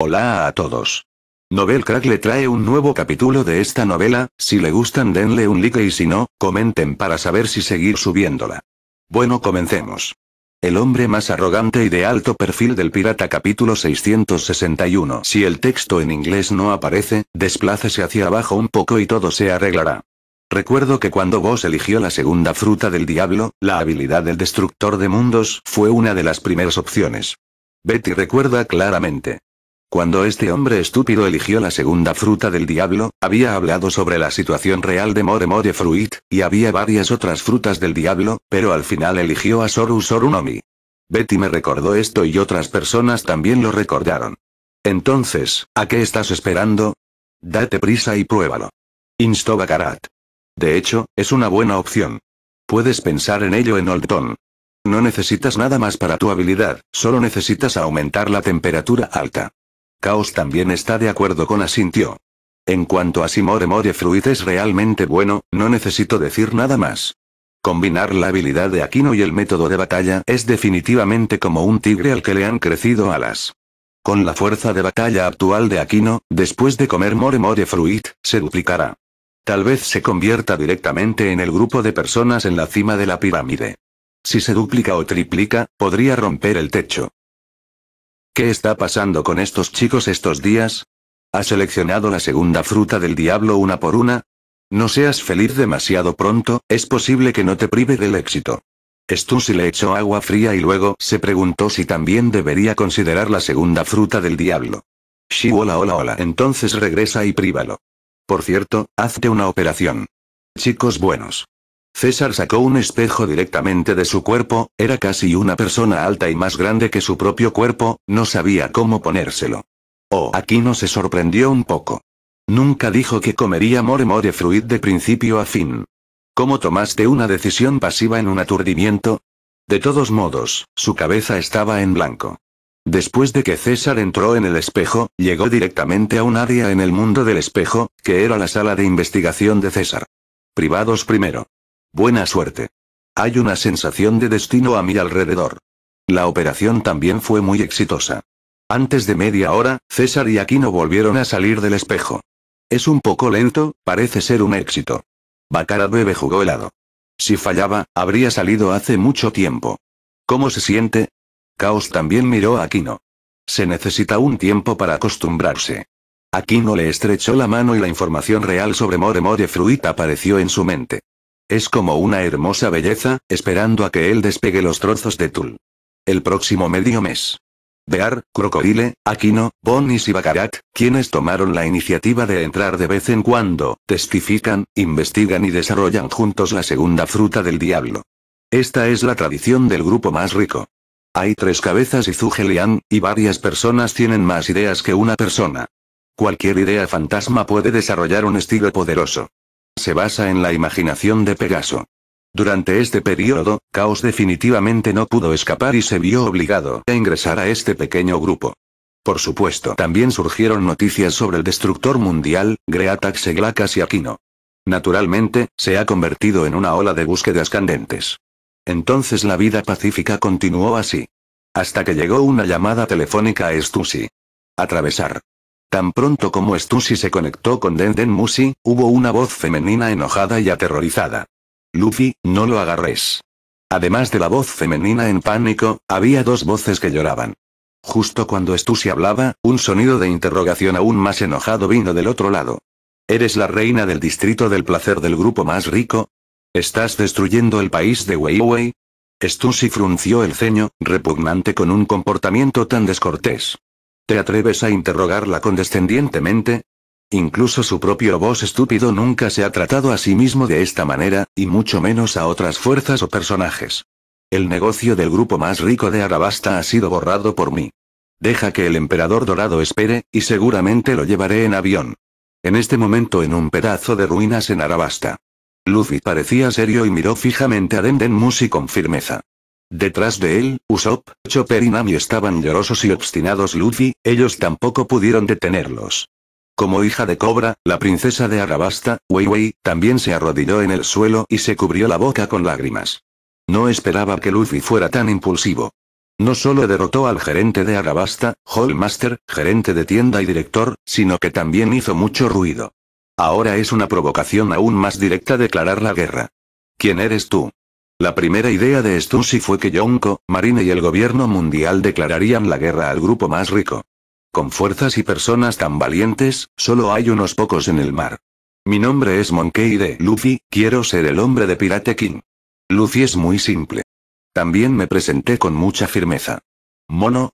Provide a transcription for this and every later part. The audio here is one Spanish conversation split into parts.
Hola a todos. Novel Crack le trae un nuevo capítulo de esta novela, si le gustan denle un like y si no, comenten para saber si seguir subiéndola. Bueno comencemos. El hombre más arrogante y de alto perfil del pirata capítulo 661 Si el texto en inglés no aparece, desplácese hacia abajo un poco y todo se arreglará. Recuerdo que cuando Vos eligió la segunda fruta del diablo, la habilidad del destructor de mundos fue una de las primeras opciones. Betty recuerda claramente. Cuando este hombre estúpido eligió la segunda fruta del diablo, había hablado sobre la situación real de More More Fruit, y había varias otras frutas del diablo, pero al final eligió a Soru Sorunomi. Betty me recordó esto y otras personas también lo recordaron. Entonces, ¿a qué estás esperando? Date prisa y pruébalo. Instó De hecho, es una buena opción. Puedes pensar en ello en Oldton. No necesitas nada más para tu habilidad, solo necesitas aumentar la temperatura alta. Caos también está de acuerdo con Asintio. En cuanto a si More More Fruit es realmente bueno, no necesito decir nada más. Combinar la habilidad de Aquino y el método de batalla es definitivamente como un tigre al que le han crecido alas. Con la fuerza de batalla actual de Aquino, después de comer More More Fruit, se duplicará. Tal vez se convierta directamente en el grupo de personas en la cima de la pirámide. Si se duplica o triplica, podría romper el techo. ¿Qué está pasando con estos chicos estos días? ¿Ha seleccionado la segunda fruta del diablo una por una? No seas feliz demasiado pronto, es posible que no te prive del éxito. Stussy le echó agua fría y luego se preguntó si también debería considerar la segunda fruta del diablo. Sí, hola, hola, hola. Entonces regresa y prívalo. Por cierto, hazte una operación. Chicos buenos. César sacó un espejo directamente de su cuerpo, era casi una persona alta y más grande que su propio cuerpo, no sabía cómo ponérselo. Oh, no se sorprendió un poco. Nunca dijo que comería more more fruit de principio a fin. ¿Cómo tomaste una decisión pasiva en un aturdimiento? De todos modos, su cabeza estaba en blanco. Después de que César entró en el espejo, llegó directamente a un área en el mundo del espejo, que era la sala de investigación de César. Privados primero. Buena suerte. Hay una sensación de destino a mi alrededor. La operación también fue muy exitosa. Antes de media hora, César y Aquino volvieron a salir del espejo. Es un poco lento, parece ser un éxito. Bacara bebe jugó helado. Si fallaba, habría salido hace mucho tiempo. ¿Cómo se siente? Caos también miró a Aquino. Se necesita un tiempo para acostumbrarse. Aquino le estrechó la mano y la información real sobre More More Fruit apareció en su mente. Es como una hermosa belleza, esperando a que él despegue los trozos de tul. El próximo medio mes. Bear, Crocodile, Aquino, Bonis y Bacarat, quienes tomaron la iniciativa de entrar de vez en cuando, testifican, investigan y desarrollan juntos la segunda fruta del diablo. Esta es la tradición del grupo más rico. Hay tres cabezas y Zugelian, y varias personas tienen más ideas que una persona. Cualquier idea fantasma puede desarrollar un estilo poderoso se basa en la imaginación de Pegaso. Durante este periodo, Caos definitivamente no pudo escapar y se vio obligado a ingresar a este pequeño grupo. Por supuesto, también surgieron noticias sobre el destructor mundial, Greatax Glacas y Aquino. Naturalmente, se ha convertido en una ola de búsquedas candentes. Entonces la vida pacífica continuó así. Hasta que llegó una llamada telefónica a Stussy. Atravesar. Tan pronto como Stussy se conectó con Denden Musi, hubo una voz femenina enojada y aterrorizada. Luffy, no lo agarres. Además de la voz femenina en pánico, había dos voces que lloraban. Justo cuando Stussy hablaba, un sonido de interrogación aún más enojado vino del otro lado. ¿Eres la reina del distrito del placer del grupo más rico? ¿Estás destruyendo el país de Weiwei? Stussy frunció el ceño, repugnante con un comportamiento tan descortés. ¿Te atreves a interrogarla condescendientemente? Incluso su propio voz estúpido nunca se ha tratado a sí mismo de esta manera, y mucho menos a otras fuerzas o personajes. El negocio del grupo más rico de Arabasta ha sido borrado por mí. Deja que el emperador dorado espere, y seguramente lo llevaré en avión. En este momento en un pedazo de ruinas en Arabasta. Luffy parecía serio y miró fijamente a Denden Musi con firmeza. Detrás de él, Usopp, Chopper y Nami estaban llorosos y obstinados Luffy, ellos tampoco pudieron detenerlos. Como hija de Cobra, la princesa de Arabasta, Weiwei, también se arrodilló en el suelo y se cubrió la boca con lágrimas. No esperaba que Luffy fuera tan impulsivo. No solo derrotó al gerente de Arabasta, Hallmaster, gerente de tienda y director, sino que también hizo mucho ruido. Ahora es una provocación aún más directa declarar la guerra. ¿Quién eres tú? La primera idea de Stussy fue que Yonko, Marine y el gobierno mundial declararían la guerra al grupo más rico. Con fuerzas y personas tan valientes, solo hay unos pocos en el mar. Mi nombre es Monkey de Luffy, quiero ser el hombre de Pirate King. Luffy es muy simple. También me presenté con mucha firmeza. Mono.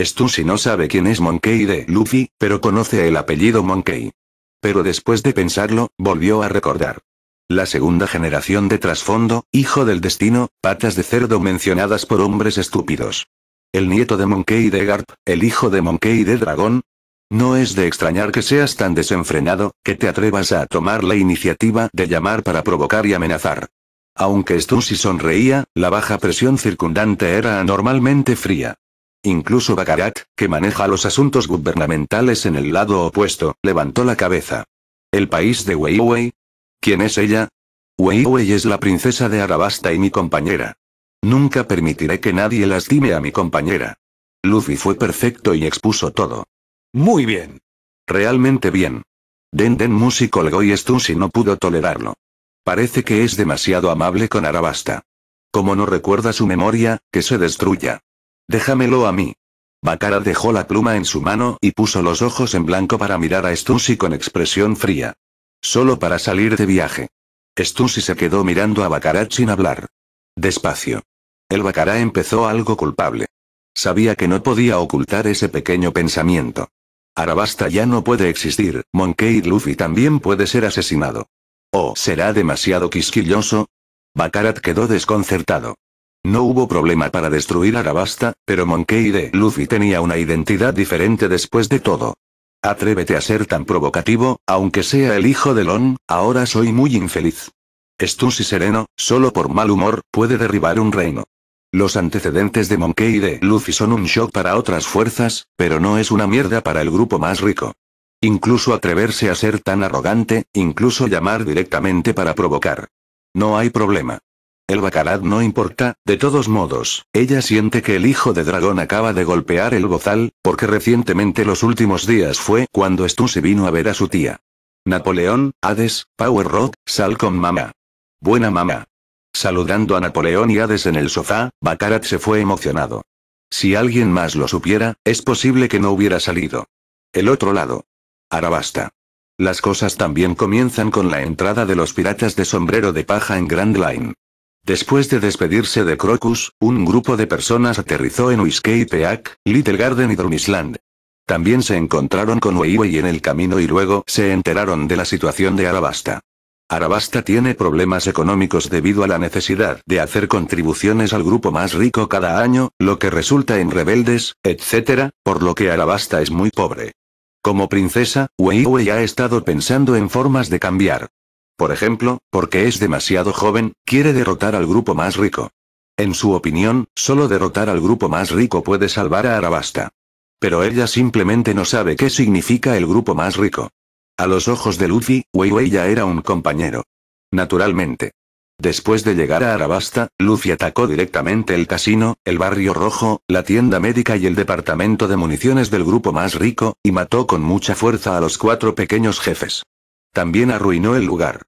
Stussy no sabe quién es Monkey de Luffy, pero conoce el apellido Monkey. Pero después de pensarlo, volvió a recordar. La segunda generación de trasfondo, hijo del destino, patas de cerdo mencionadas por hombres estúpidos. El nieto de Monkey de Garp, el hijo de Monkey de Dragón, no es de extrañar que seas tan desenfrenado, que te atrevas a tomar la iniciativa de llamar para provocar y amenazar. Aunque Stussy sonreía, la baja presión circundante era anormalmente fría. Incluso Bagarat, que maneja los asuntos gubernamentales en el lado opuesto, levantó la cabeza. El país de Weiwei, ¿Quién es ella? Wei Wei es la princesa de Arabasta y mi compañera. Nunca permitiré que nadie lastime a mi compañera. Luffy fue perfecto y expuso todo. Muy bien. Realmente bien. Den Den Musi colgó y Stunsi no pudo tolerarlo. Parece que es demasiado amable con Arabasta. Como no recuerda su memoria, que se destruya. Déjamelo a mí. Bakara dejó la pluma en su mano y puso los ojos en blanco para mirar a Stunsi con expresión fría. Solo para salir de viaje. Stussy se quedó mirando a Baccarat sin hablar. Despacio. El Baccarat empezó algo culpable. Sabía que no podía ocultar ese pequeño pensamiento. Arabasta ya no puede existir, Monkey Luffy también puede ser asesinado. ¿O oh, será demasiado quisquilloso? Baccarat quedó desconcertado. No hubo problema para destruir Arabasta, pero Monkey de Luffy tenía una identidad diferente después de todo. Atrévete a ser tan provocativo, aunque sea el hijo de Lon, ahora soy muy infeliz. Stussy sereno, solo por mal humor, puede derribar un reino. Los antecedentes de Monkey y de Luffy son un shock para otras fuerzas, pero no es una mierda para el grupo más rico. Incluso atreverse a ser tan arrogante, incluso llamar directamente para provocar. No hay problema. El bacarat no importa, de todos modos, ella siente que el hijo de dragón acaba de golpear el bozal, porque recientemente los últimos días fue cuando Stu se vino a ver a su tía. Napoleón, Hades, Power Rock, sal con mamá. Buena mamá. Saludando a Napoleón y Hades en el sofá, bacarat se fue emocionado. Si alguien más lo supiera, es posible que no hubiera salido. El otro lado. Arabasta. Las cosas también comienzan con la entrada de los piratas de sombrero de paja en Grand Line. Después de despedirse de Crocus, un grupo de personas aterrizó en Whiskey Peak, Little Garden y Drumisland. También se encontraron con Weiwei en el camino y luego se enteraron de la situación de Arabasta. Arabasta tiene problemas económicos debido a la necesidad de hacer contribuciones al grupo más rico cada año, lo que resulta en rebeldes, etc., por lo que Arabasta es muy pobre. Como princesa, Weiwei ha estado pensando en formas de cambiar por ejemplo, porque es demasiado joven, quiere derrotar al grupo más rico. En su opinión, solo derrotar al grupo más rico puede salvar a Arabasta. Pero ella simplemente no sabe qué significa el grupo más rico. A los ojos de Luffy, Weiwei ya era un compañero. Naturalmente. Después de llegar a Arabasta, Luffy atacó directamente el casino, el barrio rojo, la tienda médica y el departamento de municiones del grupo más rico, y mató con mucha fuerza a los cuatro pequeños jefes. También arruinó el lugar.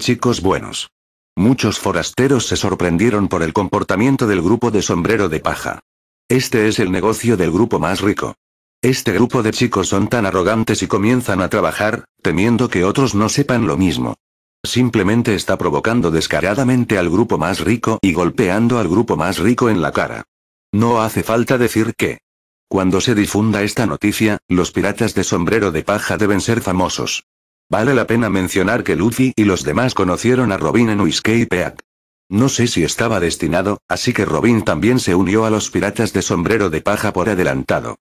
Chicos buenos. Muchos forasteros se sorprendieron por el comportamiento del grupo de sombrero de paja. Este es el negocio del grupo más rico. Este grupo de chicos son tan arrogantes y comienzan a trabajar, temiendo que otros no sepan lo mismo. Simplemente está provocando descaradamente al grupo más rico y golpeando al grupo más rico en la cara. No hace falta decir que. Cuando se difunda esta noticia, los piratas de sombrero de paja deben ser famosos. Vale la pena mencionar que Lucy y los demás conocieron a Robin en Whiskey Peak. No sé si estaba destinado, así que Robin también se unió a los piratas de sombrero de paja por adelantado.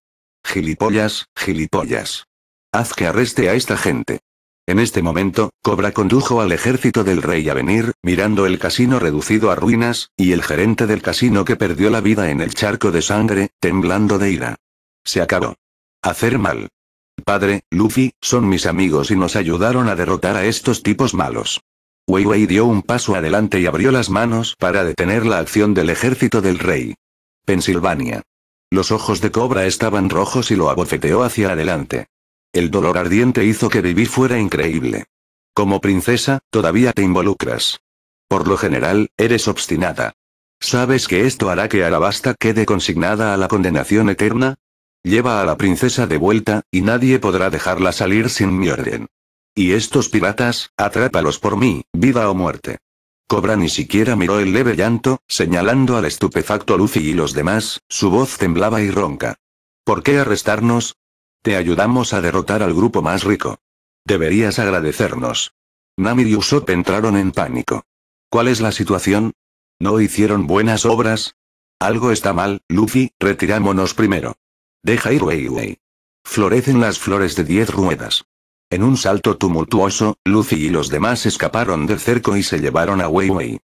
Gilipollas, gilipollas. Haz que arreste a esta gente. En este momento, Cobra condujo al ejército del rey a venir, mirando el casino reducido a ruinas, y el gerente del casino que perdió la vida en el charco de sangre, temblando de ira. Se acabó. Hacer mal. Padre, Luffy, son mis amigos y nos ayudaron a derrotar a estos tipos malos. Weiwei dio un paso adelante y abrió las manos para detener la acción del ejército del rey. Pensilvania. Los ojos de Cobra estaban rojos y lo abofeteó hacia adelante. El dolor ardiente hizo que Vivi fuera increíble. Como princesa, todavía te involucras. Por lo general, eres obstinada. ¿Sabes que esto hará que Alabasta quede consignada a la condenación eterna? Lleva a la princesa de vuelta, y nadie podrá dejarla salir sin mi orden. Y estos piratas, atrápalos por mí, vida o muerte. Cobra ni siquiera miró el leve llanto, señalando al estupefacto Luffy y los demás, su voz temblaba y ronca. ¿Por qué arrestarnos? Te ayudamos a derrotar al grupo más rico. Deberías agradecernos. Nami y Usopp entraron en pánico. ¿Cuál es la situación? ¿No hicieron buenas obras? Algo está mal, Luffy, retirámonos primero. Deja ir Weiwei. Florecen las flores de diez ruedas. En un salto tumultuoso, Lucy y los demás escaparon del cerco y se llevaron a Weiwei.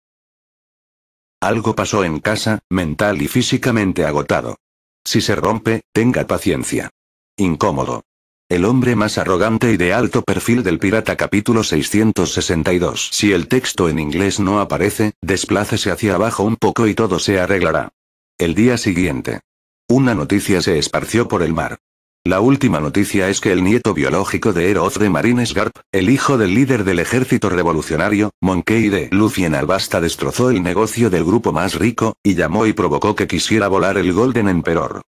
Algo pasó en casa, mental y físicamente agotado. Si se rompe, tenga paciencia. Incómodo. El hombre más arrogante y de alto perfil del pirata capítulo 662. Si el texto en inglés no aparece, desplácese hacia abajo un poco y todo se arreglará. El día siguiente. Una noticia se esparció por el mar. La última noticia es que el nieto biológico de Eroz de Marines Garp, el hijo del líder del ejército revolucionario, Monkey de Lucien Albasta destrozó el negocio del grupo más rico, y llamó y provocó que quisiera volar el Golden Emperor.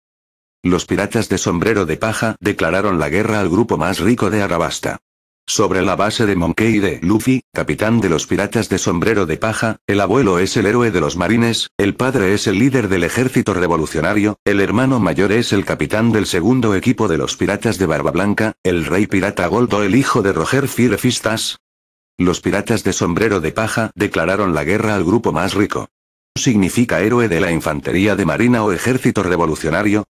Los piratas de sombrero de paja declararon la guerra al grupo más rico de Arabasta. Sobre la base de Monkey de Luffy, capitán de los piratas de sombrero de paja, el abuelo es el héroe de los marines, el padre es el líder del ejército revolucionario, el hermano mayor es el capitán del segundo equipo de los piratas de Barba Blanca, el rey pirata Goldo el hijo de Roger Firefistas. Los piratas de sombrero de paja declararon la guerra al grupo más rico. ¿Significa héroe de la infantería de marina o ejército revolucionario?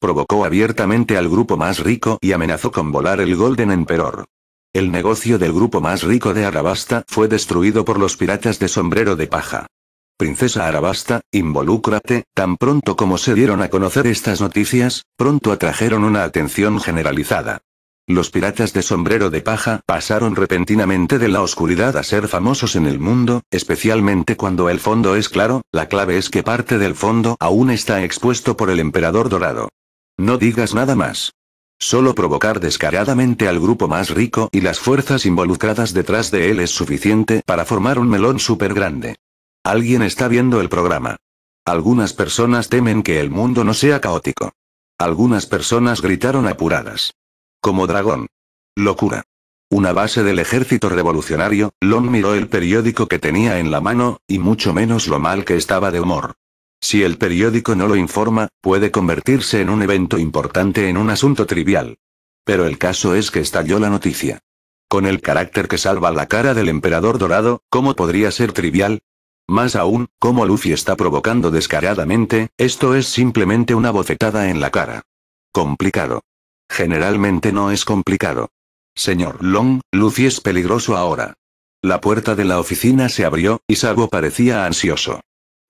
Provocó abiertamente al grupo más rico y amenazó con volar el Golden Emperor el negocio del grupo más rico de Arabasta fue destruido por los piratas de sombrero de paja. Princesa Arabasta, involúcrate, tan pronto como se dieron a conocer estas noticias, pronto atrajeron una atención generalizada. Los piratas de sombrero de paja pasaron repentinamente de la oscuridad a ser famosos en el mundo, especialmente cuando el fondo es claro, la clave es que parte del fondo aún está expuesto por el emperador dorado. No digas nada más. Solo provocar descaradamente al grupo más rico y las fuerzas involucradas detrás de él es suficiente para formar un melón súper grande. Alguien está viendo el programa. Algunas personas temen que el mundo no sea caótico. Algunas personas gritaron apuradas. Como dragón. Locura. Una base del ejército revolucionario, Lon miró el periódico que tenía en la mano, y mucho menos lo mal que estaba de humor. Si el periódico no lo informa, puede convertirse en un evento importante en un asunto trivial. Pero el caso es que estalló la noticia. Con el carácter que salva la cara del emperador dorado, ¿cómo podría ser trivial? Más aún, como Luffy está provocando descaradamente, esto es simplemente una bofetada en la cara. Complicado. Generalmente no es complicado. Señor Long, Lucy es peligroso ahora. La puerta de la oficina se abrió, y Sabo parecía ansioso.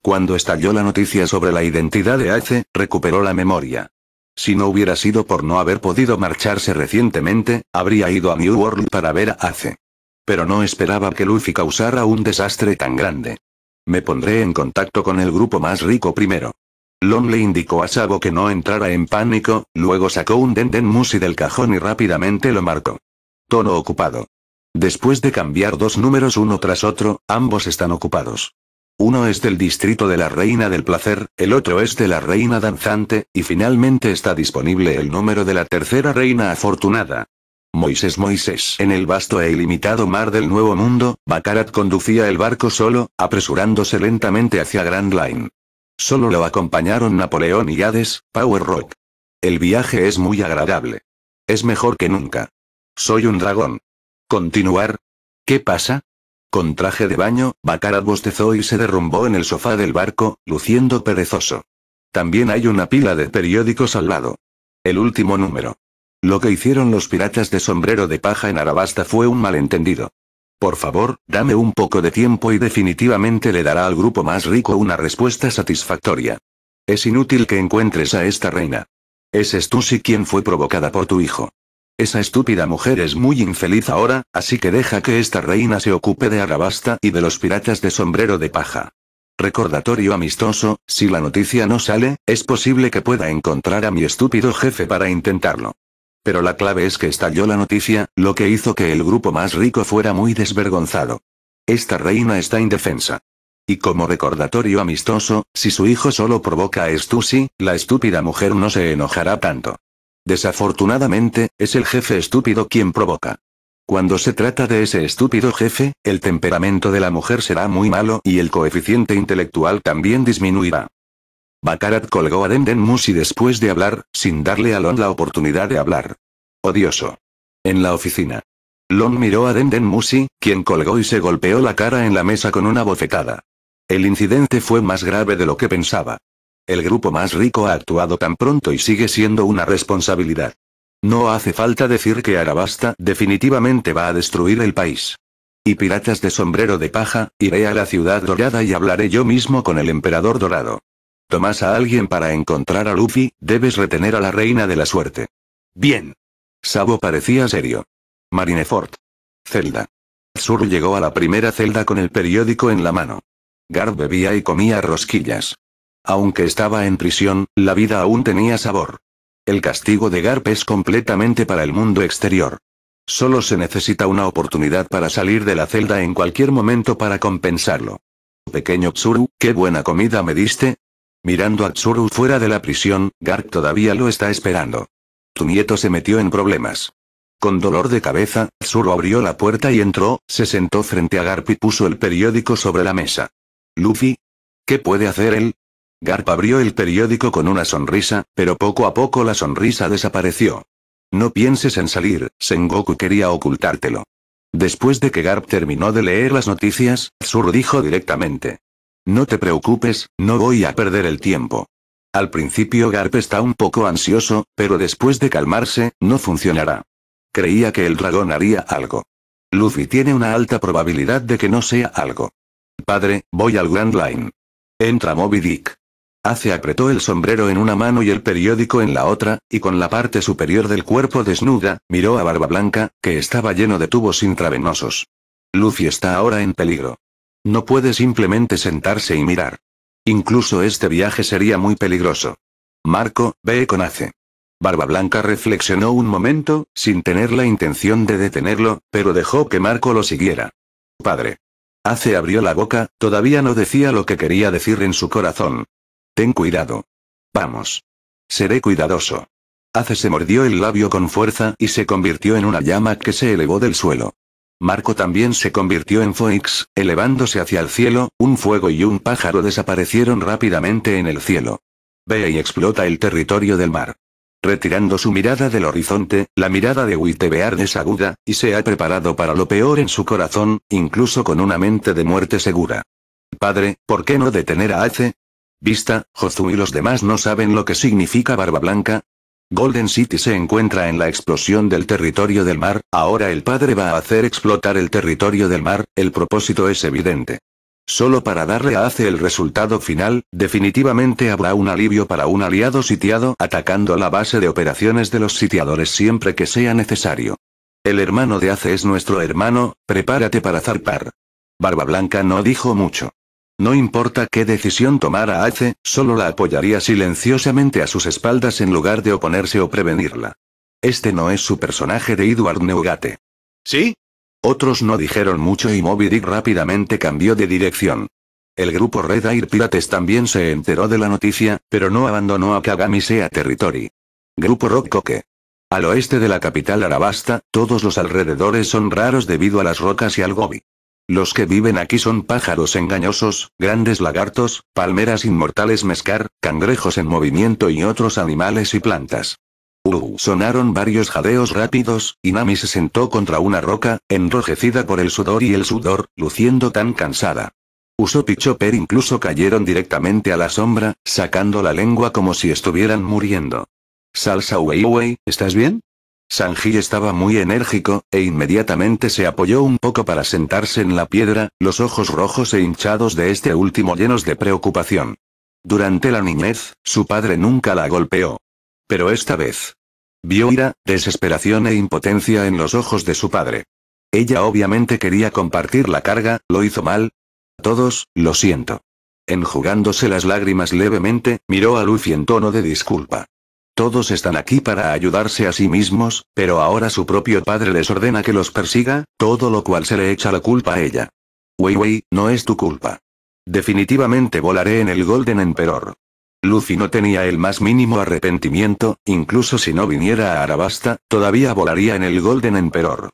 Cuando estalló la noticia sobre la identidad de Ace, recuperó la memoria. Si no hubiera sido por no haber podido marcharse recientemente, habría ido a New World para ver a Ace. Pero no esperaba que Luffy causara un desastre tan grande. Me pondré en contacto con el grupo más rico primero. Lon le indicó a Sabo que no entrara en pánico, luego sacó un Denden Musi del cajón y rápidamente lo marcó. Tono ocupado. Después de cambiar dos números uno tras otro, ambos están ocupados. Uno es del distrito de la Reina del Placer, el otro es de la Reina Danzante, y finalmente está disponible el número de la tercera Reina Afortunada. Moisés Moisés. En el vasto e ilimitado mar del Nuevo Mundo, Bacarat conducía el barco solo, apresurándose lentamente hacia Grand Line. Solo lo acompañaron Napoleón y Hades, Power Rock. El viaje es muy agradable. Es mejor que nunca. Soy un dragón. ¿Continuar? ¿Qué pasa? Con traje de baño, Bacara bostezó y se derrumbó en el sofá del barco, luciendo perezoso. También hay una pila de periódicos al lado. El último número. Lo que hicieron los piratas de sombrero de paja en Arabasta fue un malentendido. Por favor, dame un poco de tiempo y definitivamente le dará al grupo más rico una respuesta satisfactoria. Es inútil que encuentres a esta reina. Es Stussy quien fue provocada por tu hijo. Esa estúpida mujer es muy infeliz ahora, así que deja que esta reina se ocupe de Arabasta y de los piratas de sombrero de paja. Recordatorio amistoso, si la noticia no sale, es posible que pueda encontrar a mi estúpido jefe para intentarlo. Pero la clave es que estalló la noticia, lo que hizo que el grupo más rico fuera muy desvergonzado. Esta reina está indefensa. Y como recordatorio amistoso, si su hijo solo provoca a Stussy, la estúpida mujer no se enojará tanto. Desafortunadamente, es el jefe estúpido quien provoca. Cuando se trata de ese estúpido jefe, el temperamento de la mujer será muy malo y el coeficiente intelectual también disminuirá. Bakarat colgó a Denden Musi después de hablar, sin darle a Lon la oportunidad de hablar. Odioso. En la oficina. Lon miró a Denden Musi, quien colgó y se golpeó la cara en la mesa con una bofetada. El incidente fue más grave de lo que pensaba. El grupo más rico ha actuado tan pronto y sigue siendo una responsabilidad. No hace falta decir que Arabasta definitivamente va a destruir el país. Y piratas de sombrero de paja, iré a la ciudad dorada y hablaré yo mismo con el emperador dorado. Tomás a alguien para encontrar a Luffy, debes retener a la reina de la suerte. Bien. Sabo parecía serio. Marineford. Celda. Sur llegó a la primera celda con el periódico en la mano. Gar bebía y comía rosquillas. Aunque estaba en prisión, la vida aún tenía sabor. El castigo de Garp es completamente para el mundo exterior. Solo se necesita una oportunidad para salir de la celda en cualquier momento para compensarlo. Pequeño Tsuru, qué buena comida me diste. Mirando a Tsuru fuera de la prisión, Garp todavía lo está esperando. Tu nieto se metió en problemas. Con dolor de cabeza, Tsuru abrió la puerta y entró, se sentó frente a Garp y puso el periódico sobre la mesa. Luffy. ¿Qué puede hacer él? Garp abrió el periódico con una sonrisa, pero poco a poco la sonrisa desapareció. No pienses en salir, Sengoku quería ocultártelo. Después de que Garp terminó de leer las noticias, Tsuru dijo directamente. No te preocupes, no voy a perder el tiempo. Al principio Garp está un poco ansioso, pero después de calmarse, no funcionará. Creía que el dragón haría algo. Luffy tiene una alta probabilidad de que no sea algo. Padre, voy al Grand Line. Entra Moby Dick. Ace apretó el sombrero en una mano y el periódico en la otra, y con la parte superior del cuerpo desnuda, miró a Barba Blanca, que estaba lleno de tubos intravenosos. Lucy está ahora en peligro. No puede simplemente sentarse y mirar. Incluso este viaje sería muy peligroso. Marco, ve con Ace. Barba Blanca reflexionó un momento, sin tener la intención de detenerlo, pero dejó que Marco lo siguiera. Padre. Ace abrió la boca, todavía no decía lo que quería decir en su corazón, Ten cuidado. Vamos. Seré cuidadoso. Ace se mordió el labio con fuerza y se convirtió en una llama que se elevó del suelo. Marco también se convirtió en Foix, elevándose hacia el cielo, un fuego y un pájaro desaparecieron rápidamente en el cielo. Ve y explota el territorio del mar. Retirando su mirada del horizonte, la mirada de Witebear es aguda, y se ha preparado para lo peor en su corazón, incluso con una mente de muerte segura. Padre, ¿por qué no detener a Ace? Vista, Jozu y los demás no saben lo que significa Barba Blanca. Golden City se encuentra en la explosión del territorio del mar, ahora el padre va a hacer explotar el territorio del mar, el propósito es evidente. Solo para darle a Ace el resultado final, definitivamente habrá un alivio para un aliado sitiado atacando la base de operaciones de los sitiadores siempre que sea necesario. El hermano de Ace es nuestro hermano, prepárate para zarpar. Barba Blanca no dijo mucho. No importa qué decisión tomara Ace, solo la apoyaría silenciosamente a sus espaldas en lugar de oponerse o prevenirla. Este no es su personaje de Edward Neugate. ¿Sí? Otros no dijeron mucho y Moby Dick rápidamente cambió de dirección. El grupo Red Air Pirates también se enteró de la noticia, pero no abandonó a Kagami Sea Territory. Grupo Coque. Al oeste de la capital Arabasta, todos los alrededores son raros debido a las rocas y al gobi. Los que viven aquí son pájaros engañosos, grandes lagartos, palmeras inmortales mezcar, cangrejos en movimiento y otros animales y plantas. Uh, sonaron varios jadeos rápidos, y Nami se sentó contra una roca, enrojecida por el sudor y el sudor, luciendo tan cansada. Uso y incluso cayeron directamente a la sombra, sacando la lengua como si estuvieran muriendo. Salsa Weiwei, ¿estás bien? Sanji estaba muy enérgico, e inmediatamente se apoyó un poco para sentarse en la piedra, los ojos rojos e hinchados de este último llenos de preocupación. Durante la niñez, su padre nunca la golpeó. Pero esta vez. Vio ira, desesperación e impotencia en los ojos de su padre. Ella obviamente quería compartir la carga, lo hizo mal. Todos, lo siento. Enjugándose las lágrimas levemente, miró a Luffy en tono de disculpa. Todos están aquí para ayudarse a sí mismos, pero ahora su propio padre les ordena que los persiga, todo lo cual se le echa la culpa a ella. Weiwei, no es tu culpa. Definitivamente volaré en el Golden Emperor. Lucy no tenía el más mínimo arrepentimiento, incluso si no viniera a Arabasta, todavía volaría en el Golden Emperor.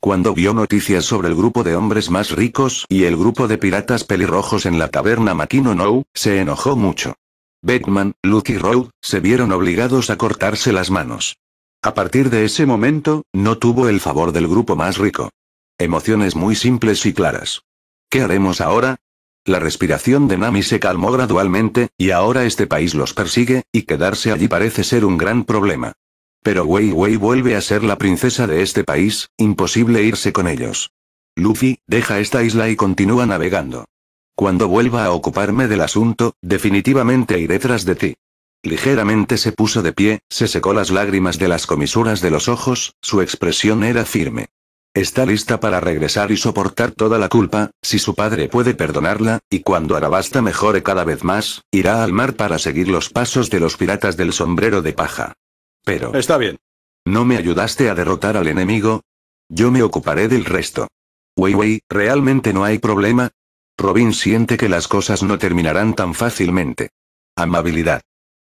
Cuando vio noticias sobre el grupo de hombres más ricos y el grupo de piratas pelirrojos en la taberna Makino No, se enojó mucho. Batman, Luke y se vieron obligados a cortarse las manos. A partir de ese momento, no tuvo el favor del grupo más rico. Emociones muy simples y claras. ¿Qué haremos ahora? La respiración de Nami se calmó gradualmente, y ahora este país los persigue, y quedarse allí parece ser un gran problema. Pero Wei Wei vuelve a ser la princesa de este país, imposible irse con ellos. Luffy, deja esta isla y continúa navegando. Cuando vuelva a ocuparme del asunto, definitivamente iré tras de ti. Ligeramente se puso de pie, se secó las lágrimas de las comisuras de los ojos, su expresión era firme. Está lista para regresar y soportar toda la culpa, si su padre puede perdonarla, y cuando Arabasta mejore cada vez más, irá al mar para seguir los pasos de los piratas del sombrero de paja. Pero... Está bien. ¿No me ayudaste a derrotar al enemigo? Yo me ocuparé del resto. Wey wey, realmente no hay problema, Robin siente que las cosas no terminarán tan fácilmente. Amabilidad.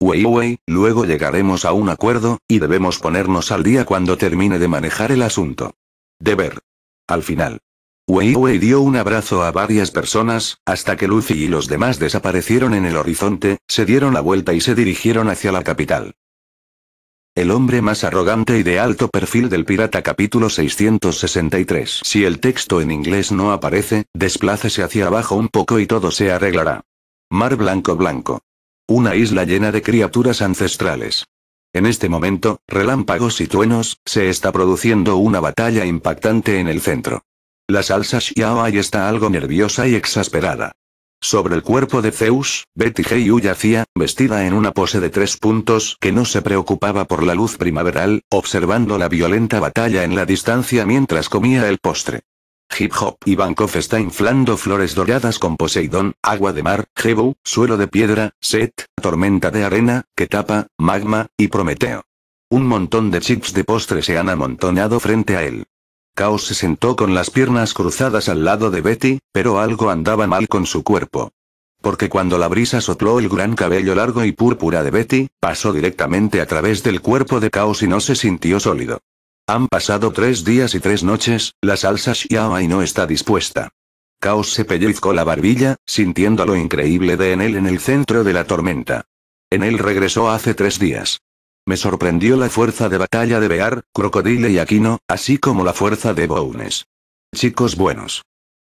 Weiwei, luego llegaremos a un acuerdo, y debemos ponernos al día cuando termine de manejar el asunto. Deber. Al final. Weiwei dio un abrazo a varias personas, hasta que Lucy y los demás desaparecieron en el horizonte, se dieron la vuelta y se dirigieron hacia la capital. El hombre más arrogante y de alto perfil del pirata capítulo 663. Si el texto en inglés no aparece, desplácese hacia abajo un poco y todo se arreglará. Mar Blanco Blanco. Una isla llena de criaturas ancestrales. En este momento, relámpagos y truenos, se está produciendo una batalla impactante en el centro. La salsa Xiaoai está algo nerviosa y exasperada. Sobre el cuerpo de Zeus, Betty Heyu yacía, vestida en una pose de tres puntos que no se preocupaba por la luz primaveral, observando la violenta batalla en la distancia mientras comía el postre. Hip Hop y Bankoff está inflando flores doradas con Poseidón, agua de mar, Jebu, suelo de piedra, Set, tormenta de arena, Ketapa, magma, y Prometeo. Un montón de chips de postre se han amontonado frente a él. Chaos se sentó con las piernas cruzadas al lado de Betty, pero algo andaba mal con su cuerpo. Porque cuando la brisa sopló el gran cabello largo y púrpura de Betty, pasó directamente a través del cuerpo de Chaos y no se sintió sólido. Han pasado tres días y tres noches, la salsa ya no está dispuesta. Caos se pellizcó la barbilla, sintiendo lo increíble de Enel en el centro de la tormenta. Enel regresó hace tres días. Me sorprendió la fuerza de batalla de Bear, Crocodile y Aquino, así como la fuerza de Bones. Chicos buenos.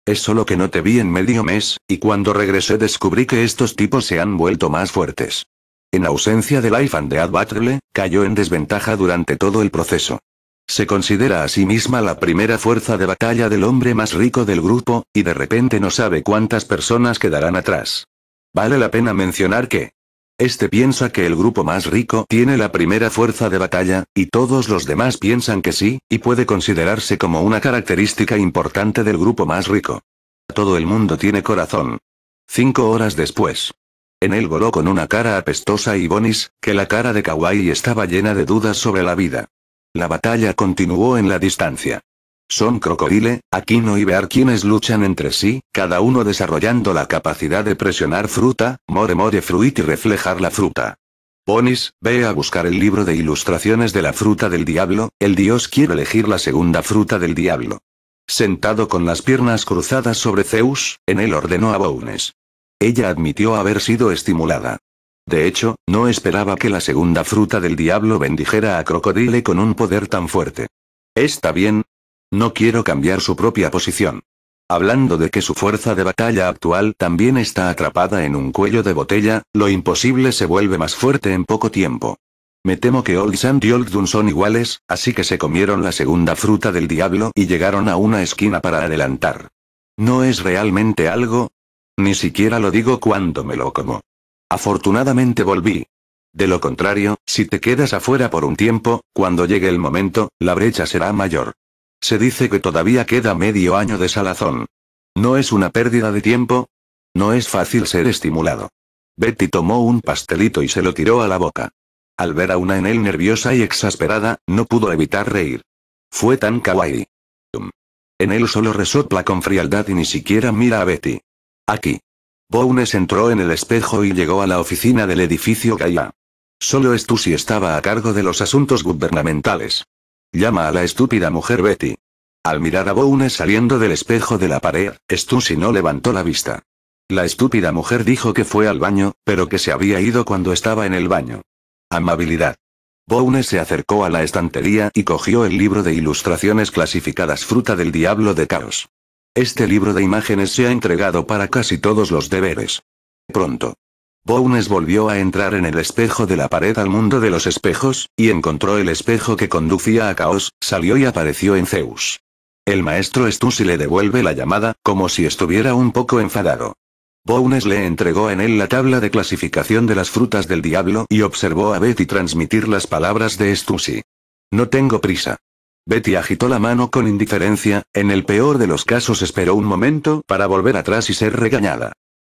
Es solo que no te vi en medio mes, y cuando regresé descubrí que estos tipos se han vuelto más fuertes. En ausencia de Life and Ad Battle, cayó en desventaja durante todo el proceso. Se considera a sí misma la primera fuerza de batalla del hombre más rico del grupo, y de repente no sabe cuántas personas quedarán atrás. Vale la pena mencionar que, este piensa que el grupo más rico tiene la primera fuerza de batalla, y todos los demás piensan que sí, y puede considerarse como una característica importante del grupo más rico. Todo el mundo tiene corazón. Cinco horas después. En él voló con una cara apestosa y Bonis, que la cara de Kawaii estaba llena de dudas sobre la vida. La batalla continuó en la distancia. Son Crocodile, Aquino y Bear quienes luchan entre sí, cada uno desarrollando la capacidad de presionar fruta, more more fruit y reflejar la fruta. Ponis, ve a buscar el libro de ilustraciones de la fruta del diablo, el dios quiere elegir la segunda fruta del diablo. Sentado con las piernas cruzadas sobre Zeus, en él ordenó a Bones. Ella admitió haber sido estimulada. De hecho, no esperaba que la segunda fruta del diablo bendijera a Crocodile con un poder tan fuerte. Está bien, no quiero cambiar su propia posición. Hablando de que su fuerza de batalla actual también está atrapada en un cuello de botella, lo imposible se vuelve más fuerte en poco tiempo. Me temo que Old Sand y Old Dun son iguales, así que se comieron la segunda fruta del diablo y llegaron a una esquina para adelantar. ¿No es realmente algo? Ni siquiera lo digo cuando me lo como. Afortunadamente volví. De lo contrario, si te quedas afuera por un tiempo, cuando llegue el momento, la brecha será mayor. Se dice que todavía queda medio año de salazón. ¿No es una pérdida de tiempo? No es fácil ser estimulado. Betty tomó un pastelito y se lo tiró a la boca. Al ver a una en él nerviosa y exasperada, no pudo evitar reír. Fue tan kawaii. En él solo resopla con frialdad y ni siquiera mira a Betty. Aquí. Bones entró en el espejo y llegó a la oficina del edificio Gaia. Solo Stussy estaba a cargo de los asuntos gubernamentales. Llama a la estúpida mujer Betty. Al mirar a Bowne saliendo del espejo de la pared, Stussy no levantó la vista. La estúpida mujer dijo que fue al baño, pero que se había ido cuando estaba en el baño. Amabilidad. Bowne se acercó a la estantería y cogió el libro de ilustraciones clasificadas Fruta del Diablo de Caos. Este libro de imágenes se ha entregado para casi todos los deberes. Pronto. Bownes volvió a entrar en el espejo de la pared al mundo de los espejos, y encontró el espejo que conducía a Caos, salió y apareció en Zeus. El maestro Stussy le devuelve la llamada, como si estuviera un poco enfadado. Bownes le entregó en él la tabla de clasificación de las frutas del diablo y observó a Betty transmitir las palabras de Stussy. No tengo prisa. Betty agitó la mano con indiferencia, en el peor de los casos esperó un momento para volver atrás y ser regañada.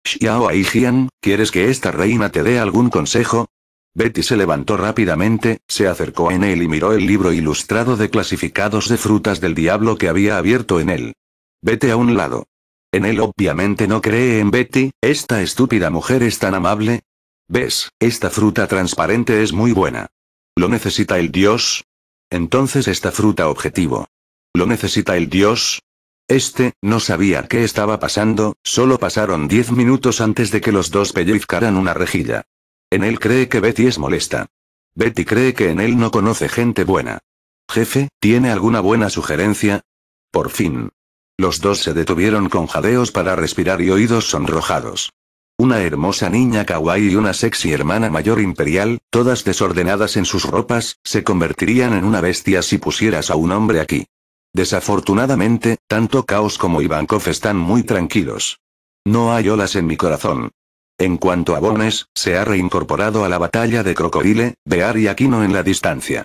Xiao Aijian, ¿quieres que esta reina te dé algún consejo? Betty se levantó rápidamente, se acercó a él y miró el libro ilustrado de clasificados de frutas del diablo que había abierto en él. Vete a un lado. En él obviamente no cree en Betty, esta estúpida mujer es tan amable. ¿Ves? Esta fruta transparente es muy buena. ¿Lo necesita el dios? Entonces esta fruta objetivo. ¿Lo necesita el dios? Este, no sabía qué estaba pasando, solo pasaron diez minutos antes de que los dos pellizcaran una rejilla. En él cree que Betty es molesta. Betty cree que en él no conoce gente buena. Jefe, ¿tiene alguna buena sugerencia? Por fin. Los dos se detuvieron con jadeos para respirar y oídos sonrojados. Una hermosa niña kawaii y una sexy hermana mayor imperial, todas desordenadas en sus ropas, se convertirían en una bestia si pusieras a un hombre aquí. Desafortunadamente, tanto Caos como Ivankov están muy tranquilos. No hay olas en mi corazón. En cuanto a Bones, se ha reincorporado a la batalla de Crocodile, Bear y Aquino en la distancia.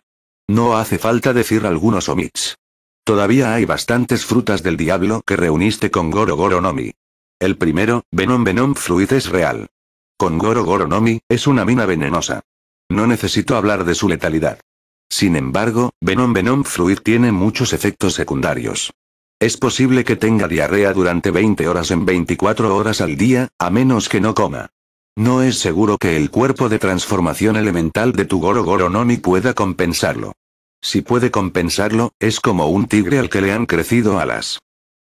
No hace falta decir algunos omits. Todavía hay bastantes frutas del diablo que reuniste con Goro Goro Nomi. El primero, Venom Venom Fluid es real. Con Goro Goro Nomi, es una mina venenosa. No necesito hablar de su letalidad. Sin embargo, Venom Venom Fluid tiene muchos efectos secundarios. Es posible que tenga diarrea durante 20 horas en 24 horas al día, a menos que no coma. No es seguro que el cuerpo de transformación elemental de tu Goro Goro Noni pueda compensarlo. Si puede compensarlo, es como un tigre al que le han crecido alas.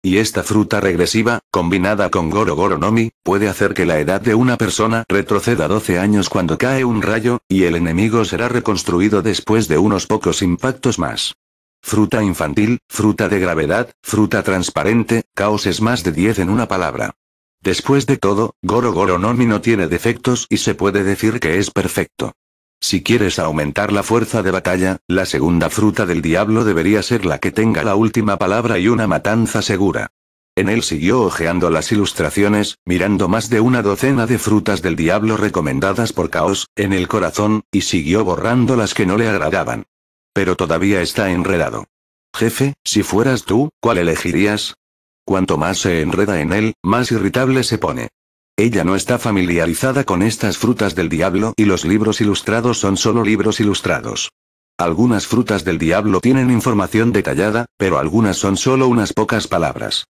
Y esta fruta regresiva, combinada con Goro Goro Nomi, puede hacer que la edad de una persona retroceda 12 años cuando cae un rayo, y el enemigo será reconstruido después de unos pocos impactos más. Fruta infantil, fruta de gravedad, fruta transparente, caos es más de 10 en una palabra. Después de todo, Goro Goro Nomi no tiene defectos y se puede decir que es perfecto. Si quieres aumentar la fuerza de batalla, la segunda fruta del diablo debería ser la que tenga la última palabra y una matanza segura. En él siguió hojeando las ilustraciones, mirando más de una docena de frutas del diablo recomendadas por Caos, en el corazón, y siguió borrando las que no le agradaban. Pero todavía está enredado. Jefe, si fueras tú, ¿cuál elegirías? Cuanto más se enreda en él, más irritable se pone. Ella no está familiarizada con estas frutas del diablo y los libros ilustrados son solo libros ilustrados. Algunas frutas del diablo tienen información detallada, pero algunas son solo unas pocas palabras.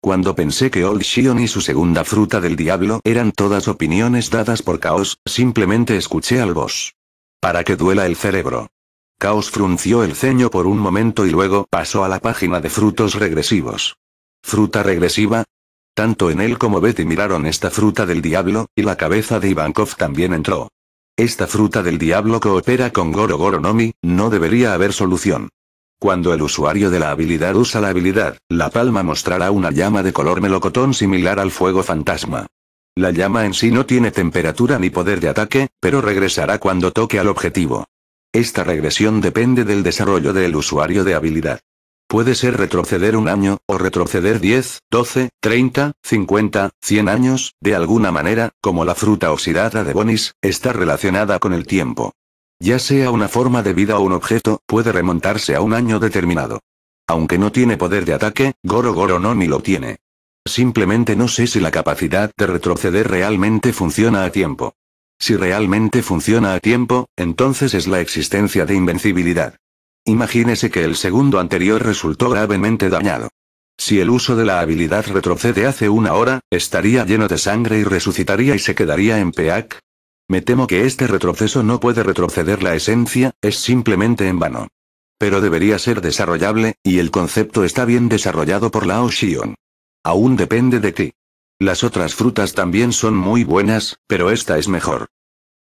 Cuando pensé que Old Shion y su segunda fruta del diablo eran todas opiniones dadas por Caos, simplemente escuché al voz. Para que duela el cerebro. Caos frunció el ceño por un momento y luego pasó a la página de frutos regresivos. ¿Fruta regresiva? Tanto en él como Betty miraron esta fruta del diablo, y la cabeza de Ivankov también entró. Esta fruta del diablo coopera con Goro Goro nomi no debería haber solución. Cuando el usuario de la habilidad usa la habilidad, la palma mostrará una llama de color melocotón similar al fuego fantasma. La llama en sí no tiene temperatura ni poder de ataque, pero regresará cuando toque al objetivo. Esta regresión depende del desarrollo del usuario de habilidad. Puede ser retroceder un año, o retroceder 10, 12, 30, 50, 100 años, de alguna manera, como la fruta oxidada de Bonis, está relacionada con el tiempo. Ya sea una forma de vida o un objeto, puede remontarse a un año determinado. Aunque no tiene poder de ataque, Goro Goro no ni lo tiene. Simplemente no sé si la capacidad de retroceder realmente funciona a tiempo. Si realmente funciona a tiempo, entonces es la existencia de invencibilidad. Imagínese que el segundo anterior resultó gravemente dañado. Si el uso de la habilidad retrocede hace una hora, estaría lleno de sangre y resucitaría y se quedaría en Peac. Me temo que este retroceso no puede retroceder la esencia, es simplemente en vano. Pero debería ser desarrollable, y el concepto está bien desarrollado por Lao Oshion. Aún depende de ti. Las otras frutas también son muy buenas, pero esta es mejor.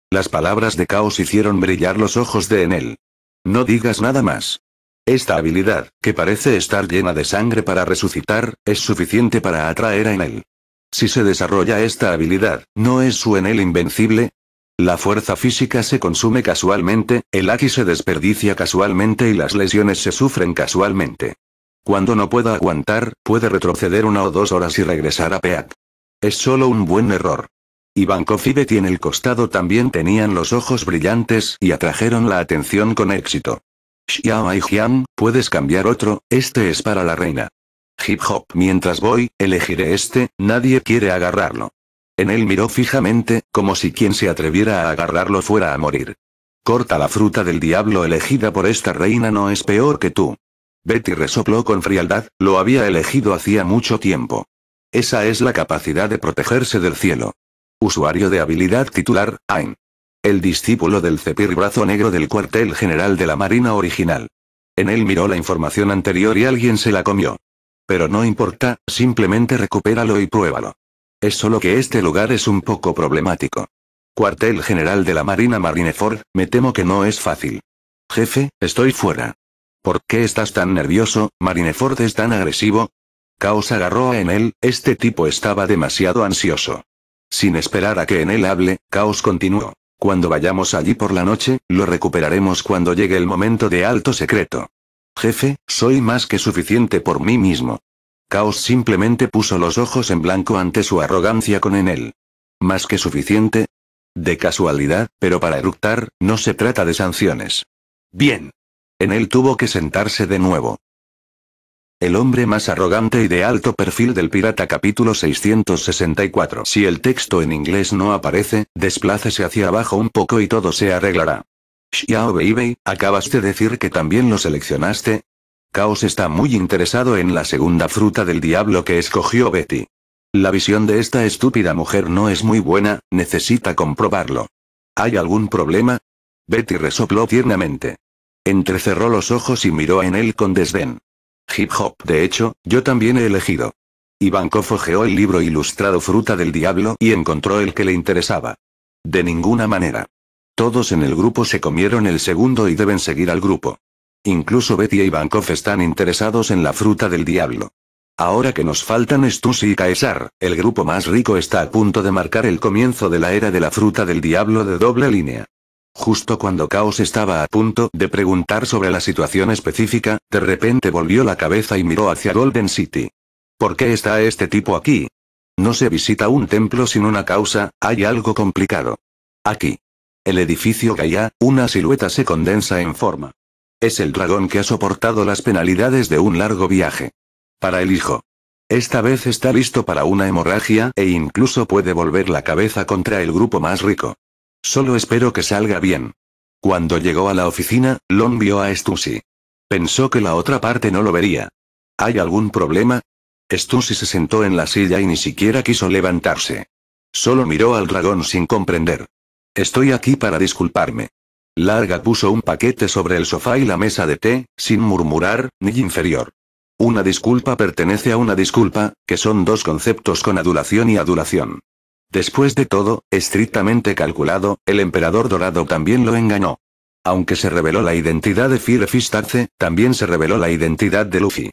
Las palabras de Caos hicieron brillar los ojos de Enel. No digas nada más. Esta habilidad, que parece estar llena de sangre para resucitar, es suficiente para atraer a Enel. Si se desarrolla esta habilidad, ¿no es su Enel invencible? La fuerza física se consume casualmente, el Aki se desperdicia casualmente y las lesiones se sufren casualmente. Cuando no pueda aguantar, puede retroceder una o dos horas y regresar a Peak. Es solo un buen error y Betty en el costado también tenían los ojos brillantes y atrajeron la atención con éxito. Xiao puedes cambiar otro, este es para la reina. Hip hop, mientras voy, elegiré este, nadie quiere agarrarlo. En él miró fijamente, como si quien se atreviera a agarrarlo fuera a morir. Corta la fruta del diablo elegida por esta reina no es peor que tú. Betty resopló con frialdad, lo había elegido hacía mucho tiempo. Esa es la capacidad de protegerse del cielo. Usuario de habilidad titular, Ain. El discípulo del Cepir Brazo Negro del cuartel general de la Marina original. En él miró la información anterior y alguien se la comió. Pero no importa, simplemente recupéralo y pruébalo. Es solo que este lugar es un poco problemático. Cuartel General de la Marina Marineford, me temo que no es fácil. Jefe, estoy fuera. ¿Por qué estás tan nervioso, Marineford es tan agresivo? Caos agarró a Enel, este tipo estaba demasiado ansioso. Sin esperar a que en él hable, Caos continuó. Cuando vayamos allí por la noche, lo recuperaremos cuando llegue el momento de alto secreto. Jefe, soy más que suficiente por mí mismo. Caos simplemente puso los ojos en blanco ante su arrogancia con Enel. ¿Más que suficiente? De casualidad, pero para eructar, no se trata de sanciones. Bien. Enel tuvo que sentarse de nuevo. El hombre más arrogante y de alto perfil del pirata capítulo 664. Si el texto en inglés no aparece, desplácese hacia abajo un poco y todo se arreglará. Xiao Baby, ¿acabas de decir que también lo seleccionaste? Caos está muy interesado en la segunda fruta del diablo que escogió Betty. La visión de esta estúpida mujer no es muy buena, necesita comprobarlo. ¿Hay algún problema? Betty resopló tiernamente. Entrecerró los ojos y miró en él con desdén. Hip hop, de hecho, yo también he elegido. Ivankov ojeó el libro ilustrado Fruta del Diablo y encontró el que le interesaba. De ninguna manera. Todos en el grupo se comieron el segundo y deben seguir al grupo. Incluso Betty y e Ivankov están interesados en la fruta del diablo. Ahora que nos faltan Stussy y Caesar, el grupo más rico está a punto de marcar el comienzo de la era de la fruta del diablo de doble línea. Justo cuando Chaos estaba a punto de preguntar sobre la situación específica, de repente volvió la cabeza y miró hacia Golden City. ¿Por qué está este tipo aquí? No se visita un templo sin una causa, hay algo complicado. Aquí. El edificio Gaia, una silueta se condensa en forma. Es el dragón que ha soportado las penalidades de un largo viaje. Para el hijo. Esta vez está listo para una hemorragia e incluso puede volver la cabeza contra el grupo más rico. Solo espero que salga bien. Cuando llegó a la oficina, Lon vio a Stussy. Pensó que la otra parte no lo vería. ¿Hay algún problema? Stussy se sentó en la silla y ni siquiera quiso levantarse. Solo miró al dragón sin comprender. Estoy aquí para disculparme. Larga puso un paquete sobre el sofá y la mesa de té, sin murmurar, ni inferior. Una disculpa pertenece a una disculpa, que son dos conceptos con adulación y adulación. Después de todo, estrictamente calculado, el emperador dorado también lo engañó. Aunque se reveló la identidad de Firefistace, también se reveló la identidad de Luffy.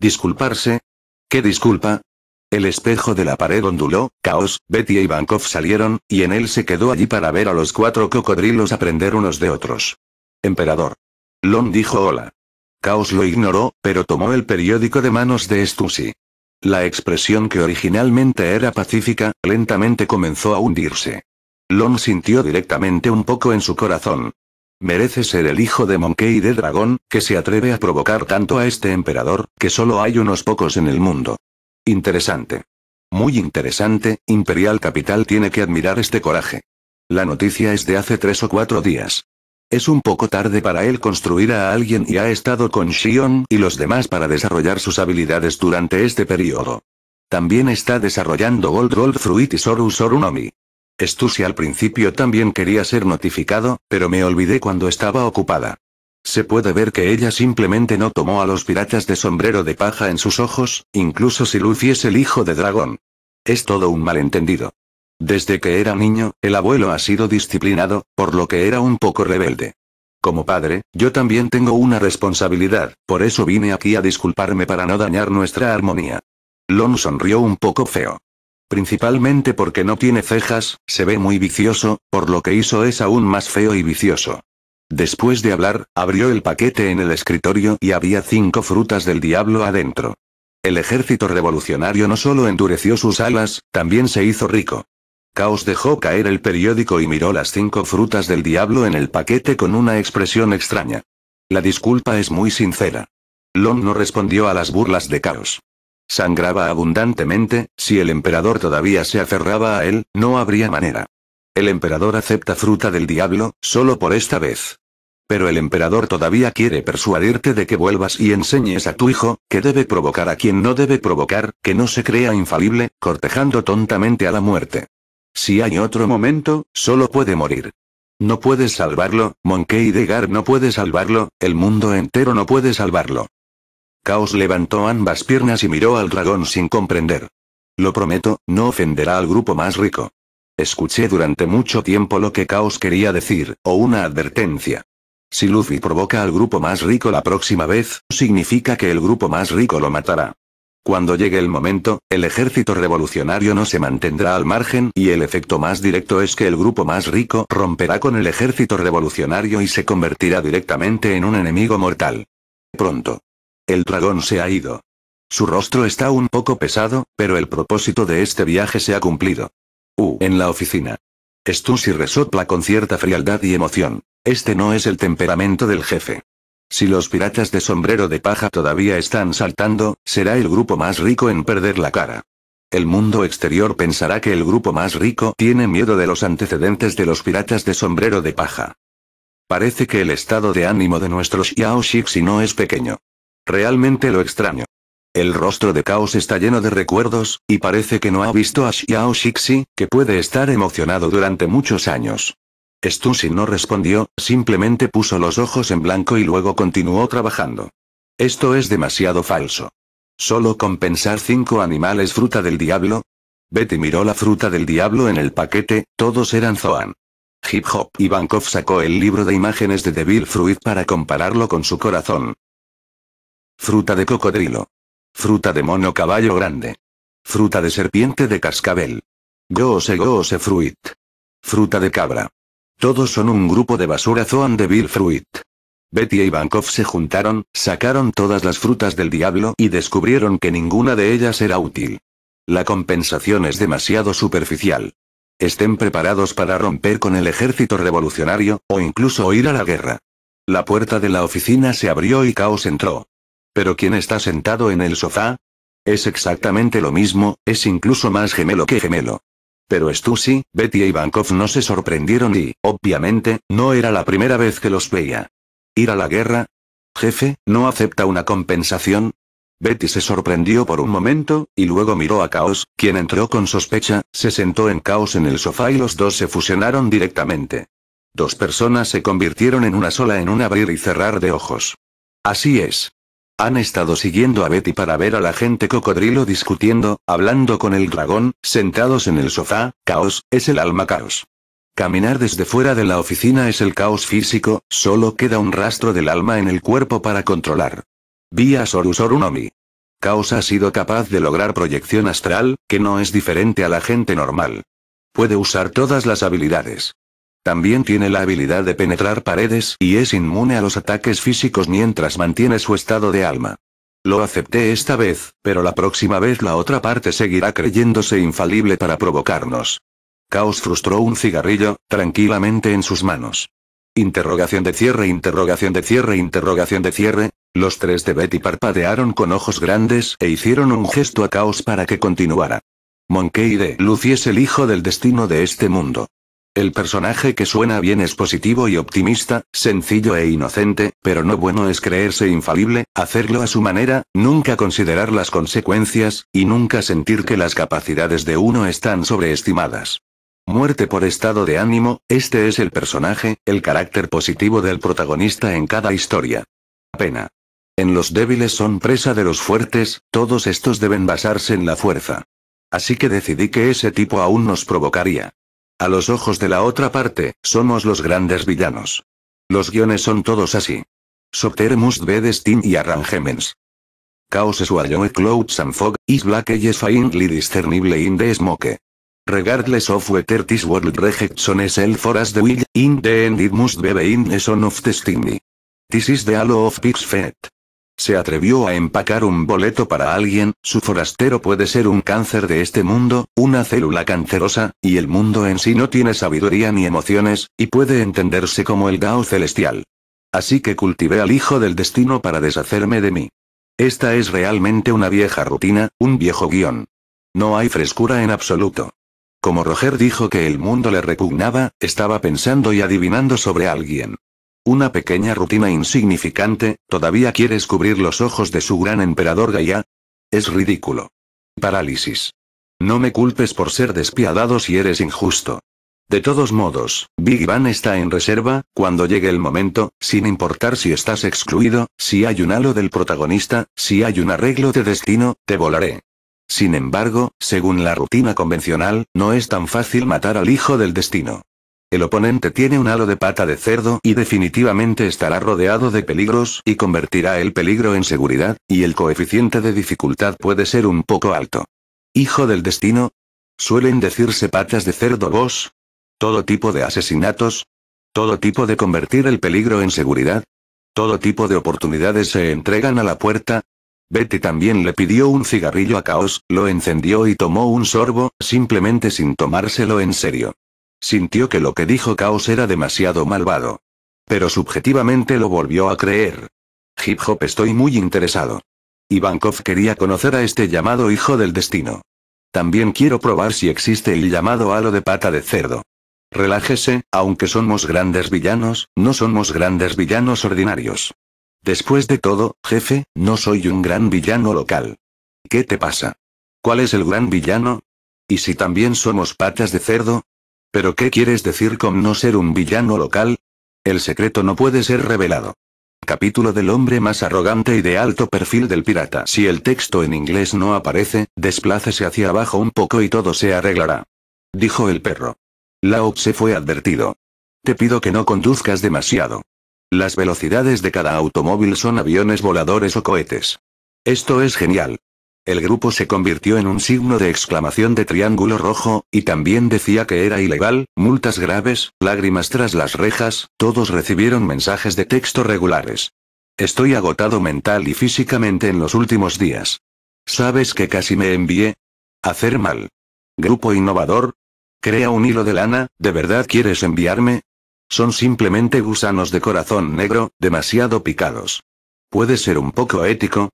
¿Disculparse? ¿Qué disculpa? El espejo de la pared onduló, Caos, Betty y Bankov salieron, y en él se quedó allí para ver a los cuatro cocodrilos aprender unos de otros. Emperador. Lon dijo hola. Caos lo ignoró, pero tomó el periódico de manos de Stussy. La expresión que originalmente era pacífica, lentamente comenzó a hundirse. Long sintió directamente un poco en su corazón. Merece ser el hijo de Monkey de Dragón, que se atreve a provocar tanto a este emperador, que solo hay unos pocos en el mundo. Interesante. Muy interesante, Imperial Capital tiene que admirar este coraje. La noticia es de hace tres o cuatro días. Es un poco tarde para él construir a alguien y ha estado con Shion y los demás para desarrollar sus habilidades durante este periodo. También está desarrollando Gold Gold Fruit y Soru Sorunomi. Stussy al principio también quería ser notificado, pero me olvidé cuando estaba ocupada. Se puede ver que ella simplemente no tomó a los piratas de sombrero de paja en sus ojos, incluso si Lucy es el hijo de dragón. Es todo un malentendido. Desde que era niño, el abuelo ha sido disciplinado, por lo que era un poco rebelde. Como padre, yo también tengo una responsabilidad, por eso vine aquí a disculparme para no dañar nuestra armonía. Lon sonrió un poco feo. Principalmente porque no tiene cejas, se ve muy vicioso, por lo que hizo es aún más feo y vicioso. Después de hablar, abrió el paquete en el escritorio y había cinco frutas del diablo adentro. El ejército revolucionario no solo endureció sus alas, también se hizo rico. Caos dejó caer el periódico y miró las cinco frutas del diablo en el paquete con una expresión extraña. La disculpa es muy sincera. Lon no respondió a las burlas de Caos. Sangraba abundantemente, si el emperador todavía se aferraba a él, no habría manera. El emperador acepta fruta del diablo, solo por esta vez. Pero el emperador todavía quiere persuadirte de que vuelvas y enseñes a tu hijo, que debe provocar a quien no debe provocar, que no se crea infalible, cortejando tontamente a la muerte. Si hay otro momento, solo puede morir. No puedes salvarlo, Monkey Degar no puede salvarlo, el mundo entero no puede salvarlo. Caos levantó ambas piernas y miró al dragón sin comprender. Lo prometo, no ofenderá al grupo más rico. Escuché durante mucho tiempo lo que Caos quería decir, o una advertencia. Si Luffy provoca al grupo más rico la próxima vez, significa que el grupo más rico lo matará. Cuando llegue el momento, el ejército revolucionario no se mantendrá al margen y el efecto más directo es que el grupo más rico romperá con el ejército revolucionario y se convertirá directamente en un enemigo mortal. Pronto. El dragón se ha ido. Su rostro está un poco pesado, pero el propósito de este viaje se ha cumplido. Uh, en la oficina. Stussy resopla con cierta frialdad y emoción. Este no es el temperamento del jefe. Si los piratas de sombrero de paja todavía están saltando, será el grupo más rico en perder la cara. El mundo exterior pensará que el grupo más rico tiene miedo de los antecedentes de los piratas de sombrero de paja. Parece que el estado de ánimo de nuestro Xiao Shixi no es pequeño. Realmente lo extraño. El rostro de Caos está lleno de recuerdos, y parece que no ha visto a Xiao Shixi, que puede estar emocionado durante muchos años. Stussy no respondió, simplemente puso los ojos en blanco y luego continuó trabajando. Esto es demasiado falso. ¿Solo compensar cinco animales fruta del diablo? Betty miró la fruta del diablo en el paquete, todos eran Zoan. Hip Hop y Bankov sacó el libro de imágenes de Devil Fruit para compararlo con su corazón. Fruta de cocodrilo. Fruta de mono caballo grande. Fruta de serpiente de cascabel. Goose goose fruit. Fruta de cabra. Todos son un grupo de basura Zoan de Bill Fruit. Betty y Ivankov se juntaron, sacaron todas las frutas del diablo y descubrieron que ninguna de ellas era útil. La compensación es demasiado superficial. Estén preparados para romper con el ejército revolucionario, o incluso ir a la guerra. La puerta de la oficina se abrió y Caos entró. ¿Pero quién está sentado en el sofá? Es exactamente lo mismo, es incluso más gemelo que gemelo. Pero Stussy, Betty y Ivankov no se sorprendieron y, obviamente, no era la primera vez que los veía. ¿Ir a la guerra? Jefe, ¿no acepta una compensación? Betty se sorprendió por un momento, y luego miró a Caos, quien entró con sospecha, se sentó en Caos en el sofá y los dos se fusionaron directamente. Dos personas se convirtieron en una sola en un abrir y cerrar de ojos. Así es. Han estado siguiendo a Betty para ver a la gente cocodrilo discutiendo, hablando con el dragón, sentados en el sofá, caos, es el alma caos. Caminar desde fuera de la oficina es el caos físico, solo queda un rastro del alma en el cuerpo para controlar. Vía Soru Sorunomi. Caos ha sido capaz de lograr proyección astral, que no es diferente a la gente normal. Puede usar todas las habilidades. También tiene la habilidad de penetrar paredes y es inmune a los ataques físicos mientras mantiene su estado de alma. Lo acepté esta vez, pero la próxima vez la otra parte seguirá creyéndose infalible para provocarnos. Caos frustró un cigarrillo, tranquilamente en sus manos. Interrogación de cierre, interrogación de cierre, interrogación de cierre. Los tres de Betty parpadearon con ojos grandes e hicieron un gesto a Caos para que continuara. Monkey de Lucy es el hijo del destino de este mundo. El personaje que suena bien es positivo y optimista, sencillo e inocente, pero no bueno es creerse infalible, hacerlo a su manera, nunca considerar las consecuencias, y nunca sentir que las capacidades de uno están sobreestimadas. Muerte por estado de ánimo, este es el personaje, el carácter positivo del protagonista en cada historia. Pena. En los débiles son presa de los fuertes, todos estos deben basarse en la fuerza. Así que decidí que ese tipo aún nos provocaría. A los ojos de la otra parte, somos los grandes villanos. Los guiones son todos así. Sopter must be steam y arrangements. Chaos is wallowed clouds and fog, is black is finely discernible in the smoke. Regardless of whether this world rejects is itself for us the will, in the end it must be the son of destiny. This is the halo of pig's fate. Se atrevió a empacar un boleto para alguien, su forastero puede ser un cáncer de este mundo, una célula cancerosa, y el mundo en sí no tiene sabiduría ni emociones, y puede entenderse como el Dao celestial. Así que cultivé al hijo del destino para deshacerme de mí. Esta es realmente una vieja rutina, un viejo guión. No hay frescura en absoluto. Como Roger dijo que el mundo le repugnaba, estaba pensando y adivinando sobre alguien. Una pequeña rutina insignificante, ¿todavía quieres cubrir los ojos de su gran emperador Gaia? Es ridículo. Parálisis. No me culpes por ser despiadado si eres injusto. De todos modos, Big Van está en reserva, cuando llegue el momento, sin importar si estás excluido, si hay un halo del protagonista, si hay un arreglo de destino, te volaré. Sin embargo, según la rutina convencional, no es tan fácil matar al hijo del destino. El oponente tiene un halo de pata de cerdo y definitivamente estará rodeado de peligros y convertirá el peligro en seguridad, y el coeficiente de dificultad puede ser un poco alto. Hijo del destino. Suelen decirse patas de cerdo vos. Todo tipo de asesinatos. Todo tipo de convertir el peligro en seguridad. Todo tipo de oportunidades se entregan a la puerta. Betty también le pidió un cigarrillo a Caos, lo encendió y tomó un sorbo, simplemente sin tomárselo en serio. Sintió que lo que dijo Caos era demasiado malvado. Pero subjetivamente lo volvió a creer. Hip Hop estoy muy interesado. Ivankov quería conocer a este llamado hijo del destino. También quiero probar si existe el llamado halo de pata de cerdo. Relájese, aunque somos grandes villanos, no somos grandes villanos ordinarios. Después de todo, jefe, no soy un gran villano local. ¿Qué te pasa? ¿Cuál es el gran villano? ¿Y si también somos patas de cerdo? ¿Pero qué quieres decir con no ser un villano local? El secreto no puede ser revelado. Capítulo del hombre más arrogante y de alto perfil del pirata. Si el texto en inglés no aparece, desplácese hacia abajo un poco y todo se arreglará. Dijo el perro. Lao se fue advertido. Te pido que no conduzcas demasiado. Las velocidades de cada automóvil son aviones voladores o cohetes. Esto es genial. El grupo se convirtió en un signo de exclamación de triángulo rojo, y también decía que era ilegal, multas graves, lágrimas tras las rejas, todos recibieron mensajes de texto regulares. Estoy agotado mental y físicamente en los últimos días. ¿Sabes que casi me envié? Hacer mal. Grupo innovador. Crea un hilo de lana, ¿de verdad quieres enviarme? Son simplemente gusanos de corazón negro, demasiado picados. Puede ser un poco ético,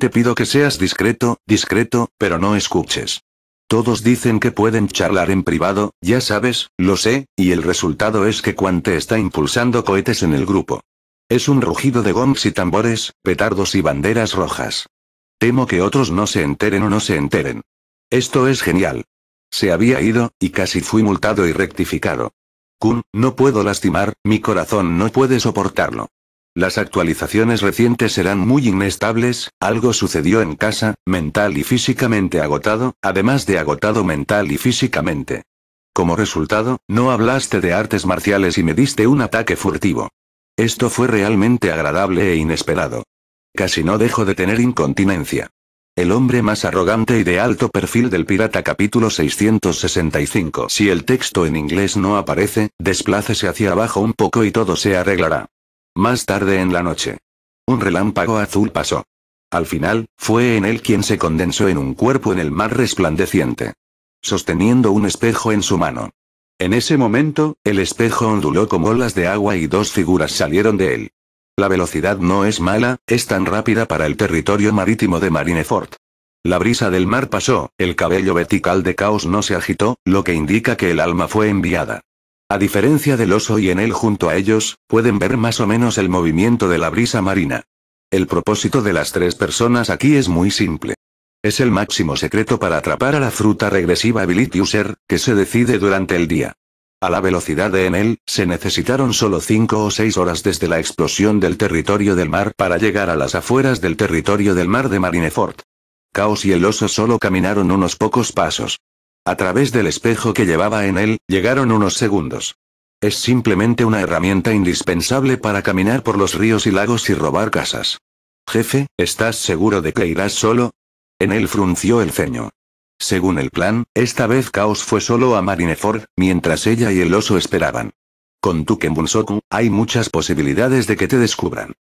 te pido que seas discreto, discreto, pero no escuches. Todos dicen que pueden charlar en privado, ya sabes, lo sé, y el resultado es que te está impulsando cohetes en el grupo. Es un rugido de gongs y tambores, petardos y banderas rojas. Temo que otros no se enteren o no se enteren. Esto es genial. Se había ido, y casi fui multado y rectificado. Kun, no puedo lastimar, mi corazón no puede soportarlo. Las actualizaciones recientes serán muy inestables, algo sucedió en casa, mental y físicamente agotado, además de agotado mental y físicamente. Como resultado, no hablaste de artes marciales y me diste un ataque furtivo. Esto fue realmente agradable e inesperado. Casi no dejo de tener incontinencia. El hombre más arrogante y de alto perfil del pirata capítulo 665 Si el texto en inglés no aparece, desplácese hacia abajo un poco y todo se arreglará. Más tarde en la noche. Un relámpago azul pasó. Al final, fue en él quien se condensó en un cuerpo en el mar resplandeciente. Sosteniendo un espejo en su mano. En ese momento, el espejo onduló como olas de agua y dos figuras salieron de él. La velocidad no es mala, es tan rápida para el territorio marítimo de Marineford. La brisa del mar pasó, el cabello vertical de Caos no se agitó, lo que indica que el alma fue enviada. A diferencia del oso y en él junto a ellos, pueden ver más o menos el movimiento de la brisa marina. El propósito de las tres personas aquí es muy simple. Es el máximo secreto para atrapar a la fruta regresiva Ability User, que se decide durante el día. A la velocidad de en él, se necesitaron solo 5 o 6 horas desde la explosión del territorio del mar para llegar a las afueras del territorio del mar de Marinefort. Caos y el oso solo caminaron unos pocos pasos. A través del espejo que llevaba en él, llegaron unos segundos. Es simplemente una herramienta indispensable para caminar por los ríos y lagos y robar casas. Jefe, ¿estás seguro de que irás solo? En él frunció el ceño. Según el plan, esta vez Caos fue solo a Marineford, mientras ella y el oso esperaban. Con tu Soku, hay muchas posibilidades de que te descubran.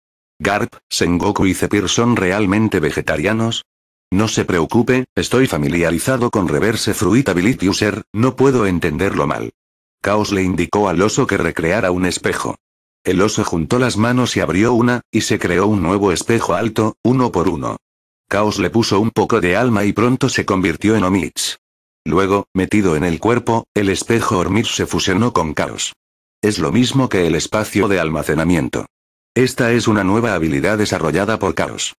Garp, Sengoku y Zepir son realmente vegetarianos, no se preocupe, estoy familiarizado con Reverse Fruitability User, no puedo entenderlo mal. Chaos le indicó al oso que recreara un espejo. El oso juntó las manos y abrió una, y se creó un nuevo espejo alto, uno por uno. Chaos le puso un poco de alma y pronto se convirtió en Omich. Luego, metido en el cuerpo, el espejo Ormir se fusionó con Chaos. Es lo mismo que el espacio de almacenamiento. Esta es una nueva habilidad desarrollada por Chaos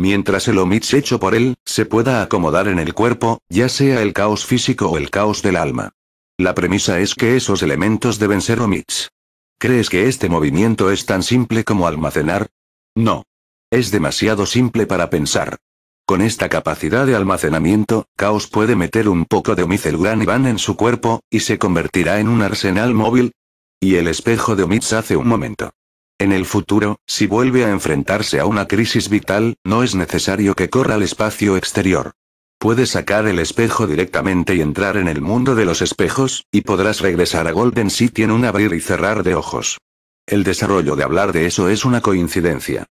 mientras el Omits hecho por él, se pueda acomodar en el cuerpo, ya sea el caos físico o el caos del alma. La premisa es que esos elementos deben ser omits. ¿Crees que este movimiento es tan simple como almacenar? No. Es demasiado simple para pensar. Con esta capacidad de almacenamiento, Caos puede meter un poco de gran Iván en su cuerpo, y se convertirá en un arsenal móvil. Y el espejo de Omits hace un momento. En el futuro, si vuelve a enfrentarse a una crisis vital, no es necesario que corra al espacio exterior. Puede sacar el espejo directamente y entrar en el mundo de los espejos, y podrás regresar a Golden City en un abrir y cerrar de ojos. El desarrollo de hablar de eso es una coincidencia.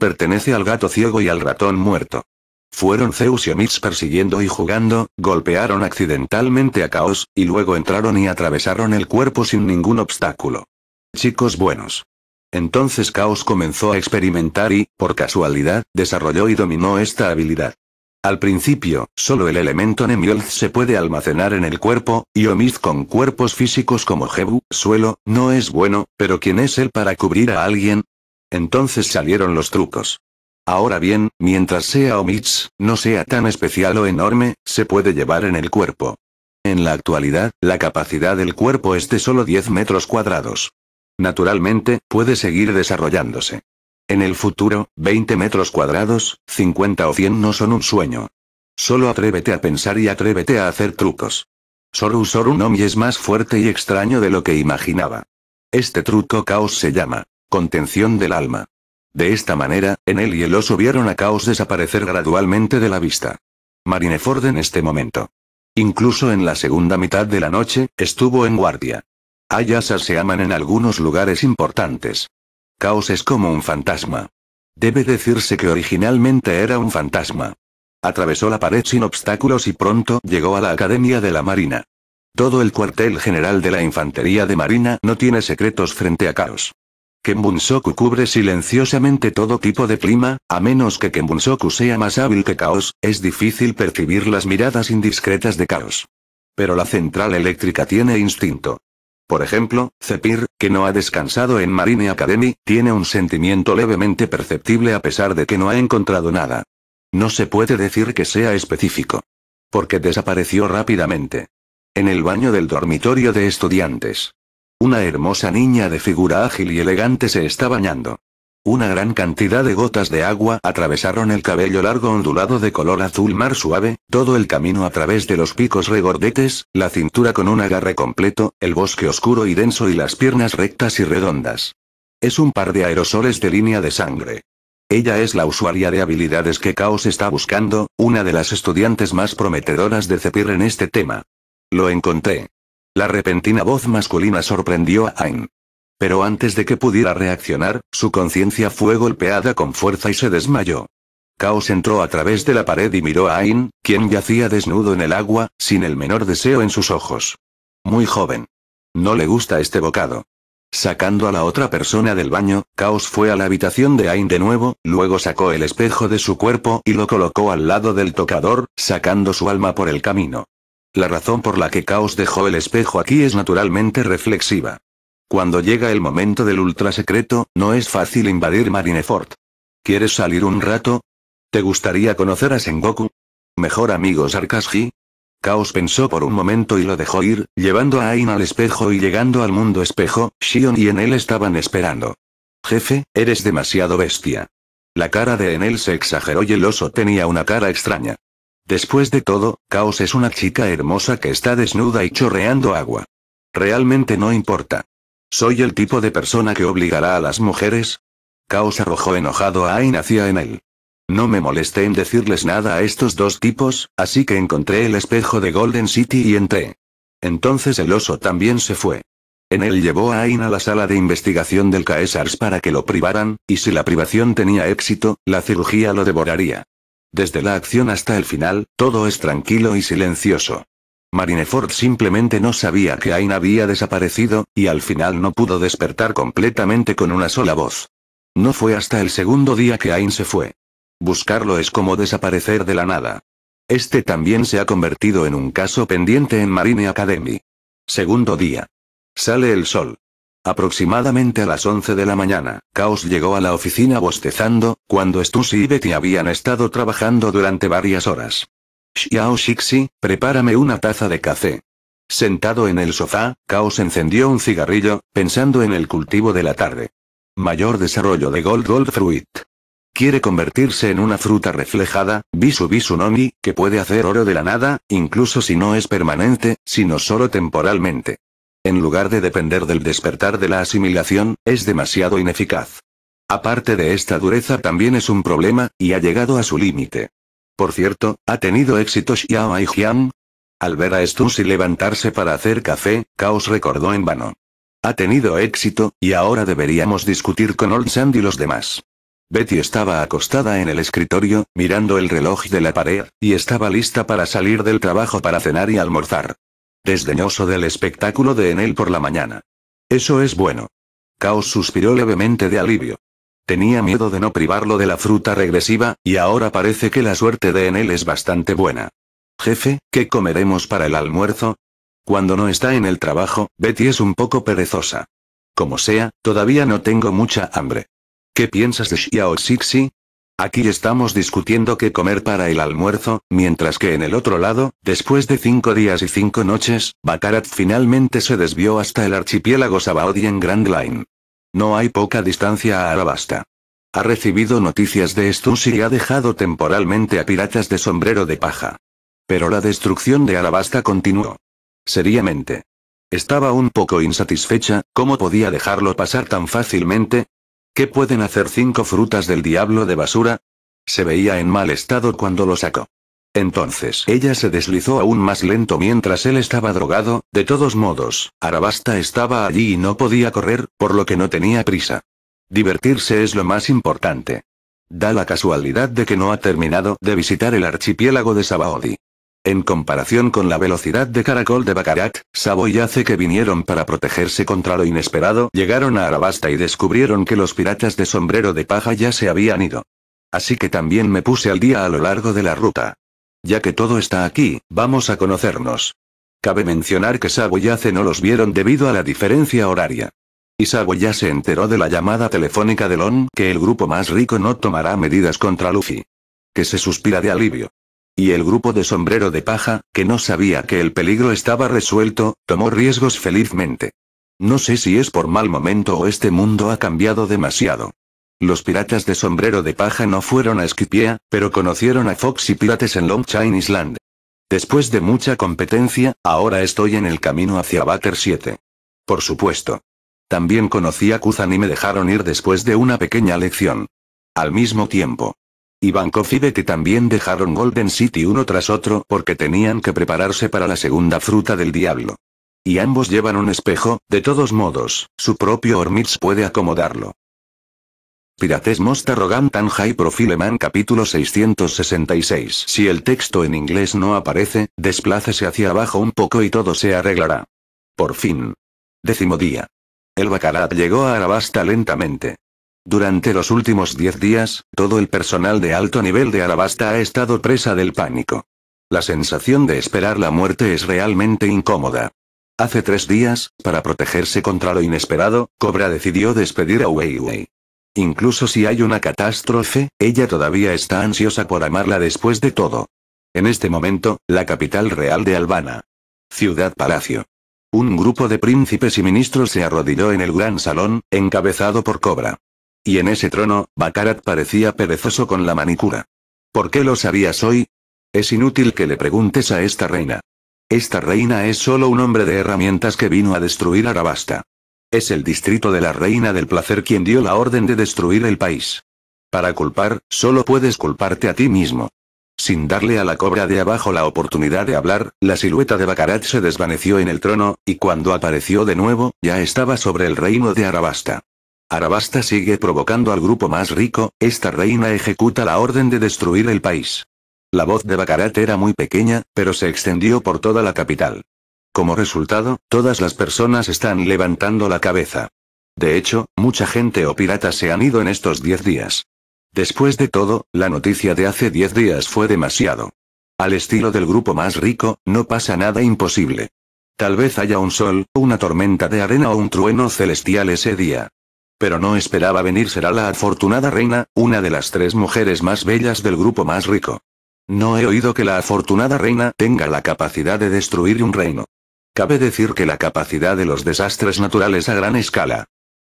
Pertenece al gato ciego y al ratón muerto. Fueron Zeus y Omits persiguiendo y jugando, golpearon accidentalmente a Caos, y luego entraron y atravesaron el cuerpo sin ningún obstáculo. Chicos buenos. Entonces Caos comenzó a experimentar y, por casualidad, desarrolló y dominó esta habilidad. Al principio, solo el elemento Nemiolz se puede almacenar en el cuerpo, y Omid con cuerpos físicos como Jebu, suelo, no es bueno, pero ¿quién es él para cubrir a alguien? Entonces salieron los trucos. Ahora bien, mientras sea Omits, no sea tan especial o enorme, se puede llevar en el cuerpo. En la actualidad, la capacidad del cuerpo es de solo 10 metros cuadrados. Naturalmente, puede seguir desarrollándose. En el futuro, 20 metros cuadrados, 50 o 100 no son un sueño. Solo atrévete a pensar y atrévete a hacer trucos. Soru Soru Nomi es más fuerte y extraño de lo que imaginaba. Este truco caos se llama contención del alma. De esta manera, en él y el oso vieron a Caos desaparecer gradualmente de la vista. Marineford en este momento. Incluso en la segunda mitad de la noche, estuvo en guardia. Hayasas se aman en algunos lugares importantes. Caos es como un fantasma. Debe decirse que originalmente era un fantasma. Atravesó la pared sin obstáculos y pronto llegó a la Academia de la Marina. Todo el cuartel general de la Infantería de Marina no tiene secretos frente a Caos. Kembunsoku cubre silenciosamente todo tipo de clima, a menos que soku sea más hábil que Caos, es difícil percibir las miradas indiscretas de Caos. Pero la central eléctrica tiene instinto. Por ejemplo, Zepir, que no ha descansado en Marine Academy, tiene un sentimiento levemente perceptible a pesar de que no ha encontrado nada. No se puede decir que sea específico. Porque desapareció rápidamente. En el baño del dormitorio de estudiantes. Una hermosa niña de figura ágil y elegante se está bañando. Una gran cantidad de gotas de agua atravesaron el cabello largo ondulado de color azul mar suave, todo el camino a través de los picos regordetes, la cintura con un agarre completo, el bosque oscuro y denso y las piernas rectas y redondas. Es un par de aerosoles de línea de sangre. Ella es la usuaria de habilidades que caos está buscando, una de las estudiantes más prometedoras de Cepir en este tema. Lo encontré. La repentina voz masculina sorprendió a Ayn. Pero antes de que pudiera reaccionar, su conciencia fue golpeada con fuerza y se desmayó. Caos entró a través de la pared y miró a Ain, quien yacía desnudo en el agua, sin el menor deseo en sus ojos. Muy joven. No le gusta este bocado. Sacando a la otra persona del baño, Caos fue a la habitación de Ain de nuevo, luego sacó el espejo de su cuerpo y lo colocó al lado del tocador, sacando su alma por el camino. La razón por la que Caos dejó el espejo aquí es naturalmente reflexiva. Cuando llega el momento del ultra secreto, no es fácil invadir Marineford. ¿Quieres salir un rato? ¿Te gustaría conocer a Sengoku? ¿Mejor amigo Sarkashi? Chaos pensó por un momento y lo dejó ir, llevando a Ain al espejo y llegando al mundo espejo, Shion y Enel estaban esperando. Jefe, eres demasiado bestia. La cara de Enel se exageró y el oso tenía una cara extraña. Después de todo, Chaos es una chica hermosa que está desnuda y chorreando agua. Realmente no importa. Soy el tipo de persona que obligará a las mujeres. Caos arrojó enojado a Ain hacia en él. No me molesté en decirles nada a estos dos tipos, así que encontré el espejo de Golden City y entré. Entonces el oso también se fue. En él llevó a Ain a la sala de investigación del Caesars para que lo privaran, y si la privación tenía éxito, la cirugía lo devoraría. Desde la acción hasta el final, todo es tranquilo y silencioso. Marineford simplemente no sabía que Ain había desaparecido, y al final no pudo despertar completamente con una sola voz. No fue hasta el segundo día que Ain se fue. Buscarlo es como desaparecer de la nada. Este también se ha convertido en un caso pendiente en Marine Academy. Segundo día. Sale el sol. Aproximadamente a las 11 de la mañana, Chaos llegó a la oficina bostezando, cuando Stussy y Betty habían estado trabajando durante varias horas. Xiao Xixi, prepárame una taza de café. Sentado en el sofá, Caos encendió un cigarrillo, pensando en el cultivo de la tarde. Mayor desarrollo de Gold Gold Fruit. Quiere convertirse en una fruta reflejada, Bisu Bisu Nomi, que puede hacer oro de la nada, incluso si no es permanente, sino solo temporalmente. En lugar de depender del despertar de la asimilación, es demasiado ineficaz. Aparte de esta dureza también es un problema, y ha llegado a su límite. Por cierto, ¿ha tenido éxito Xiao Aijian? Al ver a y levantarse para hacer café, Caos recordó en vano. Ha tenido éxito, y ahora deberíamos discutir con Old Sand y los demás. Betty estaba acostada en el escritorio, mirando el reloj de la pared, y estaba lista para salir del trabajo para cenar y almorzar. Desdeñoso del espectáculo de Enel por la mañana. Eso es bueno. Caos suspiró levemente de alivio. Tenía miedo de no privarlo de la fruta regresiva, y ahora parece que la suerte de en él es bastante buena. Jefe, ¿qué comeremos para el almuerzo? Cuando no está en el trabajo, Betty es un poco perezosa. Como sea, todavía no tengo mucha hambre. ¿Qué piensas de Xiao Sixi? Aquí estamos discutiendo qué comer para el almuerzo, mientras que en el otro lado, después de cinco días y cinco noches, Bakarat finalmente se desvió hasta el archipiélago Sabaody en Grand Line. No hay poca distancia a Arabasta. Ha recibido noticias de Stussy y ha dejado temporalmente a piratas de sombrero de paja. Pero la destrucción de Arabasta continuó. Seriamente. Estaba un poco insatisfecha, ¿cómo podía dejarlo pasar tan fácilmente? ¿Qué pueden hacer cinco frutas del diablo de basura? Se veía en mal estado cuando lo sacó. Entonces ella se deslizó aún más lento mientras él estaba drogado, de todos modos, Arabasta estaba allí y no podía correr, por lo que no tenía prisa. Divertirse es lo más importante. Da la casualidad de que no ha terminado de visitar el archipiélago de Sabaody. En comparación con la velocidad de caracol de Bacarat, Sabo y que vinieron para protegerse contra lo inesperado llegaron a Arabasta y descubrieron que los piratas de sombrero de paja ya se habían ido. Así que también me puse al día a lo largo de la ruta. Ya que todo está aquí, vamos a conocernos. Cabe mencionar que Sabo y Ace no los vieron debido a la diferencia horaria. Y ya se enteró de la llamada telefónica de Lon que el grupo más rico no tomará medidas contra Luffy. Que se suspira de alivio. Y el grupo de sombrero de paja, que no sabía que el peligro estaba resuelto, tomó riesgos felizmente. No sé si es por mal momento o este mundo ha cambiado demasiado. Los piratas de sombrero de paja no fueron a Skipia, pero conocieron a Fox y Pirates en Long Chain Island. Después de mucha competencia, ahora estoy en el camino hacia Butter 7. Por supuesto. También conocí a Kuzan y me dejaron ir después de una pequeña lección. Al mismo tiempo. Y y que también dejaron Golden City uno tras otro porque tenían que prepararse para la segunda fruta del diablo. Y ambos llevan un espejo, de todos modos, su propio Hormitz puede acomodarlo. Pirates Most Arrogant and High Profile Man capítulo 666 Si el texto en inglés no aparece, desplácese hacia abajo un poco y todo se arreglará. Por fin. Décimo día. El Bacarat llegó a Arabasta lentamente. Durante los últimos 10 días, todo el personal de alto nivel de Arabasta ha estado presa del pánico. La sensación de esperar la muerte es realmente incómoda. Hace tres días, para protegerse contra lo inesperado, Cobra decidió despedir a Weiwei. Incluso si hay una catástrofe, ella todavía está ansiosa por amarla después de todo. En este momento, la capital real de Albana. Ciudad Palacio. Un grupo de príncipes y ministros se arrodilló en el gran salón, encabezado por Cobra. Y en ese trono, Bakarat parecía perezoso con la manicura. ¿Por qué lo sabías hoy? Es inútil que le preguntes a esta reina. Esta reina es solo un hombre de herramientas que vino a destruir Arabasta. Es el distrito de la Reina del Placer quien dio la orden de destruir el país. Para culpar, solo puedes culparte a ti mismo. Sin darle a la cobra de abajo la oportunidad de hablar, la silueta de Bacarat se desvaneció en el trono, y cuando apareció de nuevo, ya estaba sobre el reino de Arabasta. Arabasta sigue provocando al grupo más rico, esta reina ejecuta la orden de destruir el país. La voz de Bacarat era muy pequeña, pero se extendió por toda la capital. Como resultado, todas las personas están levantando la cabeza. De hecho, mucha gente o piratas se han ido en estos 10 días. Después de todo, la noticia de hace 10 días fue demasiado. Al estilo del grupo más rico, no pasa nada imposible. Tal vez haya un sol, una tormenta de arena o un trueno celestial ese día. Pero no esperaba venir será la afortunada reina, una de las tres mujeres más bellas del grupo más rico. No he oído que la afortunada reina tenga la capacidad de destruir un reino. Cabe decir que la capacidad de los desastres naturales a gran escala.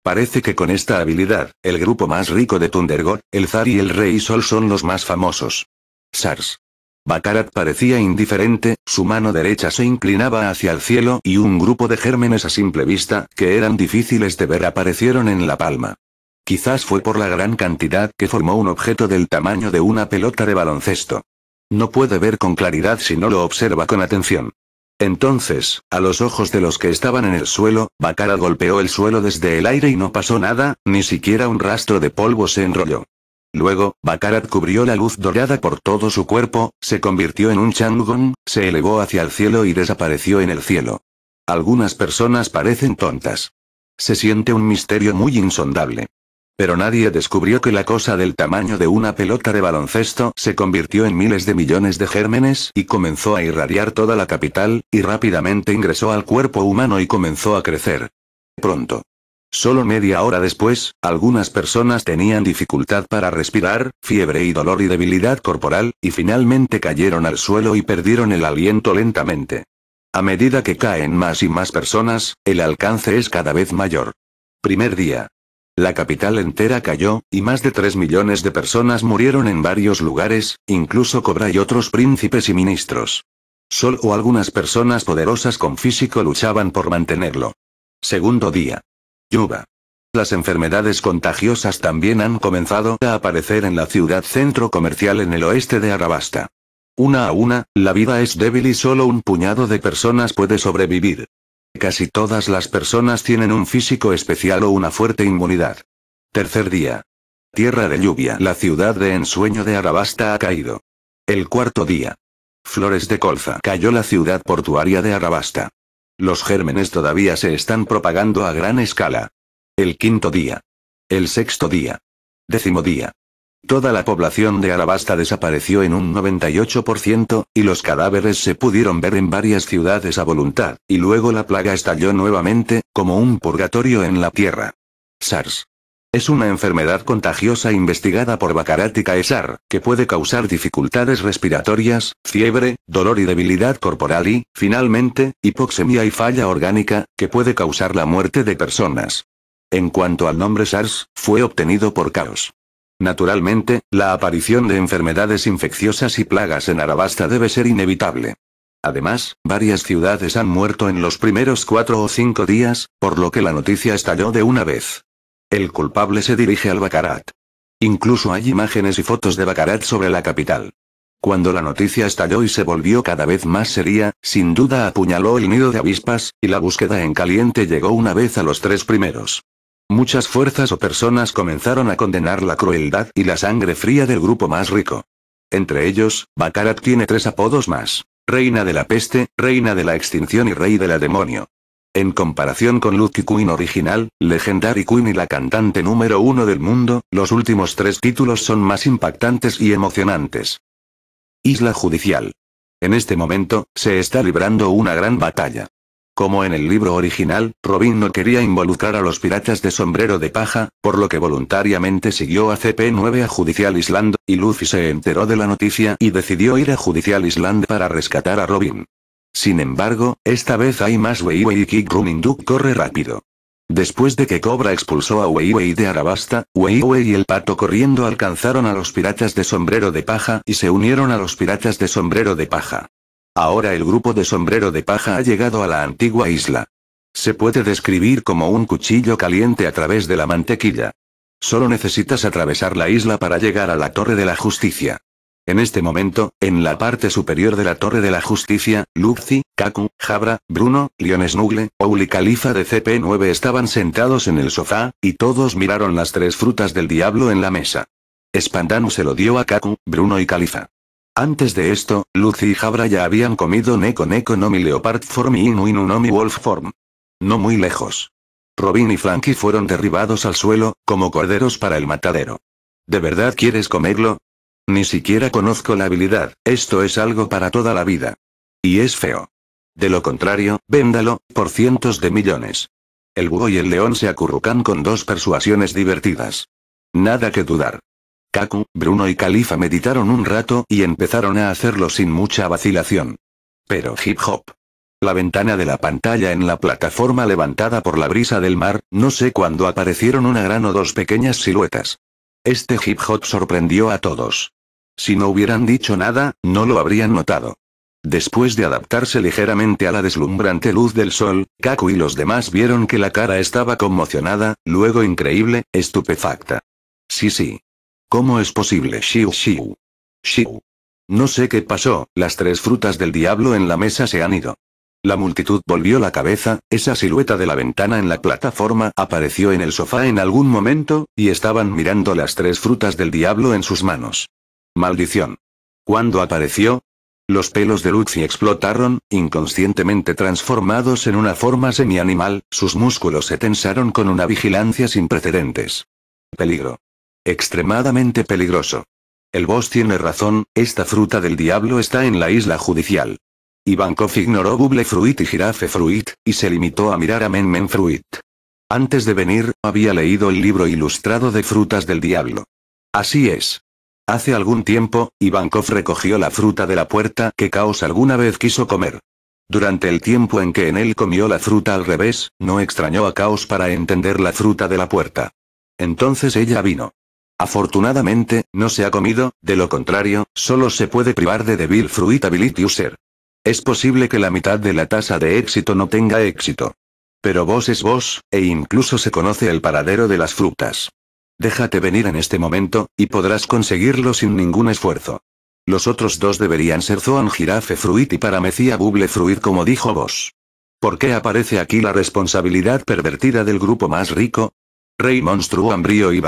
Parece que con esta habilidad, el grupo más rico de Thundergod, el Zar y el Rey Sol son los más famosos. SARS. Bakarat parecía indiferente, su mano derecha se inclinaba hacia el cielo y un grupo de gérmenes a simple vista, que eran difíciles de ver, aparecieron en la palma. Quizás fue por la gran cantidad que formó un objeto del tamaño de una pelota de baloncesto. No puede ver con claridad si no lo observa con atención. Entonces, a los ojos de los que estaban en el suelo, Bakara golpeó el suelo desde el aire y no pasó nada, ni siquiera un rastro de polvo se enrolló. Luego, Bakarat cubrió la luz dorada por todo su cuerpo, se convirtió en un Chang'on, se elevó hacia el cielo y desapareció en el cielo. Algunas personas parecen tontas. Se siente un misterio muy insondable. Pero nadie descubrió que la cosa del tamaño de una pelota de baloncesto se convirtió en miles de millones de gérmenes y comenzó a irradiar toda la capital, y rápidamente ingresó al cuerpo humano y comenzó a crecer. Pronto. Solo media hora después, algunas personas tenían dificultad para respirar, fiebre y dolor y debilidad corporal, y finalmente cayeron al suelo y perdieron el aliento lentamente. A medida que caen más y más personas, el alcance es cada vez mayor. Primer día. La capital entera cayó, y más de 3 millones de personas murieron en varios lugares, incluso Cobra y otros príncipes y ministros. Solo algunas personas poderosas con físico luchaban por mantenerlo. Segundo día. lluvia Las enfermedades contagiosas también han comenzado a aparecer en la ciudad centro comercial en el oeste de Arabasta. Una a una, la vida es débil y solo un puñado de personas puede sobrevivir. Casi todas las personas tienen un físico especial o una fuerte inmunidad. Tercer día. Tierra de lluvia. La ciudad de ensueño de Arabasta ha caído. El cuarto día. Flores de colza. Cayó la ciudad portuaria de Arabasta. Los gérmenes todavía se están propagando a gran escala. El quinto día. El sexto día. Décimo día. Toda la población de Arabasta desapareció en un 98%, y los cadáveres se pudieron ver en varias ciudades a voluntad, y luego la plaga estalló nuevamente, como un purgatorio en la tierra. SARS. Es una enfermedad contagiosa investigada por Bacarática y que puede causar dificultades respiratorias, fiebre, dolor y debilidad corporal y, finalmente, hipoxemia y falla orgánica, que puede causar la muerte de personas. En cuanto al nombre SARS, fue obtenido por Caos. Naturalmente, la aparición de enfermedades infecciosas y plagas en Arabasta debe ser inevitable. Además, varias ciudades han muerto en los primeros cuatro o cinco días, por lo que la noticia estalló de una vez. El culpable se dirige al Bacarat. Incluso hay imágenes y fotos de Bacarat sobre la capital. Cuando la noticia estalló y se volvió cada vez más seria, sin duda apuñaló el nido de avispas, y la búsqueda en caliente llegó una vez a los tres primeros. Muchas fuerzas o personas comenzaron a condenar la crueldad y la sangre fría del grupo más rico. Entre ellos, Bakarat tiene tres apodos más. Reina de la peste, reina de la extinción y rey de la demonio. En comparación con Lucky Queen original, Legendary Queen y la cantante número uno del mundo, los últimos tres títulos son más impactantes y emocionantes. Isla Judicial. En este momento, se está librando una gran batalla. Como en el libro original, Robin no quería involucrar a los piratas de sombrero de paja, por lo que voluntariamente siguió a CP9 a Judicial Island, y Luffy se enteró de la noticia y decidió ir a Judicial Island para rescatar a Robin. Sin embargo, esta vez hay más Weiwei y Kick corre rápido. Después de que Cobra expulsó a Weiwei de Arabasta, Weiwei y el pato corriendo alcanzaron a los piratas de sombrero de paja y se unieron a los piratas de sombrero de paja. Ahora el grupo de sombrero de paja ha llegado a la antigua isla. Se puede describir como un cuchillo caliente a través de la mantequilla. Solo necesitas atravesar la isla para llegar a la Torre de la Justicia. En este momento, en la parte superior de la Torre de la Justicia, Lucy, Kaku, Jabra, Bruno, Liones Nugle, Ouli y Califa de CP9 estaban sentados en el sofá, y todos miraron las tres frutas del diablo en la mesa. Spandano se lo dio a Kaku, Bruno y Califa. Antes de esto, Lucy y Jabra ya habían comido Neko Neko no mi Leopard Form y Inu Inu no mi Wolf Form. No muy lejos. Robin y Frankie fueron derribados al suelo, como corderos para el matadero. ¿De verdad quieres comerlo? Ni siquiera conozco la habilidad, esto es algo para toda la vida. Y es feo. De lo contrario, véndalo, por cientos de millones. El búho y el león se acurrucan con dos persuasiones divertidas. Nada que dudar. Kaku, Bruno y Califa meditaron un rato y empezaron a hacerlo sin mucha vacilación. Pero hip hop. La ventana de la pantalla en la plataforma levantada por la brisa del mar, no sé cuándo aparecieron una gran o dos pequeñas siluetas. Este hip hop sorprendió a todos. Si no hubieran dicho nada, no lo habrían notado. Después de adaptarse ligeramente a la deslumbrante luz del sol, Kaku y los demás vieron que la cara estaba conmocionada, luego increíble, estupefacta. Sí, sí. ¿Cómo es posible, Shiu, shiu. Shiu. No sé qué pasó, las tres frutas del diablo en la mesa se han ido. La multitud volvió la cabeza, esa silueta de la ventana en la plataforma apareció en el sofá en algún momento, y estaban mirando las tres frutas del diablo en sus manos. Maldición. Cuando apareció? Los pelos de Luxi explotaron, inconscientemente transformados en una forma semi-animal, sus músculos se tensaron con una vigilancia sin precedentes. Peligro. Extremadamente peligroso. El boss tiene razón, esta fruta del diablo está en la isla judicial. Ivankov ignoró Buble Fruit y Girafe Fruit, y se limitó a mirar a Men Fruit. Antes de venir, había leído el libro ilustrado de frutas del diablo. Así es. Hace algún tiempo, Ivankov recogió la fruta de la puerta que Caos alguna vez quiso comer. Durante el tiempo en que en él comió la fruta al revés, no extrañó a Caos para entender la fruta de la puerta. Entonces ella vino. Afortunadamente, no se ha comido, de lo contrario, solo se puede privar de Devil Fruit Ability User. Es posible que la mitad de la tasa de éxito no tenga éxito. Pero vos es vos, e incluso se conoce el paradero de las frutas. Déjate venir en este momento, y podrás conseguirlo sin ningún esfuerzo. Los otros dos deberían ser Zoan Girafe Fruit y Paramecía Buble Fruit como dijo vos. ¿Por qué aparece aquí la responsabilidad pervertida del grupo más rico? Rey Monstruo Ambrío y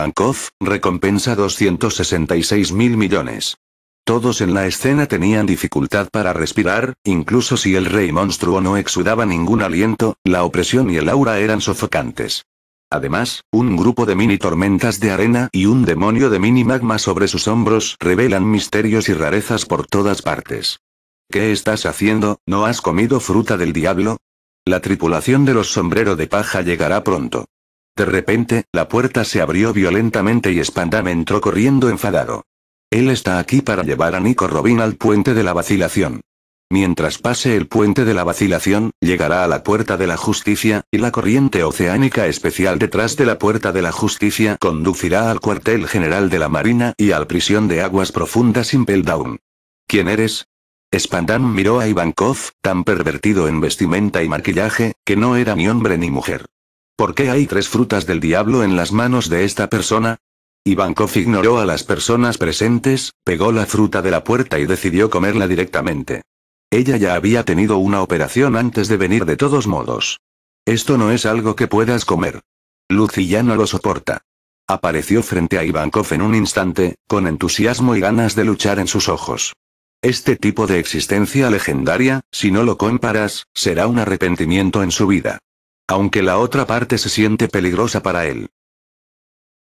recompensa 266 mil millones. Todos en la escena tenían dificultad para respirar, incluso si el rey monstruo no exudaba ningún aliento, la opresión y el aura eran sofocantes. Además, un grupo de mini tormentas de arena y un demonio de mini magma sobre sus hombros revelan misterios y rarezas por todas partes. ¿Qué estás haciendo? ¿No has comido fruta del diablo? La tripulación de los sombrero de paja llegará pronto. De repente, la puerta se abrió violentamente y Spandam entró corriendo enfadado. Él está aquí para llevar a Nico Robin al puente de la vacilación. Mientras pase el puente de la vacilación, llegará a la puerta de la justicia, y la corriente oceánica especial detrás de la puerta de la justicia conducirá al cuartel general de la Marina y al prisión de aguas profundas Impeldown. ¿Quién eres? Spandam miró a Ivankov, tan pervertido en vestimenta y maquillaje, que no era ni hombre ni mujer. ¿Por qué hay tres frutas del diablo en las manos de esta persona? Ivankov ignoró a las personas presentes, pegó la fruta de la puerta y decidió comerla directamente. Ella ya había tenido una operación antes de venir de todos modos. Esto no es algo que puedas comer. Lucy ya no lo soporta. Apareció frente a Ivankov en un instante, con entusiasmo y ganas de luchar en sus ojos. Este tipo de existencia legendaria, si no lo comparas, será un arrepentimiento en su vida. Aunque la otra parte se siente peligrosa para él.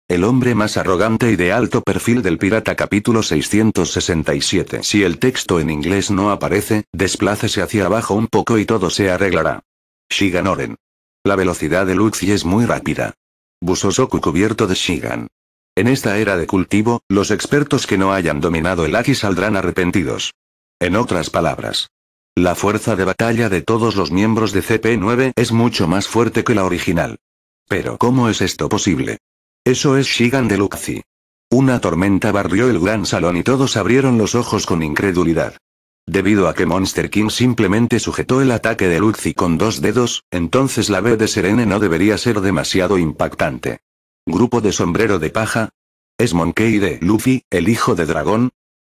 El hombre más arrogante y de alto perfil del pirata capítulo 667 Si el texto en inglés no aparece, desplácese hacia abajo un poco y todo se arreglará. Shiganoren. La velocidad de Luxi es muy rápida. Busosoku cubierto de Shigan. En esta era de cultivo, los expertos que no hayan dominado el Aki saldrán arrepentidos. En otras palabras, la fuerza de batalla de todos los miembros de CP9 es mucho más fuerte que la original. Pero ¿cómo es esto posible? Eso es Shigan de Luxi. Una tormenta barrió el gran salón y todos abrieron los ojos con incredulidad. Debido a que Monster King simplemente sujetó el ataque de Luxi con dos dedos, entonces la B de Serene no debería ser demasiado impactante. Grupo de sombrero de paja. Es Monkey de Luffy, el hijo de dragón,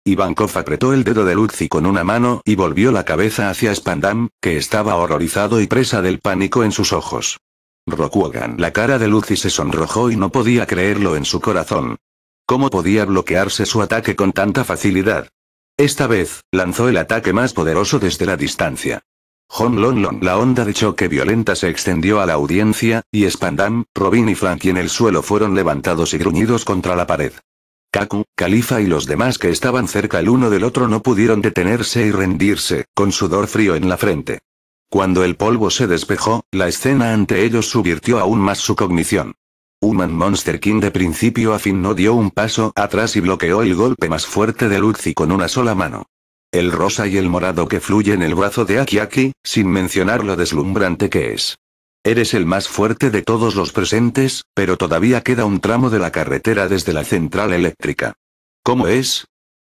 Ivankov apretó el dedo de Lucy con una mano y volvió la cabeza hacia Spandam, que estaba horrorizado y presa del pánico en sus ojos. Rokuogan. La cara de Lucy se sonrojó y no podía creerlo en su corazón. ¿Cómo podía bloquearse su ataque con tanta facilidad? Esta vez, lanzó el ataque más poderoso desde la distancia. Hon Lon Lon. La onda de choque violenta se extendió a la audiencia, y Spandam, Robin y Frankie en el suelo fueron levantados y gruñidos contra la pared. Kaku, Califa y los demás que estaban cerca el uno del otro no pudieron detenerse y rendirse, con sudor frío en la frente. Cuando el polvo se despejó, la escena ante ellos subvirtió aún más su cognición. Human Monster King de principio a fin no dio un paso atrás y bloqueó el golpe más fuerte de Luzi con una sola mano. El rosa y el morado que fluye en el brazo de Akiaki, sin mencionar lo deslumbrante que es. Eres el más fuerte de todos los presentes, pero todavía queda un tramo de la carretera desde la central eléctrica. ¿Cómo es?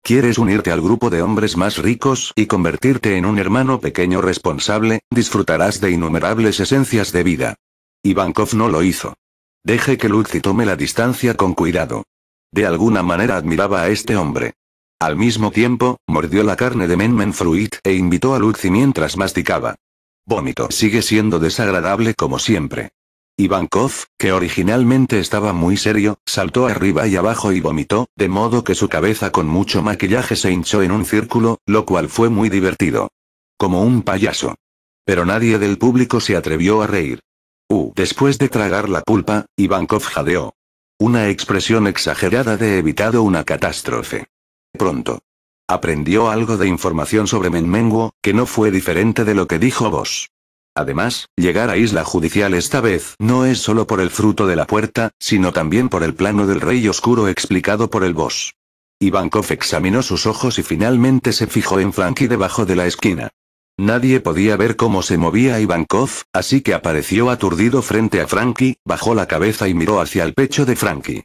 ¿Quieres unirte al grupo de hombres más ricos y convertirte en un hermano pequeño responsable? Disfrutarás de innumerables esencias de vida. Ivankov no lo hizo. Deje que Lucy tome la distancia con cuidado. De alguna manera admiraba a este hombre. Al mismo tiempo, mordió la carne de Men, Fruit e invitó a Lucy mientras masticaba. Vómito sigue siendo desagradable como siempre. Ivankov, que originalmente estaba muy serio, saltó arriba y abajo y vomitó, de modo que su cabeza con mucho maquillaje se hinchó en un círculo, lo cual fue muy divertido. Como un payaso. Pero nadie del público se atrevió a reír. Uh, después de tragar la pulpa, Ivankov jadeó. Una expresión exagerada de evitado una catástrofe. Pronto. Aprendió algo de información sobre Menmenguo, que no fue diferente de lo que dijo vos. Además, llegar a Isla Judicial esta vez no es solo por el fruto de la puerta, sino también por el plano del Rey Oscuro explicado por el boss. Ivankov examinó sus ojos y finalmente se fijó en Frankie debajo de la esquina. Nadie podía ver cómo se movía Ivankov, así que apareció aturdido frente a Frankie, bajó la cabeza y miró hacia el pecho de Frankie.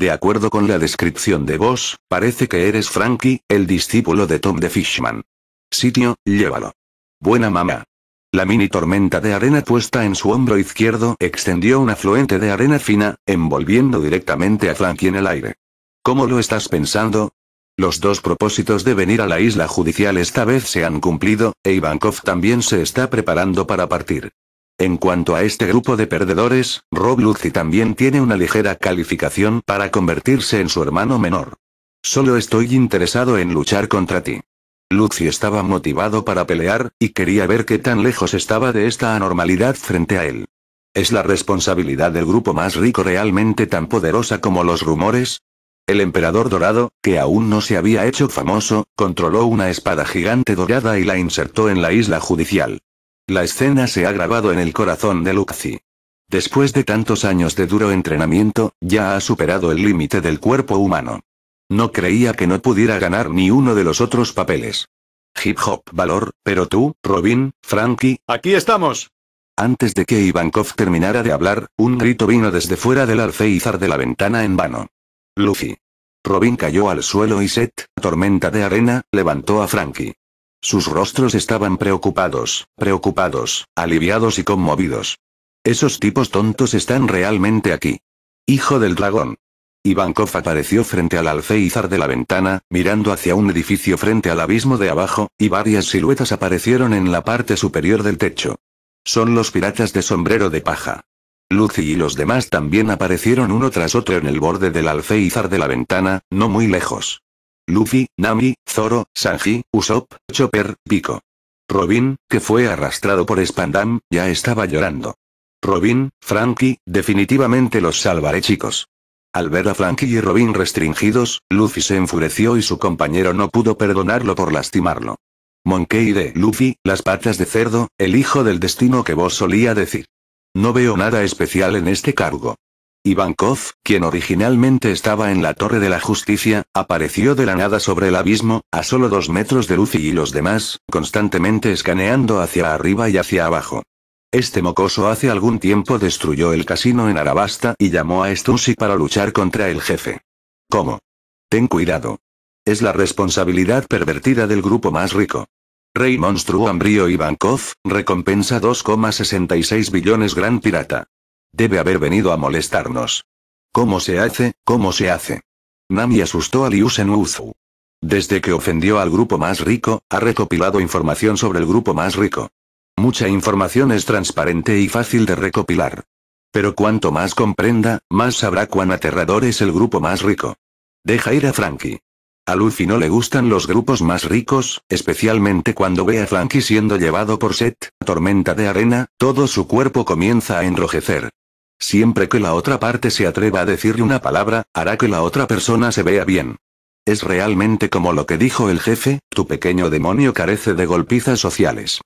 De acuerdo con la descripción de vos, parece que eres Frankie, el discípulo de Tom de Fishman. Sitio, llévalo. Buena mamá. La mini tormenta de arena puesta en su hombro izquierdo extendió un afluente de arena fina, envolviendo directamente a Frankie en el aire. ¿Cómo lo estás pensando? Los dos propósitos de venir a la isla judicial esta vez se han cumplido, e Ivankov también se está preparando para partir. En cuanto a este grupo de perdedores, Rob Lucy también tiene una ligera calificación para convertirse en su hermano menor. Solo estoy interesado en luchar contra ti. Lucy estaba motivado para pelear, y quería ver qué tan lejos estaba de esta anormalidad frente a él. ¿Es la responsabilidad del grupo más rico realmente tan poderosa como los rumores? El emperador dorado, que aún no se había hecho famoso, controló una espada gigante dorada y la insertó en la isla judicial. La escena se ha grabado en el corazón de Lucy. Después de tantos años de duro entrenamiento, ya ha superado el límite del cuerpo humano. No creía que no pudiera ganar ni uno de los otros papeles. Hip hop valor, pero tú, Robin, Frankie. Aquí estamos. Antes de que Ivankov terminara de hablar, un grito vino desde fuera del alféizar de la ventana en vano. Luffy. Robin cayó al suelo y Seth, tormenta de arena, levantó a Frankie. Sus rostros estaban preocupados, preocupados, aliviados y conmovidos. Esos tipos tontos están realmente aquí. Hijo del dragón. Ivankov apareció frente al alféizar de la ventana, mirando hacia un edificio frente al abismo de abajo, y varias siluetas aparecieron en la parte superior del techo. Son los piratas de sombrero de paja. Lucy y los demás también aparecieron uno tras otro en el borde del alféizar de la ventana, no muy lejos. Luffy, Nami, Zoro, Sanji, Usopp, Chopper, Pico. Robin, que fue arrastrado por Spandam, ya estaba llorando. Robin, Frankie, definitivamente los salvaré chicos. Al ver a Frankie y Robin restringidos, Luffy se enfureció y su compañero no pudo perdonarlo por lastimarlo. Monkey de Luffy, las patas de cerdo, el hijo del destino que vos solía decir. No veo nada especial en este cargo. Ivankov, quien originalmente estaba en la Torre de la Justicia, apareció de la nada sobre el abismo, a solo dos metros de Lucy y los demás, constantemente escaneando hacia arriba y hacia abajo. Este mocoso hace algún tiempo destruyó el casino en Arabasta y llamó a Stussy para luchar contra el jefe. ¿Cómo? Ten cuidado. Es la responsabilidad pervertida del grupo más rico. Rey Monstruo Ambrío Ivankov, recompensa 2,66 billones Gran Pirata. Debe haber venido a molestarnos. ¿Cómo se hace? ¿Cómo se hace? Nami asustó a Liu Senwuzu. Desde que ofendió al grupo más rico, ha recopilado información sobre el grupo más rico. Mucha información es transparente y fácil de recopilar. Pero cuanto más comprenda, más sabrá cuán aterrador es el grupo más rico. Deja ir a Frankie. A Luffy no le gustan los grupos más ricos, especialmente cuando ve a Frankie siendo llevado por Set, tormenta de arena, todo su cuerpo comienza a enrojecer. Siempre que la otra parte se atreva a decirle una palabra, hará que la otra persona se vea bien. Es realmente como lo que dijo el jefe, tu pequeño demonio carece de golpizas sociales.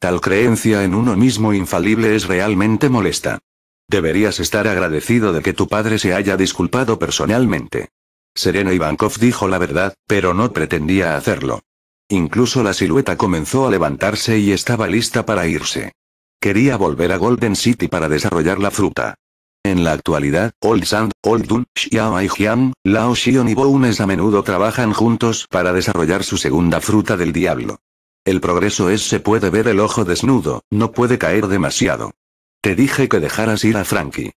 Tal creencia en uno mismo infalible es realmente molesta. Deberías estar agradecido de que tu padre se haya disculpado personalmente. Sereno Ivankov dijo la verdad, pero no pretendía hacerlo. Incluso la silueta comenzó a levantarse y estaba lista para irse. Quería volver a Golden City para desarrollar la fruta. En la actualidad, Old Sand, Old Dun, Xiao Ai Jian, Lao Xion y Bones a menudo trabajan juntos para desarrollar su segunda fruta del diablo. El progreso es se puede ver el ojo desnudo, no puede caer demasiado. Te dije que dejaras ir a Frankie.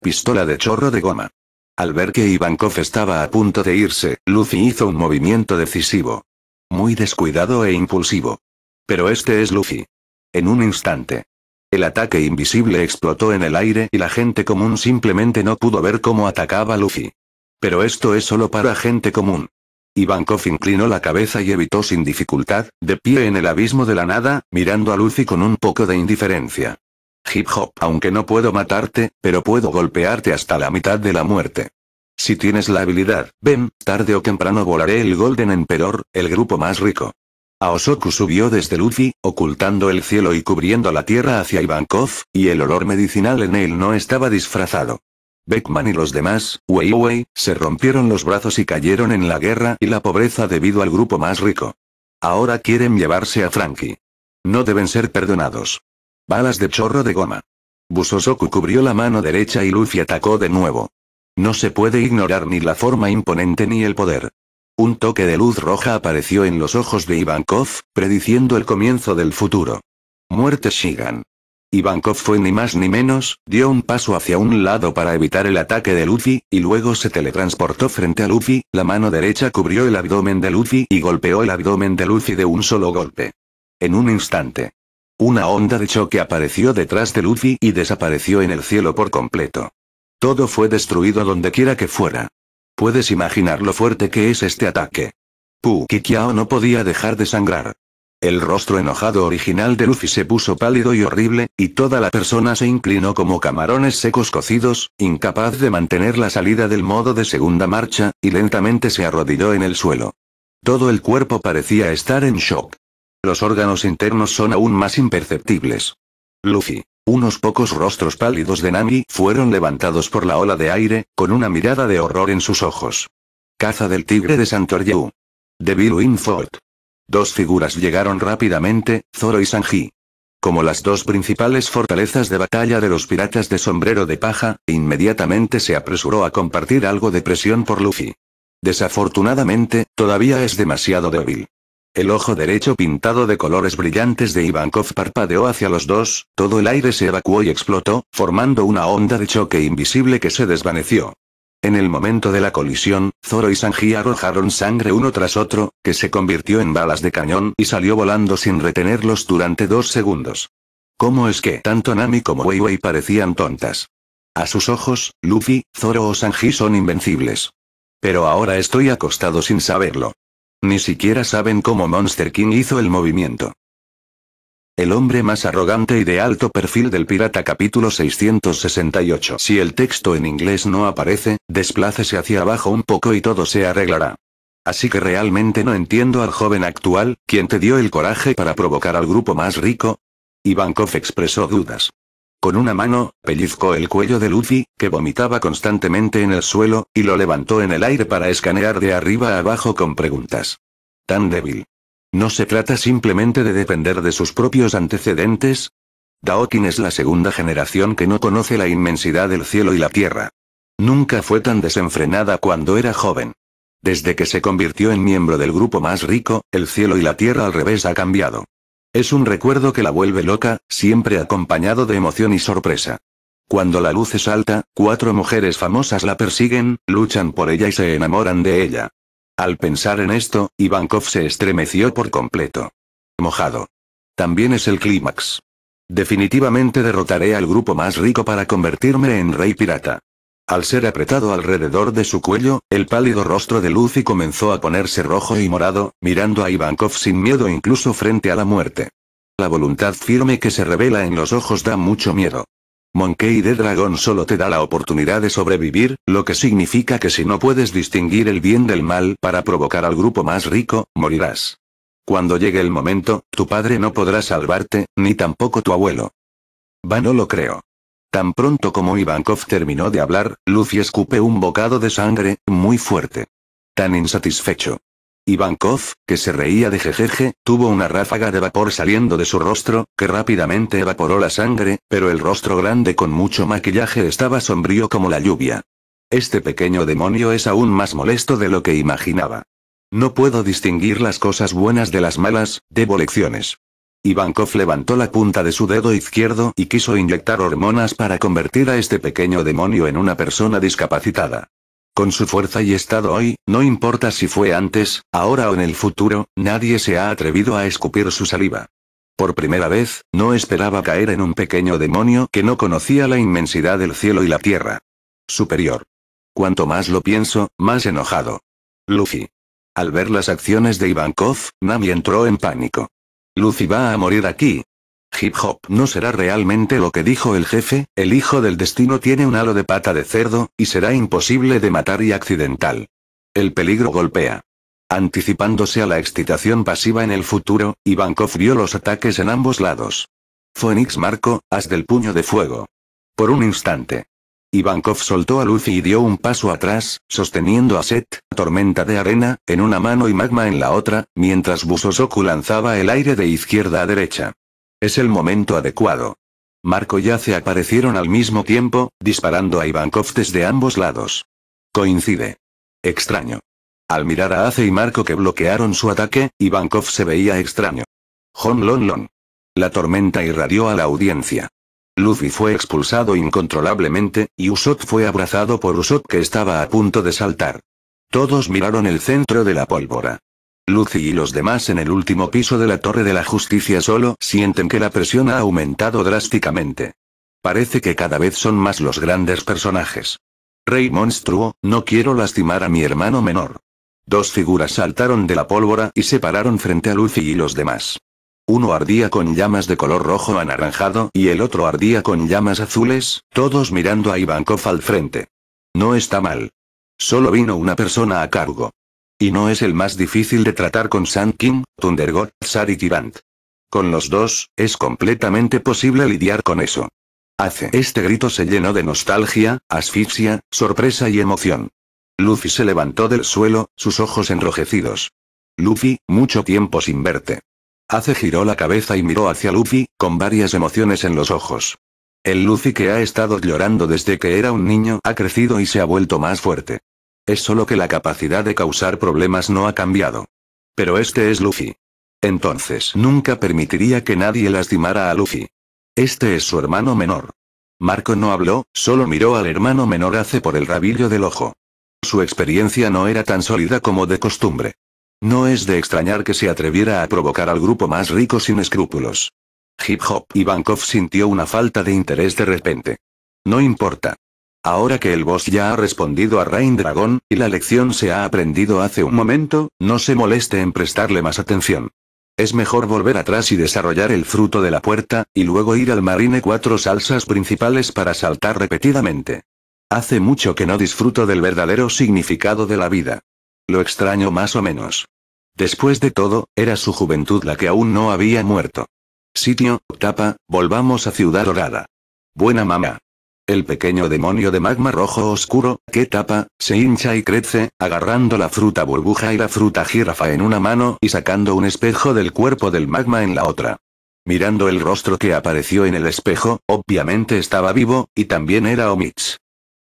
Pistola de chorro de goma. Al ver que Ivankov estaba a punto de irse, Lucy hizo un movimiento decisivo. Muy descuidado e impulsivo. Pero este es Lucy. En un instante. El ataque invisible explotó en el aire y la gente común simplemente no pudo ver cómo atacaba Luffy. Pero esto es solo para gente común. Ivankov inclinó la cabeza y evitó sin dificultad, de pie en el abismo de la nada, mirando a Luffy con un poco de indiferencia. Hip hop, aunque no puedo matarte, pero puedo golpearte hasta la mitad de la muerte. Si tienes la habilidad, ven, tarde o temprano volaré el Golden Emperor, el grupo más rico. Aosoku subió desde Luffy, ocultando el cielo y cubriendo la tierra hacia Ivankov, y el olor medicinal en él no estaba disfrazado. Beckman y los demás, Wei se rompieron los brazos y cayeron en la guerra y la pobreza debido al grupo más rico. Ahora quieren llevarse a Frankie. No deben ser perdonados. Balas de chorro de goma. Busosoku cubrió la mano derecha y Luffy atacó de nuevo. No se puede ignorar ni la forma imponente ni el poder. Un toque de luz roja apareció en los ojos de Ivankov, prediciendo el comienzo del futuro. Muerte Shigan. Ivankov fue ni más ni menos, dio un paso hacia un lado para evitar el ataque de Luffy, y luego se teletransportó frente a Luffy, la mano derecha cubrió el abdomen de Luffy y golpeó el abdomen de Luffy de un solo golpe. En un instante. Una onda de choque apareció detrás de Luffy y desapareció en el cielo por completo. Todo fue destruido donde quiera que fuera. Puedes imaginar lo fuerte que es este ataque. Pu Kikiao no podía dejar de sangrar. El rostro enojado original de Luffy se puso pálido y horrible, y toda la persona se inclinó como camarones secos cocidos, incapaz de mantener la salida del modo de segunda marcha, y lentamente se arrodilló en el suelo. Todo el cuerpo parecía estar en shock. Los órganos internos son aún más imperceptibles. Luffy. Unos pocos rostros pálidos de Nami fueron levantados por la ola de aire, con una mirada de horror en sus ojos. Caza del tigre de Santoryu. De Biluin Fort. Dos figuras llegaron rápidamente, Zoro y Sanji. Como las dos principales fortalezas de batalla de los piratas de sombrero de paja, inmediatamente se apresuró a compartir algo de presión por Luffy. Desafortunadamente, todavía es demasiado débil. El ojo derecho pintado de colores brillantes de Ivankov parpadeó hacia los dos, todo el aire se evacuó y explotó, formando una onda de choque invisible que se desvaneció. En el momento de la colisión, Zoro y Sanji arrojaron sangre uno tras otro, que se convirtió en balas de cañón y salió volando sin retenerlos durante dos segundos. ¿Cómo es que tanto Nami como Weiwei parecían tontas? A sus ojos, Luffy, Zoro o Sanji son invencibles. Pero ahora estoy acostado sin saberlo. Ni siquiera saben cómo Monster King hizo el movimiento. El hombre más arrogante y de alto perfil del pirata capítulo 668 Si el texto en inglés no aparece, desplácese hacia abajo un poco y todo se arreglará. Así que realmente no entiendo al joven actual, quien te dio el coraje para provocar al grupo más rico. Ivankov expresó dudas. Con una mano, pellizcó el cuello de Luffy, que vomitaba constantemente en el suelo, y lo levantó en el aire para escanear de arriba a abajo con preguntas. Tan débil. ¿No se trata simplemente de depender de sus propios antecedentes? Daokin es la segunda generación que no conoce la inmensidad del cielo y la tierra. Nunca fue tan desenfrenada cuando era joven. Desde que se convirtió en miembro del grupo más rico, el cielo y la tierra al revés ha cambiado. Es un recuerdo que la vuelve loca, siempre acompañado de emoción y sorpresa. Cuando la luz es alta, cuatro mujeres famosas la persiguen, luchan por ella y se enamoran de ella. Al pensar en esto, Ivankov se estremeció por completo. Mojado. También es el clímax. Definitivamente derrotaré al grupo más rico para convertirme en rey pirata. Al ser apretado alrededor de su cuello, el pálido rostro de Lucy comenzó a ponerse rojo y morado, mirando a Ivankov sin miedo e incluso frente a la muerte. La voluntad firme que se revela en los ojos da mucho miedo. Monkey de Dragón solo te da la oportunidad de sobrevivir, lo que significa que si no puedes distinguir el bien del mal para provocar al grupo más rico, morirás. Cuando llegue el momento, tu padre no podrá salvarte, ni tampoco tu abuelo. Va no lo creo. Tan pronto como Ivankov terminó de hablar, Luffy escupe un bocado de sangre, muy fuerte. Tan insatisfecho. Ivankov, que se reía de jejeje, tuvo una ráfaga de vapor saliendo de su rostro, que rápidamente evaporó la sangre, pero el rostro grande con mucho maquillaje estaba sombrío como la lluvia. Este pequeño demonio es aún más molesto de lo que imaginaba. No puedo distinguir las cosas buenas de las malas, debo lecciones. Ivankov levantó la punta de su dedo izquierdo y quiso inyectar hormonas para convertir a este pequeño demonio en una persona discapacitada. Con su fuerza y estado hoy, no importa si fue antes, ahora o en el futuro, nadie se ha atrevido a escupir su saliva. Por primera vez, no esperaba caer en un pequeño demonio que no conocía la inmensidad del cielo y la tierra. Superior. Cuanto más lo pienso, más enojado. Luffy. Al ver las acciones de Ivankov, Nami entró en pánico. Lucy va a morir aquí. Hip Hop no será realmente lo que dijo el jefe, el hijo del destino tiene un halo de pata de cerdo, y será imposible de matar y accidental. El peligro golpea. Anticipándose a la excitación pasiva en el futuro, Ivankov vio los ataques en ambos lados. Phoenix Marco, haz del puño de fuego. Por un instante. Ivankov soltó a luz y dio un paso atrás, sosteniendo a Set, tormenta de arena, en una mano y magma en la otra, mientras Busosoku lanzaba el aire de izquierda a derecha. Es el momento adecuado. Marco y Ace aparecieron al mismo tiempo, disparando a Ivankov desde ambos lados. Coincide. Extraño. Al mirar a Ace y Marco que bloquearon su ataque, Ivankov se veía extraño. Hon Lon Lon. La tormenta irradió a la audiencia. Luffy fue expulsado incontrolablemente, y Usopp fue abrazado por Usot que estaba a punto de saltar. Todos miraron el centro de la pólvora. Lucy y los demás en el último piso de la Torre de la Justicia solo sienten que la presión ha aumentado drásticamente. Parece que cada vez son más los grandes personajes. Rey monstruo, no quiero lastimar a mi hermano menor. Dos figuras saltaron de la pólvora y se pararon frente a Lucy y los demás. Uno ardía con llamas de color rojo anaranjado y el otro ardía con llamas azules, todos mirando a Ivankov al frente. No está mal. Solo vino una persona a cargo. Y no es el más difícil de tratar con Sankin, Thundergod, Sar y Con los dos, es completamente posible lidiar con eso. Hace. Este grito se llenó de nostalgia, asfixia, sorpresa y emoción. Luffy se levantó del suelo, sus ojos enrojecidos. Luffy, mucho tiempo sin verte. Ace giró la cabeza y miró hacia Luffy, con varias emociones en los ojos. El Luffy que ha estado llorando desde que era un niño ha crecido y se ha vuelto más fuerte. Es solo que la capacidad de causar problemas no ha cambiado. Pero este es Luffy. Entonces nunca permitiría que nadie lastimara a Luffy. Este es su hermano menor. Marco no habló, solo miró al hermano menor Ace por el rabillo del ojo. Su experiencia no era tan sólida como de costumbre. No es de extrañar que se atreviera a provocar al grupo más rico sin escrúpulos. Hip Hop y Bankov sintió una falta de interés de repente. No importa. Ahora que el boss ya ha respondido a Rain Dragon, y la lección se ha aprendido hace un momento, no se moleste en prestarle más atención. Es mejor volver atrás y desarrollar el fruto de la puerta, y luego ir al marine cuatro salsas principales para saltar repetidamente. Hace mucho que no disfruto del verdadero significado de la vida. Lo extraño más o menos. Después de todo, era su juventud la que aún no había muerto. Sitio, tapa, volvamos a Ciudad Dorada. Buena mamá. El pequeño demonio de magma rojo oscuro, que tapa, se hincha y crece, agarrando la fruta burbuja y la fruta jirafa en una mano y sacando un espejo del cuerpo del magma en la otra. Mirando el rostro que apareció en el espejo, obviamente estaba vivo, y también era Omits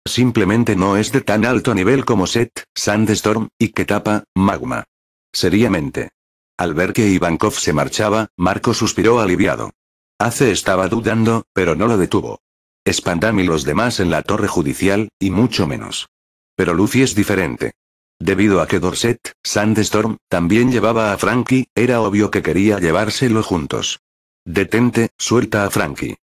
simplemente no es de tan alto nivel como Set, Sandstorm, y que tapa, Magma. Seriamente. Al ver que Ivankov se marchaba, Marco suspiró aliviado. Hace estaba dudando, pero no lo detuvo. Spandam y los demás en la torre judicial, y mucho menos. Pero Lucy es diferente. Debido a que Dorset, Sandstorm, también llevaba a Frankie, era obvio que quería llevárselo juntos. Detente, suelta a Frankie.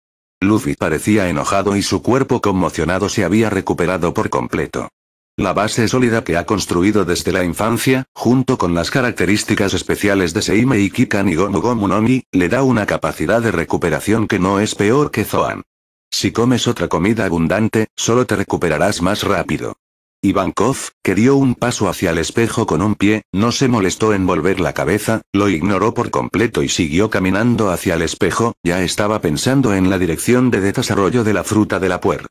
Luffy parecía enojado y su cuerpo conmocionado se había recuperado por completo. La base sólida que ha construido desde la infancia, junto con las características especiales de Seimei Kikan y Gomu Gomu le da una capacidad de recuperación que no es peor que Zoan. Si comes otra comida abundante, solo te recuperarás más rápido. Ivankov, que dio un paso hacia el espejo con un pie, no se molestó en volver la cabeza, lo ignoró por completo y siguió caminando hacia el espejo, ya estaba pensando en la dirección de desarrollo de la fruta de la puer.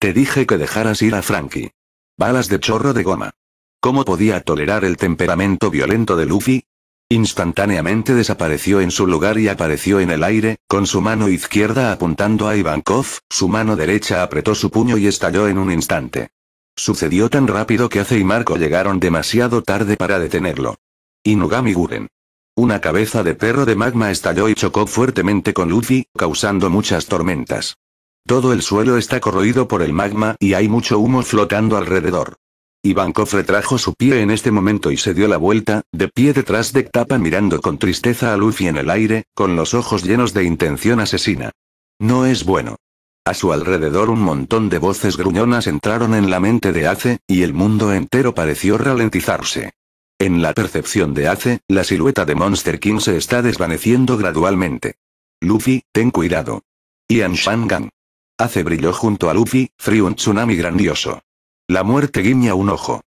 Te dije que dejaras ir a Frankie. Balas de chorro de goma. ¿Cómo podía tolerar el temperamento violento de Luffy? Instantáneamente desapareció en su lugar y apareció en el aire, con su mano izquierda apuntando a Ivankov, su mano derecha apretó su puño y estalló en un instante. Sucedió tan rápido que Ace y Marco llegaron demasiado tarde para detenerlo. Inugami Guren. Una cabeza de perro de magma estalló y chocó fuertemente con Luffy, causando muchas tormentas. Todo el suelo está corroído por el magma y hay mucho humo flotando alrededor. Iván Cofre trajo su pie en este momento y se dio la vuelta, de pie detrás de Ktapa mirando con tristeza a Luffy en el aire, con los ojos llenos de intención asesina. No es bueno. A su alrededor un montón de voces gruñonas entraron en la mente de Ace, y el mundo entero pareció ralentizarse. En la percepción de Ace, la silueta de Monster King se está desvaneciendo gradualmente. Luffy, ten cuidado. Ian Shangan. Ace brilló junto a Luffy, frío un tsunami grandioso. La muerte guiña un ojo.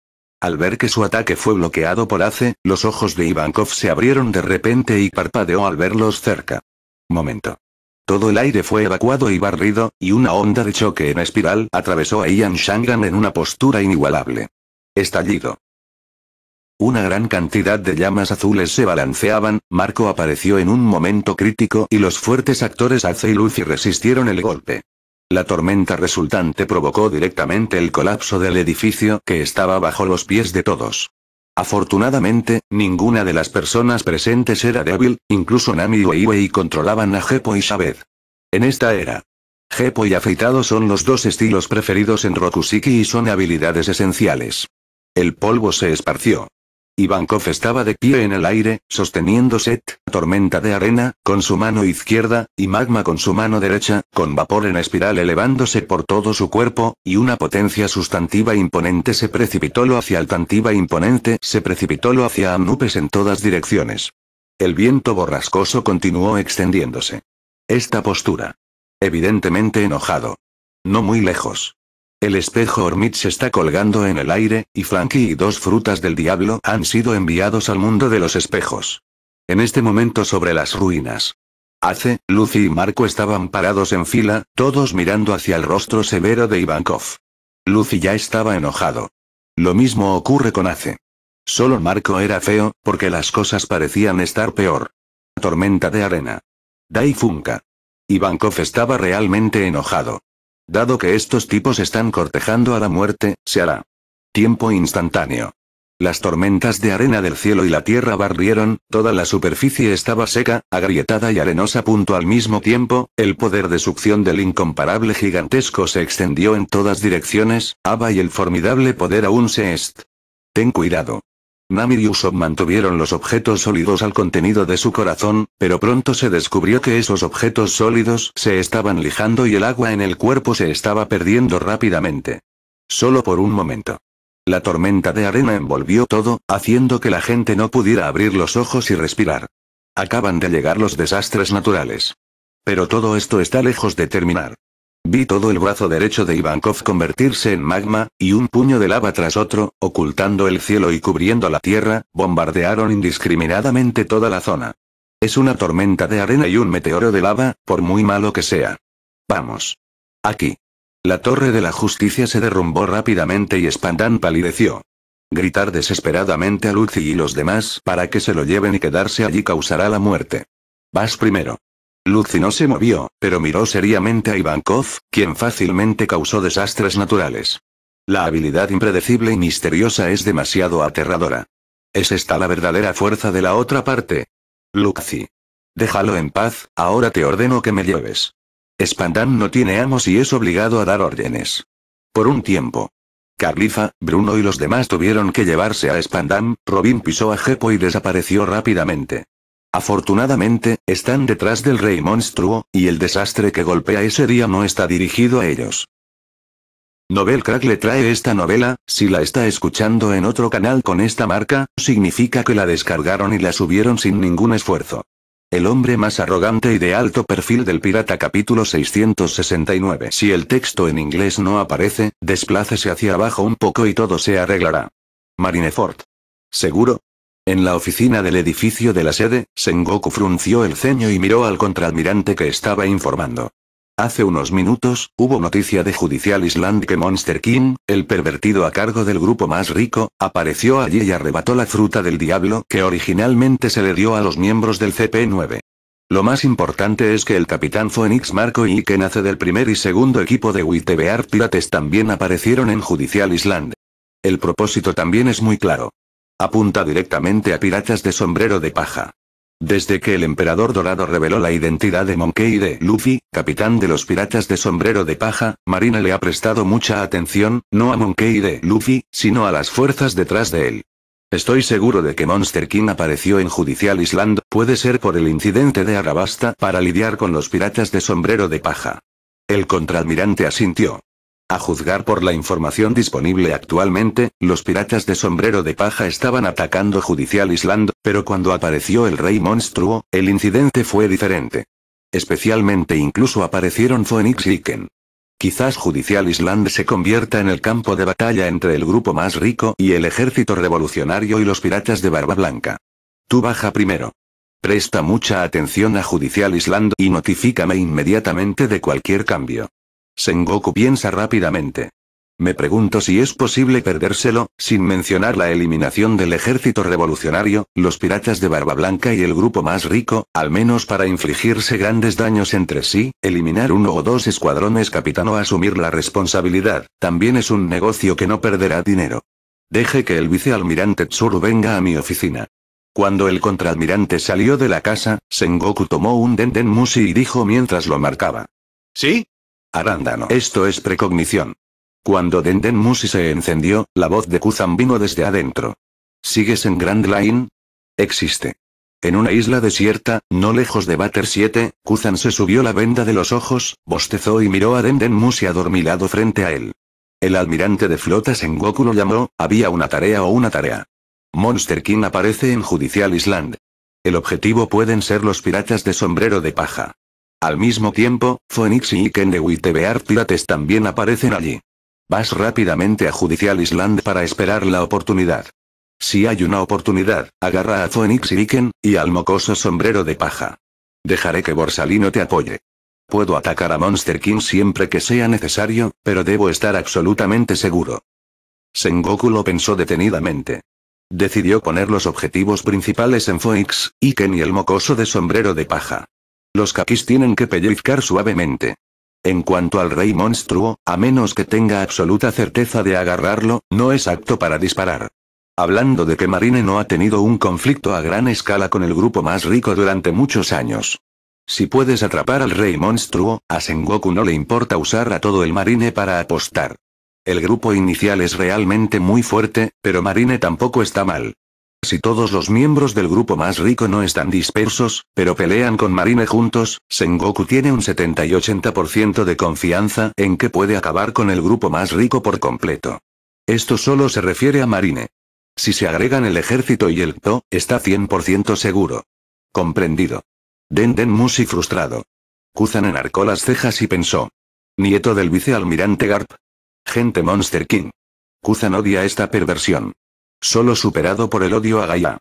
Al ver que su ataque fue bloqueado por Ace, los ojos de Ivankov se abrieron de repente y parpadeó al verlos cerca. Momento. Todo el aire fue evacuado y barrido, y una onda de choque en espiral atravesó a Ian Shangan en una postura inigualable. Estallido. Una gran cantidad de llamas azules se balanceaban, Marco apareció en un momento crítico y los fuertes actores Ace y Lucy resistieron el golpe. La tormenta resultante provocó directamente el colapso del edificio que estaba bajo los pies de todos. Afortunadamente, ninguna de las personas presentes era débil, incluso Nami y Weiwei controlaban a Gepo y Shabed. En esta era. Gepo y afeitado son los dos estilos preferidos en Rokusiki y son habilidades esenciales. El polvo se esparció. Ivankov estaba de pie en el aire, sosteniendo Set, tormenta de arena, con su mano izquierda, y magma con su mano derecha, con vapor en espiral elevándose por todo su cuerpo, y una potencia sustantiva imponente se precipitó lo hacia altantiva imponente se precipitó lo hacia Amnupes en todas direcciones. El viento borrascoso continuó extendiéndose. Esta postura. Evidentemente enojado. No muy lejos. El espejo Ormit se está colgando en el aire, y Frankie y dos frutas del diablo han sido enviados al mundo de los espejos. En este momento sobre las ruinas. Ace, Lucy y Marco estaban parados en fila, todos mirando hacia el rostro severo de Ivankov. Lucy ya estaba enojado. Lo mismo ocurre con Ace. Solo Marco era feo, porque las cosas parecían estar peor. Tormenta de arena. Dai Funka. Ivankov estaba realmente enojado. Dado que estos tipos están cortejando a la muerte, se hará. Tiempo instantáneo. Las tormentas de arena del cielo y la tierra barrieron, toda la superficie estaba seca, agrietada y arenosa. Punto al mismo tiempo, el poder de succión del incomparable gigantesco se extendió en todas direcciones, Ava y el formidable poder aún se est. Ten cuidado. Nami y Usopp mantuvieron los objetos sólidos al contenido de su corazón, pero pronto se descubrió que esos objetos sólidos se estaban lijando y el agua en el cuerpo se estaba perdiendo rápidamente. Solo por un momento. La tormenta de arena envolvió todo, haciendo que la gente no pudiera abrir los ojos y respirar. Acaban de llegar los desastres naturales. Pero todo esto está lejos de terminar. Vi todo el brazo derecho de Ivankov convertirse en magma, y un puño de lava tras otro, ocultando el cielo y cubriendo la tierra, bombardearon indiscriminadamente toda la zona. Es una tormenta de arena y un meteoro de lava, por muy malo que sea. Vamos. Aquí. La torre de la justicia se derrumbó rápidamente y Spandan palideció. Gritar desesperadamente a Lucy y los demás para que se lo lleven y quedarse allí causará la muerte. Vas primero. Lucy no se movió, pero miró seriamente a Ivankov, quien fácilmente causó desastres naturales. La habilidad impredecible y misteriosa es demasiado aterradora. ¿Es esta la verdadera fuerza de la otra parte? Lucy. Déjalo en paz, ahora te ordeno que me lleves. Spandam no tiene amos y es obligado a dar órdenes. Por un tiempo. Carlifa, Bruno y los demás tuvieron que llevarse a Spandam, Robin pisó a Jepo y desapareció rápidamente. Afortunadamente, están detrás del rey monstruo, y el desastre que golpea ese día no está dirigido a ellos. Novel Crack le trae esta novela, si la está escuchando en otro canal con esta marca, significa que la descargaron y la subieron sin ningún esfuerzo. El hombre más arrogante y de alto perfil del pirata capítulo 669 Si el texto en inglés no aparece, desplácese hacia abajo un poco y todo se arreglará. Marineford. Seguro, en la oficina del edificio de la sede, Sengoku frunció el ceño y miró al contraalmirante que estaba informando. Hace unos minutos, hubo noticia de Judicial Island que Monster King, el pervertido a cargo del grupo más rico, apareció allí y arrebató la fruta del diablo que originalmente se le dio a los miembros del CP9. Lo más importante es que el capitán Phoenix Marco y que nace del primer y segundo equipo de WTBR Pirates también aparecieron en Judicial Island. El propósito también es muy claro. Apunta directamente a piratas de sombrero de paja. Desde que el emperador dorado reveló la identidad de Monkey de Luffy, capitán de los piratas de sombrero de paja, Marina le ha prestado mucha atención, no a Monkey de Luffy, sino a las fuerzas detrás de él. Estoy seguro de que Monster King apareció en Judicial Island, puede ser por el incidente de Arabasta para lidiar con los piratas de sombrero de paja. El contraalmirante asintió. A juzgar por la información disponible actualmente, los piratas de sombrero de paja estaban atacando judicial Island, pero cuando apareció el rey monstruo, el incidente fue diferente. Especialmente incluso aparecieron Phoenix y Ken. Quizás Judicial Island se convierta en el campo de batalla entre el grupo más rico y el ejército revolucionario y los piratas de barba blanca. Tú baja primero. Presta mucha atención a Judicial Island y notifícame inmediatamente de cualquier cambio. Sengoku piensa rápidamente. Me pregunto si es posible perdérselo, sin mencionar la eliminación del ejército revolucionario, los piratas de Barba Blanca y el grupo más rico, al menos para infligirse grandes daños entre sí, eliminar uno o dos escuadrones capitán o asumir la responsabilidad, también es un negocio que no perderá dinero. Deje que el vicealmirante Tsuru venga a mi oficina. Cuando el contraalmirante salió de la casa, Sengoku tomó un Denden Musi y dijo mientras lo marcaba. ¿Sí? Arándano. Esto es precognición. Cuando Denden Musi se encendió, la voz de Kuzan vino desde adentro. ¿Sigues en Grand Line? Existe. En una isla desierta, no lejos de Bater 7, Kuzan se subió la venda de los ojos, bostezó y miró a Denden Musi adormilado frente a él. El almirante de flotas en Goku lo llamó, había una tarea o una tarea. Monster King aparece en Judicial Island. El objetivo pueden ser los piratas de sombrero de paja. Al mismo tiempo, Phoenix y Iken de Wittebear Pirates también aparecen allí. Vas rápidamente a Judicial Island para esperar la oportunidad. Si hay una oportunidad, agarra a Phoenix y Iken, y al mocoso sombrero de paja. Dejaré que Borsalino te apoye. Puedo atacar a Monster King siempre que sea necesario, pero debo estar absolutamente seguro. Sengoku lo pensó detenidamente. Decidió poner los objetivos principales en Phoenix, Iken y el mocoso de sombrero de paja. Los kakis tienen que pellizcar suavemente. En cuanto al rey monstruo, a menos que tenga absoluta certeza de agarrarlo, no es apto para disparar. Hablando de que Marine no ha tenido un conflicto a gran escala con el grupo más rico durante muchos años. Si puedes atrapar al rey monstruo, a Sengoku no le importa usar a todo el Marine para apostar. El grupo inicial es realmente muy fuerte, pero Marine tampoco está mal. Si todos los miembros del grupo más rico no están dispersos, pero pelean con Marine juntos, Sengoku tiene un 70 y 80% de confianza en que puede acabar con el grupo más rico por completo. Esto solo se refiere a Marine. Si se agregan el ejército y el Kto, está 100% seguro. Comprendido. Den Den Musi frustrado. Kuzan enarcó las cejas y pensó. Nieto del vicealmirante Garp. Gente Monster King. Kuzan odia esta perversión. Solo superado por el odio a Gaia.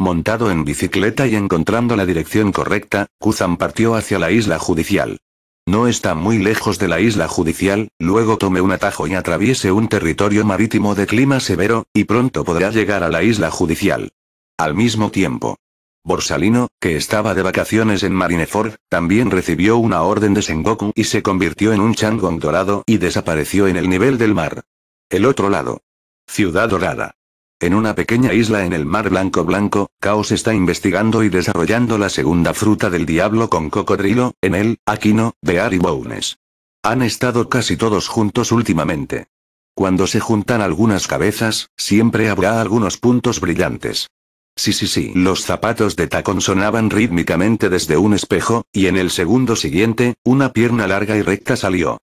Montado en bicicleta y encontrando la dirección correcta, Kuzan partió hacia la isla judicial. No está muy lejos de la isla judicial, luego tome un atajo y atraviese un territorio marítimo de clima severo, y pronto podrá llegar a la isla judicial. Al mismo tiempo, Borsalino, que estaba de vacaciones en Marineford, también recibió una orden de Sengoku y se convirtió en un Changong dorado y desapareció en el nivel del mar. El otro lado. Ciudad Dorada. En una pequeña isla en el mar Blanco Blanco, Caos está investigando y desarrollando la segunda fruta del diablo con cocodrilo, en el, Aquino, de Ari Bones. Han estado casi todos juntos últimamente. Cuando se juntan algunas cabezas, siempre habrá algunos puntos brillantes. Sí, sí, sí, los zapatos de tacón sonaban rítmicamente desde un espejo, y en el segundo siguiente, una pierna larga y recta salió.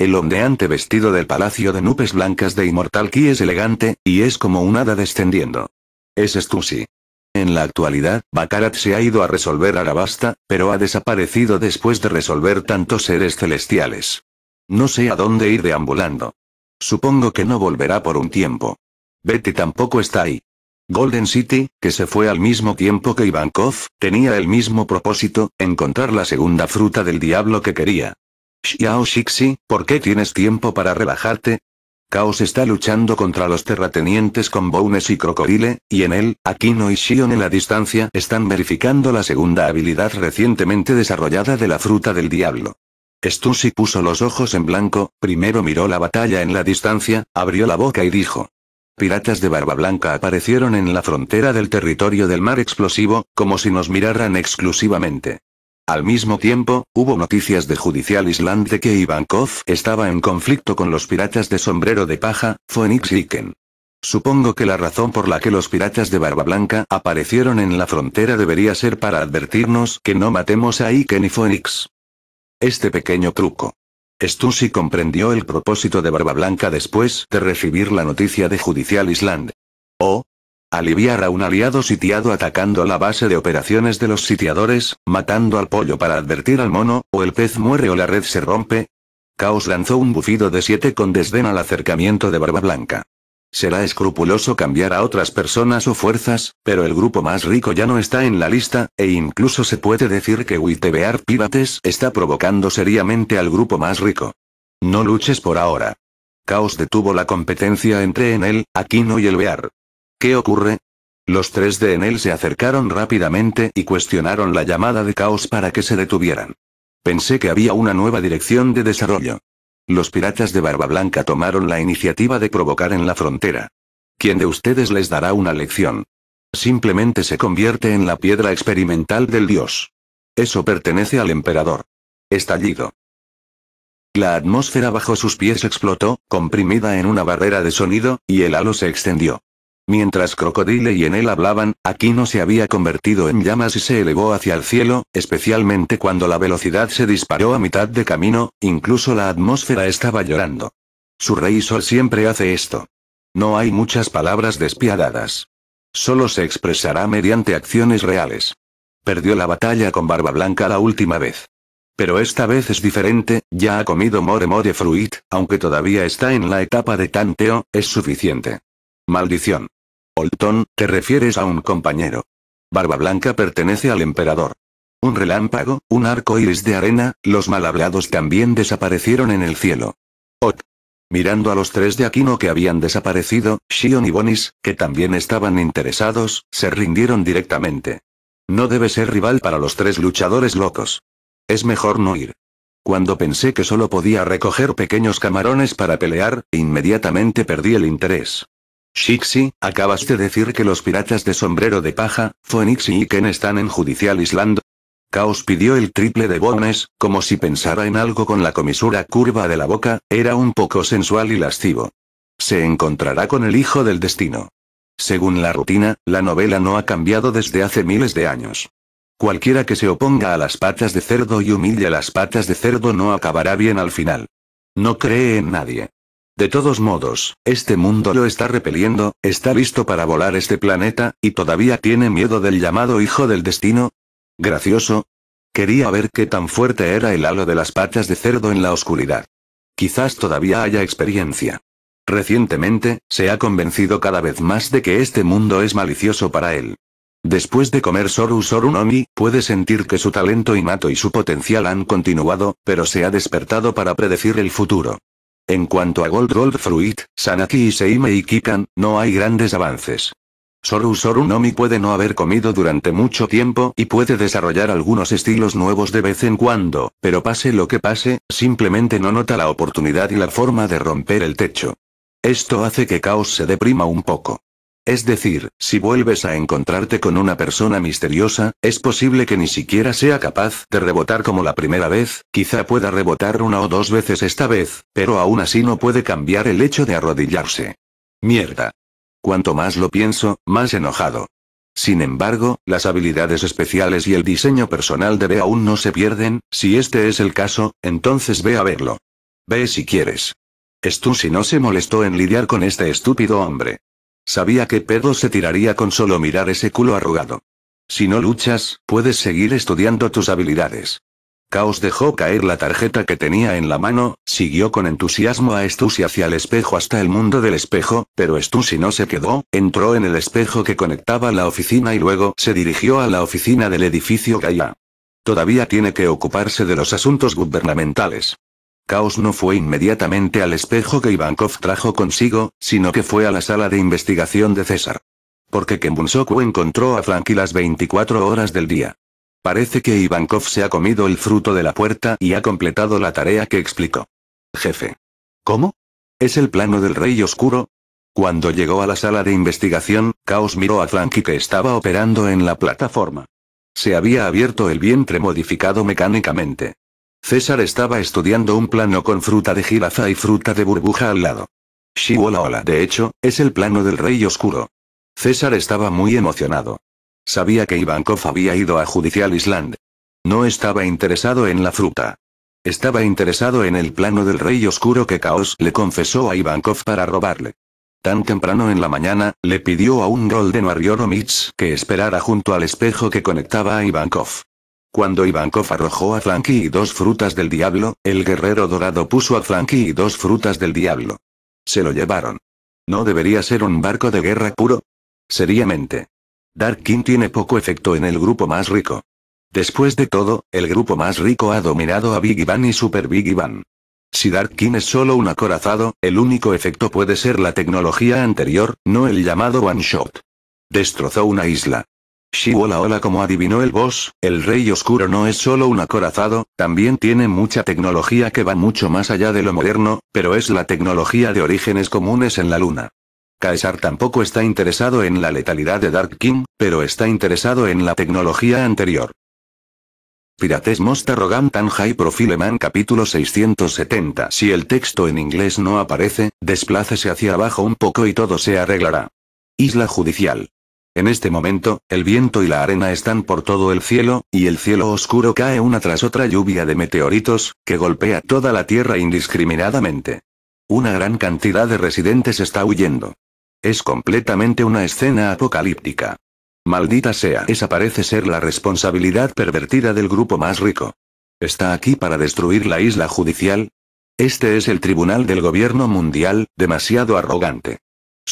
El ondeante vestido del palacio de nubes blancas de Immortal Key es elegante, y es como un hada descendiendo. Es Stussy. En la actualidad, Bakarat se ha ido a resolver Arabasta, pero ha desaparecido después de resolver tantos seres celestiales. No sé a dónde ir deambulando. Supongo que no volverá por un tiempo. Betty tampoco está ahí. Golden City, que se fue al mismo tiempo que Ivankov, tenía el mismo propósito, encontrar la segunda fruta del diablo que quería. Xiao Xixi, ¿por qué tienes tiempo para relajarte? Caos está luchando contra los terratenientes con Bones y Crocodile, y en él, Aquino y Shion en la distancia están verificando la segunda habilidad recientemente desarrollada de la fruta del diablo. Stussy puso los ojos en blanco, primero miró la batalla en la distancia, abrió la boca y dijo. Piratas de barba blanca aparecieron en la frontera del territorio del mar explosivo, como si nos miraran exclusivamente. Al mismo tiempo, hubo noticias de Judicial Island de que Ivankov estaba en conflicto con los piratas de sombrero de paja, Phoenix y Supongo que la razón por la que los piratas de Barba Blanca aparecieron en la frontera debería ser para advertirnos que no matemos a Iken y Phoenix. Este pequeño truco. Stussy comprendió el propósito de Barba Blanca después de recibir la noticia de Judicial Island. Oh, Aliviar a un aliado sitiado atacando la base de operaciones de los sitiadores, matando al pollo para advertir al mono, o el pez muere o la red se rompe. Caos lanzó un bufido de siete con desdén al acercamiento de Barba Blanca. Será escrupuloso cambiar a otras personas o fuerzas, pero el grupo más rico ya no está en la lista, e incluso se puede decir que Witebear Pivates está provocando seriamente al grupo más rico. No luches por ahora. Caos detuvo la competencia entre Enel, Aquino y el Bear. ¿Qué ocurre? Los tres de él se acercaron rápidamente y cuestionaron la llamada de caos para que se detuvieran. Pensé que había una nueva dirección de desarrollo. Los piratas de Barba Blanca tomaron la iniciativa de provocar en la frontera. ¿Quién de ustedes les dará una lección? Simplemente se convierte en la piedra experimental del dios. Eso pertenece al emperador. Estallido. La atmósfera bajo sus pies explotó, comprimida en una barrera de sonido, y el halo se extendió. Mientras Crocodile y Enel hablaban, Aquino se había convertido en llamas y se elevó hacia el cielo, especialmente cuando la velocidad se disparó a mitad de camino, incluso la atmósfera estaba llorando. Su rey sol siempre hace esto. No hay muchas palabras despiadadas. Solo se expresará mediante acciones reales. Perdió la batalla con Barba Blanca la última vez. Pero esta vez es diferente, ya ha comido more more fruit, aunque todavía está en la etapa de tanteo, es suficiente. Maldición. Bolton, te refieres a un compañero. Barba Blanca pertenece al emperador. Un relámpago, un arco iris de arena, los malhablados también desaparecieron en el cielo. Ot. Mirando a los tres de Aquino que habían desaparecido, Shion y Bonis, que también estaban interesados, se rindieron directamente. No debe ser rival para los tres luchadores locos. Es mejor no ir. Cuando pensé que solo podía recoger pequeños camarones para pelear, inmediatamente perdí el interés. Shixi, ¿acabas de decir que los piratas de sombrero de paja, Phoenix y Iken están en judicial Island? Caos pidió el triple de bones, como si pensara en algo con la comisura curva de la boca, era un poco sensual y lascivo. Se encontrará con el hijo del destino. Según la rutina, la novela no ha cambiado desde hace miles de años. Cualquiera que se oponga a las patas de cerdo y humille las patas de cerdo no acabará bien al final. No cree en nadie. De todos modos, este mundo lo está repeliendo, está listo para volar este planeta, y todavía tiene miedo del llamado hijo del destino. Gracioso. Quería ver qué tan fuerte era el halo de las patas de cerdo en la oscuridad. Quizás todavía haya experiencia. Recientemente, se ha convencido cada vez más de que este mundo es malicioso para él. Después de comer Soru Soru puede sentir que su talento y mato y su potencial han continuado, pero se ha despertado para predecir el futuro. En cuanto a Gold Gold Fruit, Sanaki y Seime Kikan, no hay grandes avances. Soru Soru Nomi puede no haber comido durante mucho tiempo y puede desarrollar algunos estilos nuevos de vez en cuando, pero pase lo que pase, simplemente no nota la oportunidad y la forma de romper el techo. Esto hace que Chaos se deprima un poco. Es decir, si vuelves a encontrarte con una persona misteriosa, es posible que ni siquiera sea capaz de rebotar como la primera vez, quizá pueda rebotar una o dos veces esta vez, pero aún así no puede cambiar el hecho de arrodillarse. Mierda. Cuanto más lo pienso, más enojado. Sin embargo, las habilidades especiales y el diseño personal de B aún no se pierden, si este es el caso, entonces ve a verlo. Ve si quieres. tú si no se molestó en lidiar con este estúpido hombre. Sabía que pedo se tiraría con solo mirar ese culo arrugado. Si no luchas, puedes seguir estudiando tus habilidades. Caos dejó caer la tarjeta que tenía en la mano, siguió con entusiasmo a Stussy hacia el espejo hasta el mundo del espejo, pero Stussy no se quedó, entró en el espejo que conectaba la oficina y luego se dirigió a la oficina del edificio Gaia. Todavía tiene que ocuparse de los asuntos gubernamentales. Caos no fue inmediatamente al espejo que Ivankov trajo consigo, sino que fue a la sala de investigación de César. Porque Kembunsoku encontró a Frankie las 24 horas del día. Parece que Ivankov se ha comido el fruto de la puerta y ha completado la tarea que explicó. Jefe. ¿Cómo? ¿Es el plano del rey oscuro? Cuando llegó a la sala de investigación, Caos miró a Frankie que estaba operando en la plataforma. Se había abierto el vientre modificado mecánicamente. César estaba estudiando un plano con fruta de jirafa y fruta de burbuja al lado. Shiwolaola, de hecho, es el plano del rey oscuro. César estaba muy emocionado. Sabía que Ivankov había ido a Judicial Island. No estaba interesado en la fruta. Estaba interesado en el plano del rey oscuro que Kaos le confesó a Ivankov para robarle. Tan temprano en la mañana, le pidió a un Golden de que esperara junto al espejo que conectaba a Ivankov. Cuando Ivankov arrojó a Flanky y dos frutas del diablo, el guerrero dorado puso a Flanky y dos frutas del diablo. Se lo llevaron. ¿No debería ser un barco de guerra puro? Seriamente. King tiene poco efecto en el grupo más rico. Después de todo, el grupo más rico ha dominado a Big Ivan y Super Big Ivan. Si Dark King es solo un acorazado, el único efecto puede ser la tecnología anterior, no el llamado One Shot. Destrozó una isla. Sí, hola hola como adivinó el boss, el rey oscuro no es solo un acorazado, también tiene mucha tecnología que va mucho más allá de lo moderno, pero es la tecnología de orígenes comunes en la luna. Caesar tampoco está interesado en la letalidad de Dark King, pero está interesado en la tecnología anterior. Pirates Most Arrogant High Profile Man capítulo 670 Si el texto en inglés no aparece, desplácese hacia abajo un poco y todo se arreglará. Isla Judicial. En este momento, el viento y la arena están por todo el cielo, y el cielo oscuro cae una tras otra lluvia de meteoritos, que golpea toda la Tierra indiscriminadamente. Una gran cantidad de residentes está huyendo. Es completamente una escena apocalíptica. Maldita sea, esa parece ser la responsabilidad pervertida del grupo más rico. ¿Está aquí para destruir la isla judicial? Este es el tribunal del gobierno mundial, demasiado arrogante.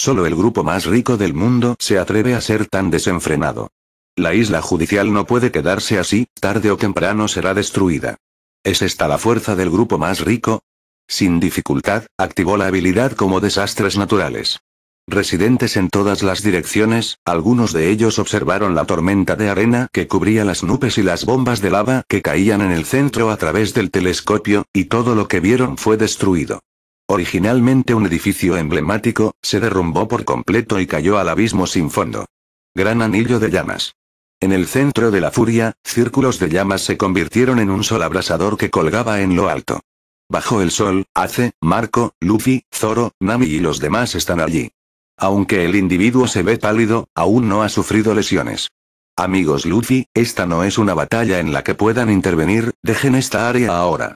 Solo el grupo más rico del mundo se atreve a ser tan desenfrenado. La isla judicial no puede quedarse así, tarde o temprano será destruida. ¿Es esta la fuerza del grupo más rico? Sin dificultad, activó la habilidad como desastres naturales. Residentes en todas las direcciones, algunos de ellos observaron la tormenta de arena que cubría las nubes y las bombas de lava que caían en el centro a través del telescopio, y todo lo que vieron fue destruido. Originalmente un edificio emblemático, se derrumbó por completo y cayó al abismo sin fondo. Gran anillo de llamas. En el centro de la furia, círculos de llamas se convirtieron en un sol abrasador que colgaba en lo alto. Bajo el sol, Ace, Marco, Luffy, Zoro, Nami y los demás están allí. Aunque el individuo se ve pálido, aún no ha sufrido lesiones. Amigos Luffy, esta no es una batalla en la que puedan intervenir, dejen esta área ahora.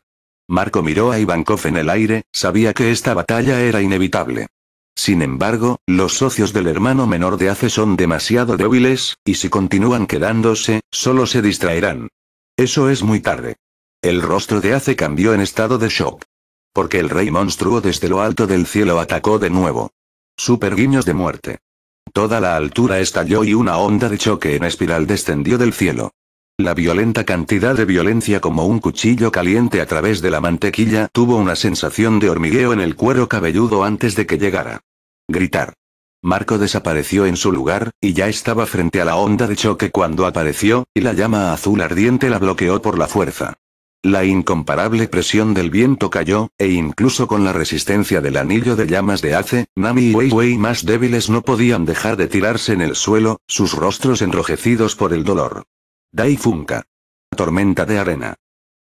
Marco miró a Ivankov en el aire, sabía que esta batalla era inevitable. Sin embargo, los socios del hermano menor de Ace son demasiado débiles, y si continúan quedándose, solo se distraerán. Eso es muy tarde. El rostro de Ace cambió en estado de shock. Porque el rey monstruo desde lo alto del cielo atacó de nuevo. Super guiños de muerte. Toda la altura estalló y una onda de choque en espiral descendió del cielo. La violenta cantidad de violencia como un cuchillo caliente a través de la mantequilla tuvo una sensación de hormigueo en el cuero cabelludo antes de que llegara. Gritar. Marco desapareció en su lugar, y ya estaba frente a la onda de choque cuando apareció, y la llama azul ardiente la bloqueó por la fuerza. La incomparable presión del viento cayó, e incluso con la resistencia del anillo de llamas de Ace, Nami y Weiwei más débiles no podían dejar de tirarse en el suelo, sus rostros enrojecidos por el dolor. Dai Funka. Tormenta de arena.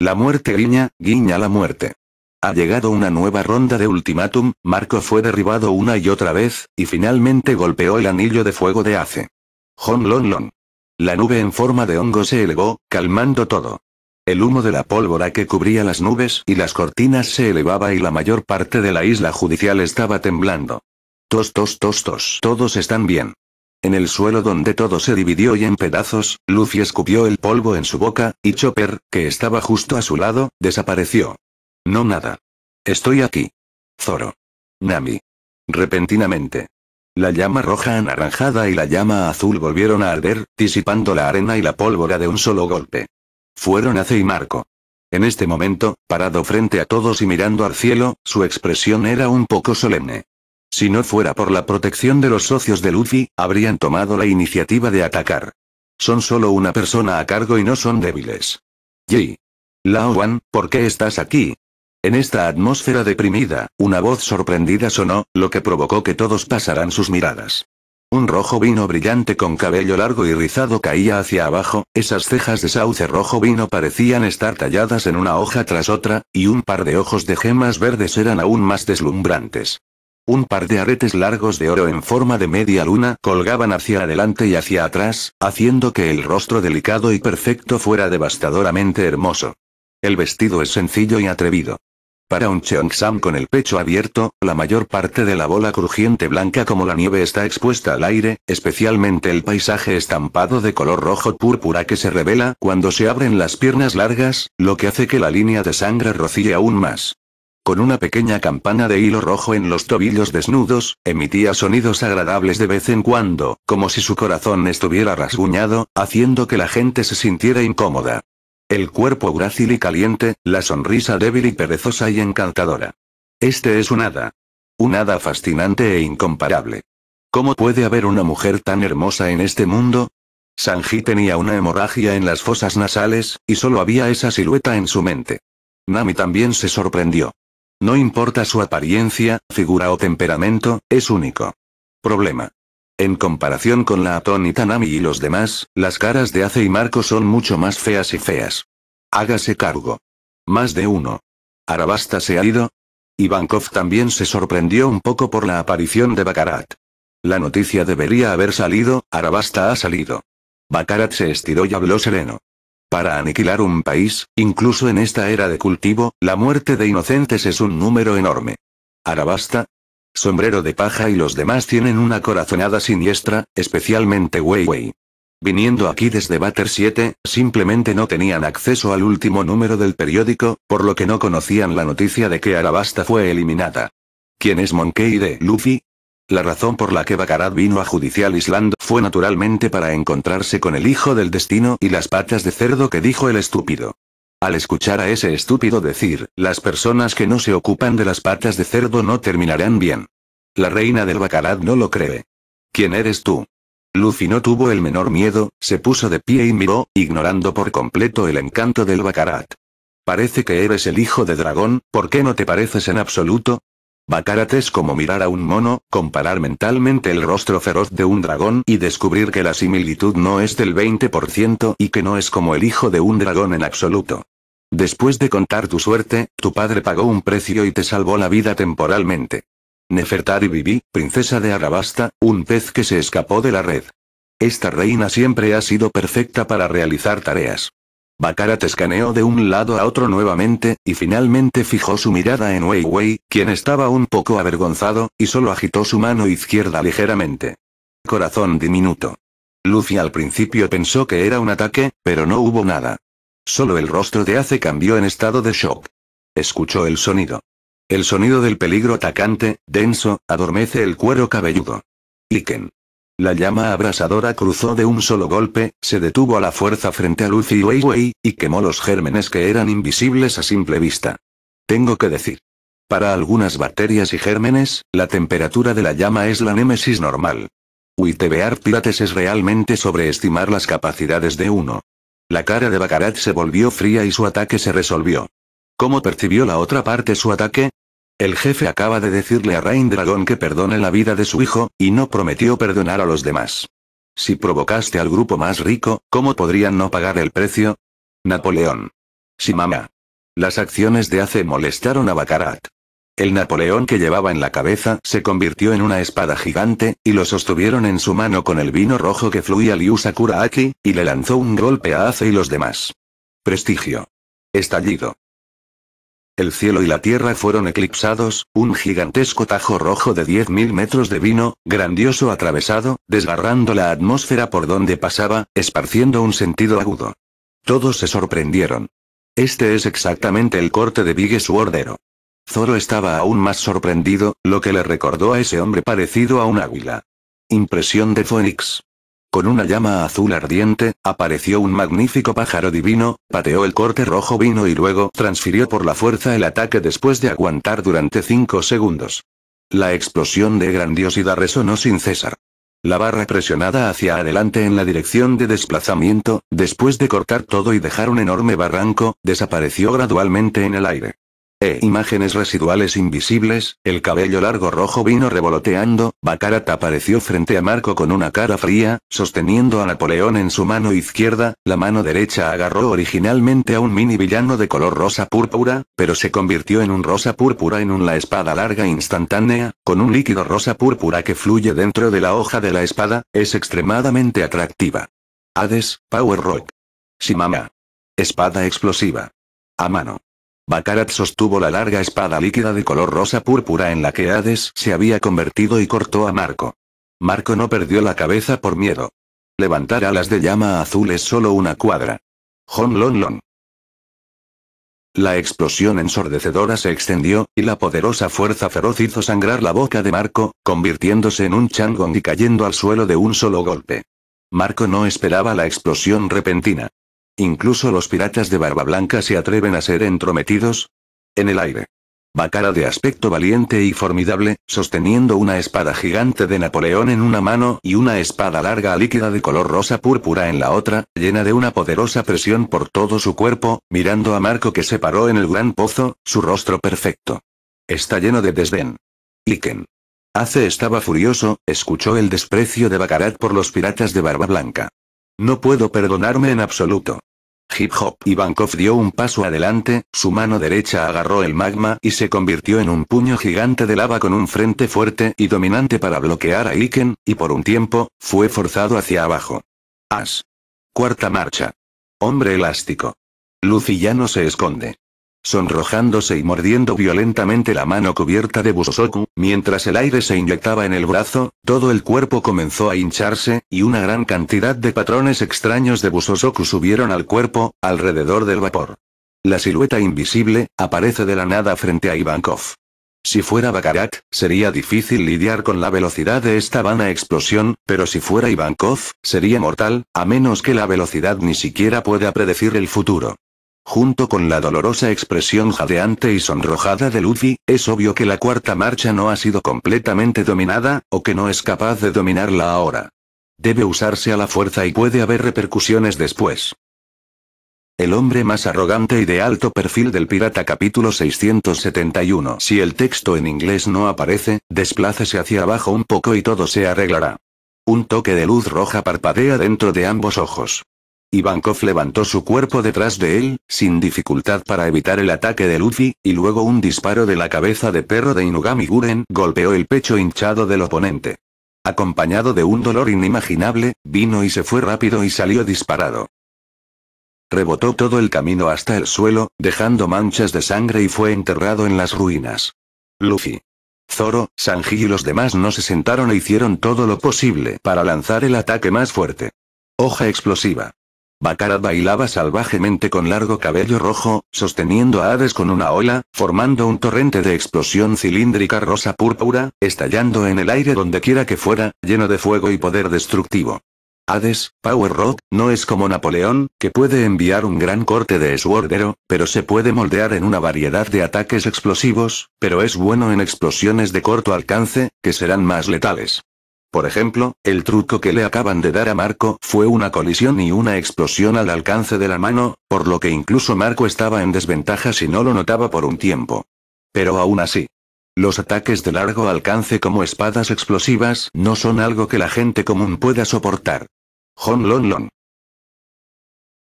La muerte guiña, guiña la muerte. Ha llegado una nueva ronda de ultimátum, Marco fue derribado una y otra vez, y finalmente golpeó el anillo de fuego de Ace. Hon Lon Lon. La nube en forma de hongo se elevó, calmando todo. El humo de la pólvora que cubría las nubes y las cortinas se elevaba y la mayor parte de la isla judicial estaba temblando. Tostos tos Todos están bien. En el suelo donde todo se dividió y en pedazos, Luffy escupió el polvo en su boca, y Chopper, que estaba justo a su lado, desapareció. No nada. Estoy aquí. Zoro. Nami. Repentinamente. La llama roja anaranjada y la llama azul volvieron a arder, disipando la arena y la pólvora de un solo golpe. Fueron Ace y Marco. En este momento, parado frente a todos y mirando al cielo, su expresión era un poco solemne. Si no fuera por la protección de los socios de Luffy, habrían tomado la iniciativa de atacar. Son solo una persona a cargo y no son débiles. Yi. Lao Wan, ¿por qué estás aquí? En esta atmósfera deprimida, una voz sorprendida sonó, lo que provocó que todos pasaran sus miradas. Un rojo vino brillante con cabello largo y rizado caía hacia abajo, esas cejas de sauce rojo vino parecían estar talladas en una hoja tras otra, y un par de ojos de gemas verdes eran aún más deslumbrantes. Un par de aretes largos de oro en forma de media luna colgaban hacia adelante y hacia atrás, haciendo que el rostro delicado y perfecto fuera devastadoramente hermoso. El vestido es sencillo y atrevido. Para un Cheongsam con el pecho abierto, la mayor parte de la bola crujiente blanca como la nieve está expuesta al aire, especialmente el paisaje estampado de color rojo púrpura que se revela cuando se abren las piernas largas, lo que hace que la línea de sangre rocíe aún más con una pequeña campana de hilo rojo en los tobillos desnudos, emitía sonidos agradables de vez en cuando, como si su corazón estuviera rasguñado, haciendo que la gente se sintiera incómoda. El cuerpo grácil y caliente, la sonrisa débil y perezosa y encantadora. Este es un hada. Un hada fascinante e incomparable. ¿Cómo puede haber una mujer tan hermosa en este mundo? Sanji tenía una hemorragia en las fosas nasales, y solo había esa silueta en su mente. Nami también se sorprendió. No importa su apariencia, figura o temperamento, es único. Problema. En comparación con la atónita Nami y los demás, las caras de Ace y Marco son mucho más feas y feas. Hágase cargo. Más de uno. Arabasta se ha ido. Ivankov también se sorprendió un poco por la aparición de Baccarat. La noticia debería haber salido, Arabasta ha salido. Bakarat se estiró y habló sereno. Para aniquilar un país, incluso en esta era de cultivo, la muerte de inocentes es un número enorme. ¿Arabasta? Sombrero de paja y los demás tienen una corazonada siniestra, especialmente Weiwei. Viniendo aquí desde Batter 7, simplemente no tenían acceso al último número del periódico, por lo que no conocían la noticia de que Arabasta fue eliminada. ¿Quién es Monkey de Luffy? La razón por la que Bacarat vino a Judicial Island fue naturalmente para encontrarse con el hijo del destino y las patas de cerdo que dijo el estúpido. Al escuchar a ese estúpido decir, las personas que no se ocupan de las patas de cerdo no terminarán bien. La reina del Bacarat no lo cree. ¿Quién eres tú? Lucy no tuvo el menor miedo, se puso de pie y miró, ignorando por completo el encanto del Bacarat. Parece que eres el hijo de dragón, ¿por qué no te pareces en absoluto? Bacarat es como mirar a un mono, comparar mentalmente el rostro feroz de un dragón y descubrir que la similitud no es del 20% y que no es como el hijo de un dragón en absoluto. Después de contar tu suerte, tu padre pagó un precio y te salvó la vida temporalmente. Nefertari Bibi, princesa de Arabasta, un pez que se escapó de la red. Esta reina siempre ha sido perfecta para realizar tareas. Bakarat escaneó de un lado a otro nuevamente, y finalmente fijó su mirada en Wei Wei, quien estaba un poco avergonzado, y solo agitó su mano izquierda ligeramente. Corazón diminuto. Lucy al principio pensó que era un ataque, pero no hubo nada. Solo el rostro de Ace cambió en estado de shock. Escuchó el sonido. El sonido del peligro atacante, denso, adormece el cuero cabelludo. Iken. La llama abrasadora cruzó de un solo golpe, se detuvo a la fuerza frente a Lucy Weiwei, y quemó los gérmenes que eran invisibles a simple vista. Tengo que decir. Para algunas bacterias y gérmenes, la temperatura de la llama es la némesis normal. Uitebear pirates es realmente sobreestimar las capacidades de uno. La cara de Bacarat se volvió fría y su ataque se resolvió. ¿Cómo percibió la otra parte su ataque? El jefe acaba de decirle a Rain Dragón que perdone la vida de su hijo, y no prometió perdonar a los demás. Si provocaste al grupo más rico, ¿cómo podrían no pagar el precio? Napoleón. Si mamá. Las acciones de Ace molestaron a Baccarat. El Napoleón que llevaba en la cabeza se convirtió en una espada gigante, y lo sostuvieron en su mano con el vino rojo que fluía Liu Aki, y le lanzó un golpe a Ace y los demás. Prestigio. Estallido. El cielo y la tierra fueron eclipsados, un gigantesco tajo rojo de 10.000 metros de vino, grandioso atravesado, desgarrando la atmósfera por donde pasaba, esparciendo un sentido agudo. Todos se sorprendieron. Este es exactamente el corte de su Wardero. Zoro estaba aún más sorprendido, lo que le recordó a ese hombre parecido a un águila. Impresión de Fénix. Con una llama azul ardiente, apareció un magnífico pájaro divino, pateó el corte rojo vino y luego transfirió por la fuerza el ataque después de aguantar durante cinco segundos. La explosión de grandiosidad resonó sin cesar. La barra presionada hacia adelante en la dirección de desplazamiento, después de cortar todo y dejar un enorme barranco, desapareció gradualmente en el aire. E imágenes residuales invisibles, el cabello largo rojo vino revoloteando, Bacarat apareció frente a Marco con una cara fría, sosteniendo a Napoleón en su mano izquierda, la mano derecha agarró originalmente a un mini villano de color rosa púrpura, pero se convirtió en un rosa púrpura en una espada larga instantánea, con un líquido rosa púrpura que fluye dentro de la hoja de la espada, es extremadamente atractiva. Hades, Power Rock. Shimama. Espada explosiva. A mano. Bakarat sostuvo la larga espada líquida de color rosa púrpura en la que Hades se había convertido y cortó a Marco. Marco no perdió la cabeza por miedo. Levantar alas de llama azul es solo una cuadra. Hon lon. La explosión ensordecedora se extendió, y la poderosa fuerza feroz hizo sangrar la boca de Marco, convirtiéndose en un changón y cayendo al suelo de un solo golpe. Marco no esperaba la explosión repentina. Incluso los piratas de barba blanca se atreven a ser entrometidos. En el aire. Bacara de aspecto valiente y formidable, sosteniendo una espada gigante de Napoleón en una mano y una espada larga líquida de color rosa púrpura en la otra, llena de una poderosa presión por todo su cuerpo, mirando a Marco que se paró en el gran pozo, su rostro perfecto. Está lleno de desdén. Iken. Hace estaba furioso, escuchó el desprecio de Bacarat por los piratas de Barba Blanca. No puedo perdonarme en absoluto hip hop. Ivankov dio un paso adelante, su mano derecha agarró el magma y se convirtió en un puño gigante de lava con un frente fuerte y dominante para bloquear a Iken, y por un tiempo, fue forzado hacia abajo. As. Cuarta marcha. Hombre elástico. Lucy ya no se esconde sonrojándose y mordiendo violentamente la mano cubierta de Busosoku, mientras el aire se inyectaba en el brazo, todo el cuerpo comenzó a hincharse, y una gran cantidad de patrones extraños de Busosoku subieron al cuerpo, alrededor del vapor. La silueta invisible, aparece de la nada frente a Ivankov. Si fuera Bakarat, sería difícil lidiar con la velocidad de esta vana explosión, pero si fuera Ivankov, sería mortal, a menos que la velocidad ni siquiera pueda predecir el futuro. Junto con la dolorosa expresión jadeante y sonrojada de Luffy, es obvio que la cuarta marcha no ha sido completamente dominada, o que no es capaz de dominarla ahora. Debe usarse a la fuerza y puede haber repercusiones después. El hombre más arrogante y de alto perfil del pirata capítulo 671 Si el texto en inglés no aparece, desplácese hacia abajo un poco y todo se arreglará. Un toque de luz roja parpadea dentro de ambos ojos. Ivankov levantó su cuerpo detrás de él, sin dificultad para evitar el ataque de Luffy, y luego un disparo de la cabeza de perro de Inugami Guren golpeó el pecho hinchado del oponente. Acompañado de un dolor inimaginable, vino y se fue rápido y salió disparado. Rebotó todo el camino hasta el suelo, dejando manchas de sangre y fue enterrado en las ruinas. Luffy, Zoro, Sanji y los demás no se sentaron e hicieron todo lo posible para lanzar el ataque más fuerte. Hoja explosiva. Bakara bailaba salvajemente con largo cabello rojo, sosteniendo a Hades con una ola, formando un torrente de explosión cilíndrica rosa púrpura, estallando en el aire donde quiera que fuera, lleno de fuego y poder destructivo. Hades, Power Rock, no es como Napoleón, que puede enviar un gran corte de Swordero, pero se puede moldear en una variedad de ataques explosivos, pero es bueno en explosiones de corto alcance, que serán más letales. Por ejemplo, el truco que le acaban de dar a Marco fue una colisión y una explosión al alcance de la mano, por lo que incluso Marco estaba en desventaja si no lo notaba por un tiempo. Pero aún así. Los ataques de largo alcance como espadas explosivas no son algo que la gente común pueda soportar. Hon Lon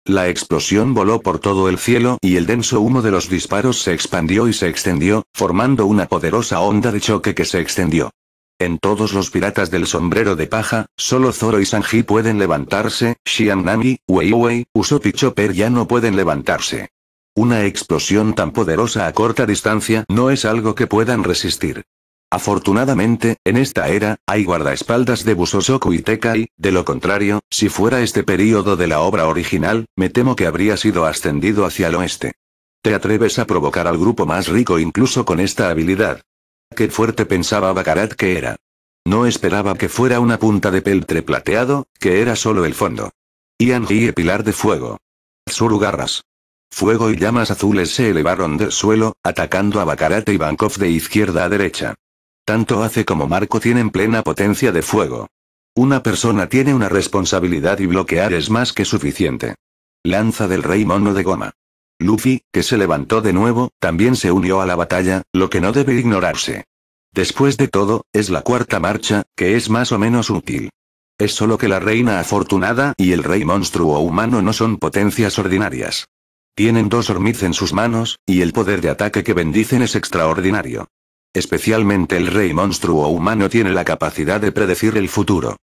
La explosión voló por todo el cielo y el denso humo de los disparos se expandió y se extendió, formando una poderosa onda de choque que se extendió en todos los piratas del sombrero de paja, solo Zoro y Sanji pueden levantarse, Shian Nami, Usopp y Chopper ya no pueden levantarse. Una explosión tan poderosa a corta distancia no es algo que puedan resistir. Afortunadamente, en esta era, hay guardaespaldas de Busosoku y Tekai, de lo contrario, si fuera este periodo de la obra original, me temo que habría sido ascendido hacia el oeste. Te atreves a provocar al grupo más rico incluso con esta habilidad qué fuerte pensaba Baccarat que era. No esperaba que fuera una punta de peltre plateado, que era solo el fondo. Ian y Pilar de Fuego. Garras. Fuego y llamas azules se elevaron del suelo, atacando a Bagarat y Bankov de izquierda a derecha. Tanto hace como Marco tienen plena potencia de fuego. Una persona tiene una responsabilidad y bloquear es más que suficiente. Lanza del rey mono de goma. Luffy, que se levantó de nuevo, también se unió a la batalla, lo que no debe ignorarse. Después de todo, es la cuarta marcha, que es más o menos útil. Es solo que la reina afortunada y el rey monstruo humano no son potencias ordinarias. Tienen dos hormiz en sus manos, y el poder de ataque que bendicen es extraordinario. Especialmente el rey monstruo humano tiene la capacidad de predecir el futuro.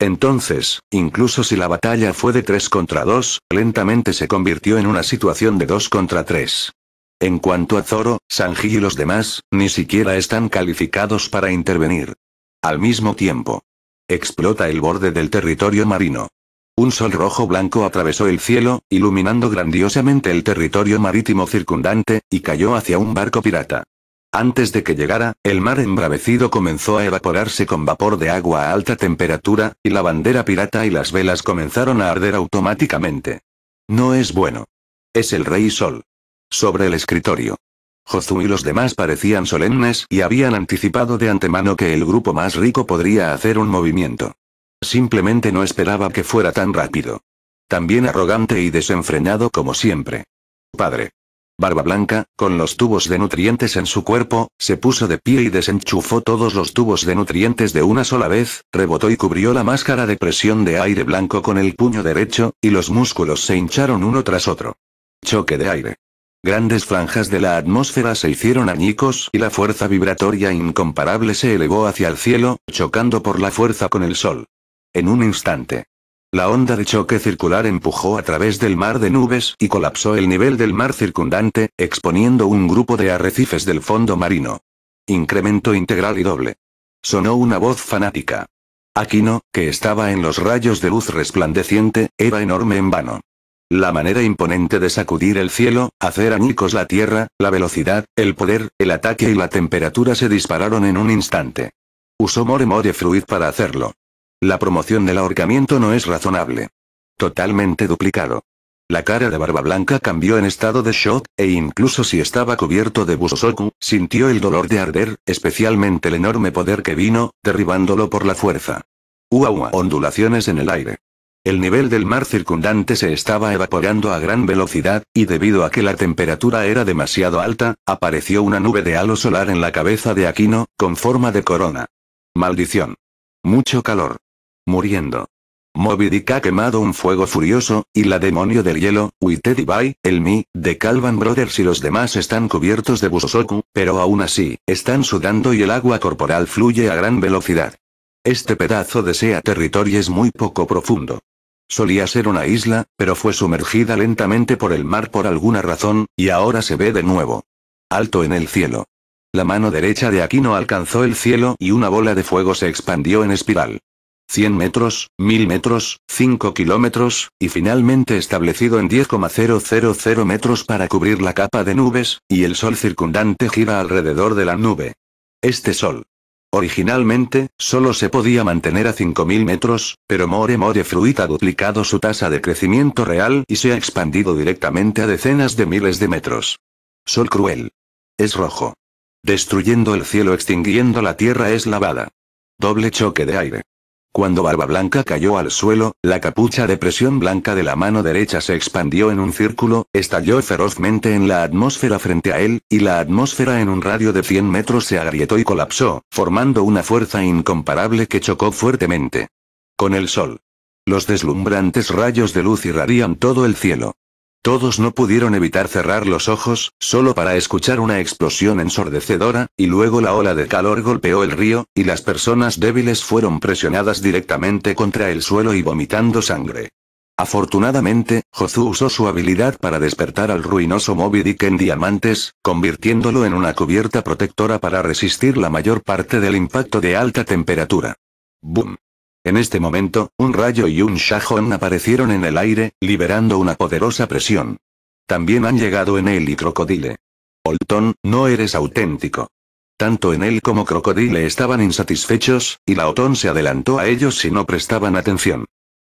Entonces, incluso si la batalla fue de 3 contra 2, lentamente se convirtió en una situación de 2 contra 3. En cuanto a Zoro, Sanji y los demás, ni siquiera están calificados para intervenir. Al mismo tiempo, explota el borde del territorio marino. Un sol rojo blanco atravesó el cielo, iluminando grandiosamente el territorio marítimo circundante, y cayó hacia un barco pirata. Antes de que llegara, el mar embravecido comenzó a evaporarse con vapor de agua a alta temperatura, y la bandera pirata y las velas comenzaron a arder automáticamente. No es bueno. Es el rey Sol. Sobre el escritorio. Jozu y los demás parecían solemnes y habían anticipado de antemano que el grupo más rico podría hacer un movimiento. Simplemente no esperaba que fuera tan rápido. También arrogante y desenfrenado como siempre. Padre. Barba Blanca, con los tubos de nutrientes en su cuerpo, se puso de pie y desenchufó todos los tubos de nutrientes de una sola vez, rebotó y cubrió la máscara de presión de aire blanco con el puño derecho, y los músculos se hincharon uno tras otro. Choque de aire. Grandes franjas de la atmósfera se hicieron añicos y la fuerza vibratoria incomparable se elevó hacia el cielo, chocando por la fuerza con el sol. En un instante, la onda de choque circular empujó a través del mar de nubes y colapsó el nivel del mar circundante, exponiendo un grupo de arrecifes del fondo marino. Incremento integral y doble. Sonó una voz fanática. Aquino, que estaba en los rayos de luz resplandeciente, era enorme en vano. La manera imponente de sacudir el cielo, hacer añicos la tierra, la velocidad, el poder, el ataque y la temperatura se dispararon en un instante. Usó More More Fruit para hacerlo. La promoción del ahorcamiento no es razonable. Totalmente duplicado. La cara de Barba Blanca cambió en estado de shock, e incluso si estaba cubierto de Busosoku, sintió el dolor de arder, especialmente el enorme poder que vino, derribándolo por la fuerza. Uau, ondulaciones en el aire. El nivel del mar circundante se estaba evaporando a gran velocidad, y debido a que la temperatura era demasiado alta, apareció una nube de halo solar en la cabeza de Aquino, con forma de corona. Maldición. Mucho calor muriendo. Moby Dick ha quemado un fuego furioso, y la demonio del hielo, Wittedibai, el Mi, de Calvan Brothers y los demás están cubiertos de Busosoku, pero aún así, están sudando y el agua corporal fluye a gran velocidad. Este pedazo de SEA territorio es muy poco profundo. Solía ser una isla, pero fue sumergida lentamente por el mar por alguna razón, y ahora se ve de nuevo. Alto en el cielo. La mano derecha de Aquino alcanzó el cielo y una bola de fuego se expandió en espiral. 100 metros, 1000 metros, 5 kilómetros, y finalmente establecido en 10,000 metros para cubrir la capa de nubes, y el sol circundante gira alrededor de la nube. Este sol. Originalmente, solo se podía mantener a 5.000 metros, pero More More Fruit ha duplicado su tasa de crecimiento real y se ha expandido directamente a decenas de miles de metros. Sol cruel. Es rojo. Destruyendo el cielo, extinguiendo la tierra es lavada. Doble choque de aire. Cuando Barba Blanca cayó al suelo, la capucha de presión blanca de la mano derecha se expandió en un círculo, estalló ferozmente en la atmósfera frente a él, y la atmósfera en un radio de 100 metros se agrietó y colapsó, formando una fuerza incomparable que chocó fuertemente. Con el sol. Los deslumbrantes rayos de luz irradian todo el cielo. Todos no pudieron evitar cerrar los ojos, solo para escuchar una explosión ensordecedora, y luego la ola de calor golpeó el río, y las personas débiles fueron presionadas directamente contra el suelo y vomitando sangre. Afortunadamente, Jozu usó su habilidad para despertar al ruinoso Moby Dick en diamantes, convirtiéndolo en una cubierta protectora para resistir la mayor parte del impacto de alta temperatura. BOOM. En este momento, un rayo y un shajón aparecieron en el aire, liberando una poderosa presión. También han llegado en él y Crocodile. Olton, no eres auténtico. Tanto en él como Crocodile estaban insatisfechos, y la Laotón se adelantó a ellos si no prestaban atención.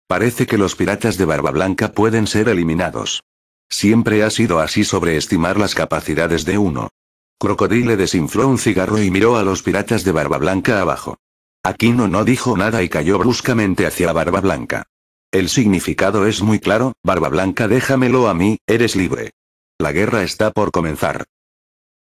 Parece que los piratas de Barba Blanca pueden ser eliminados. Siempre ha sido así sobreestimar las capacidades de uno. Crocodile desinfló un cigarro y miró a los piratas de Barba Blanca abajo. Aquino no dijo nada y cayó bruscamente hacia Barba Blanca. El significado es muy claro, Barba Blanca déjamelo a mí, eres libre. La guerra está por comenzar.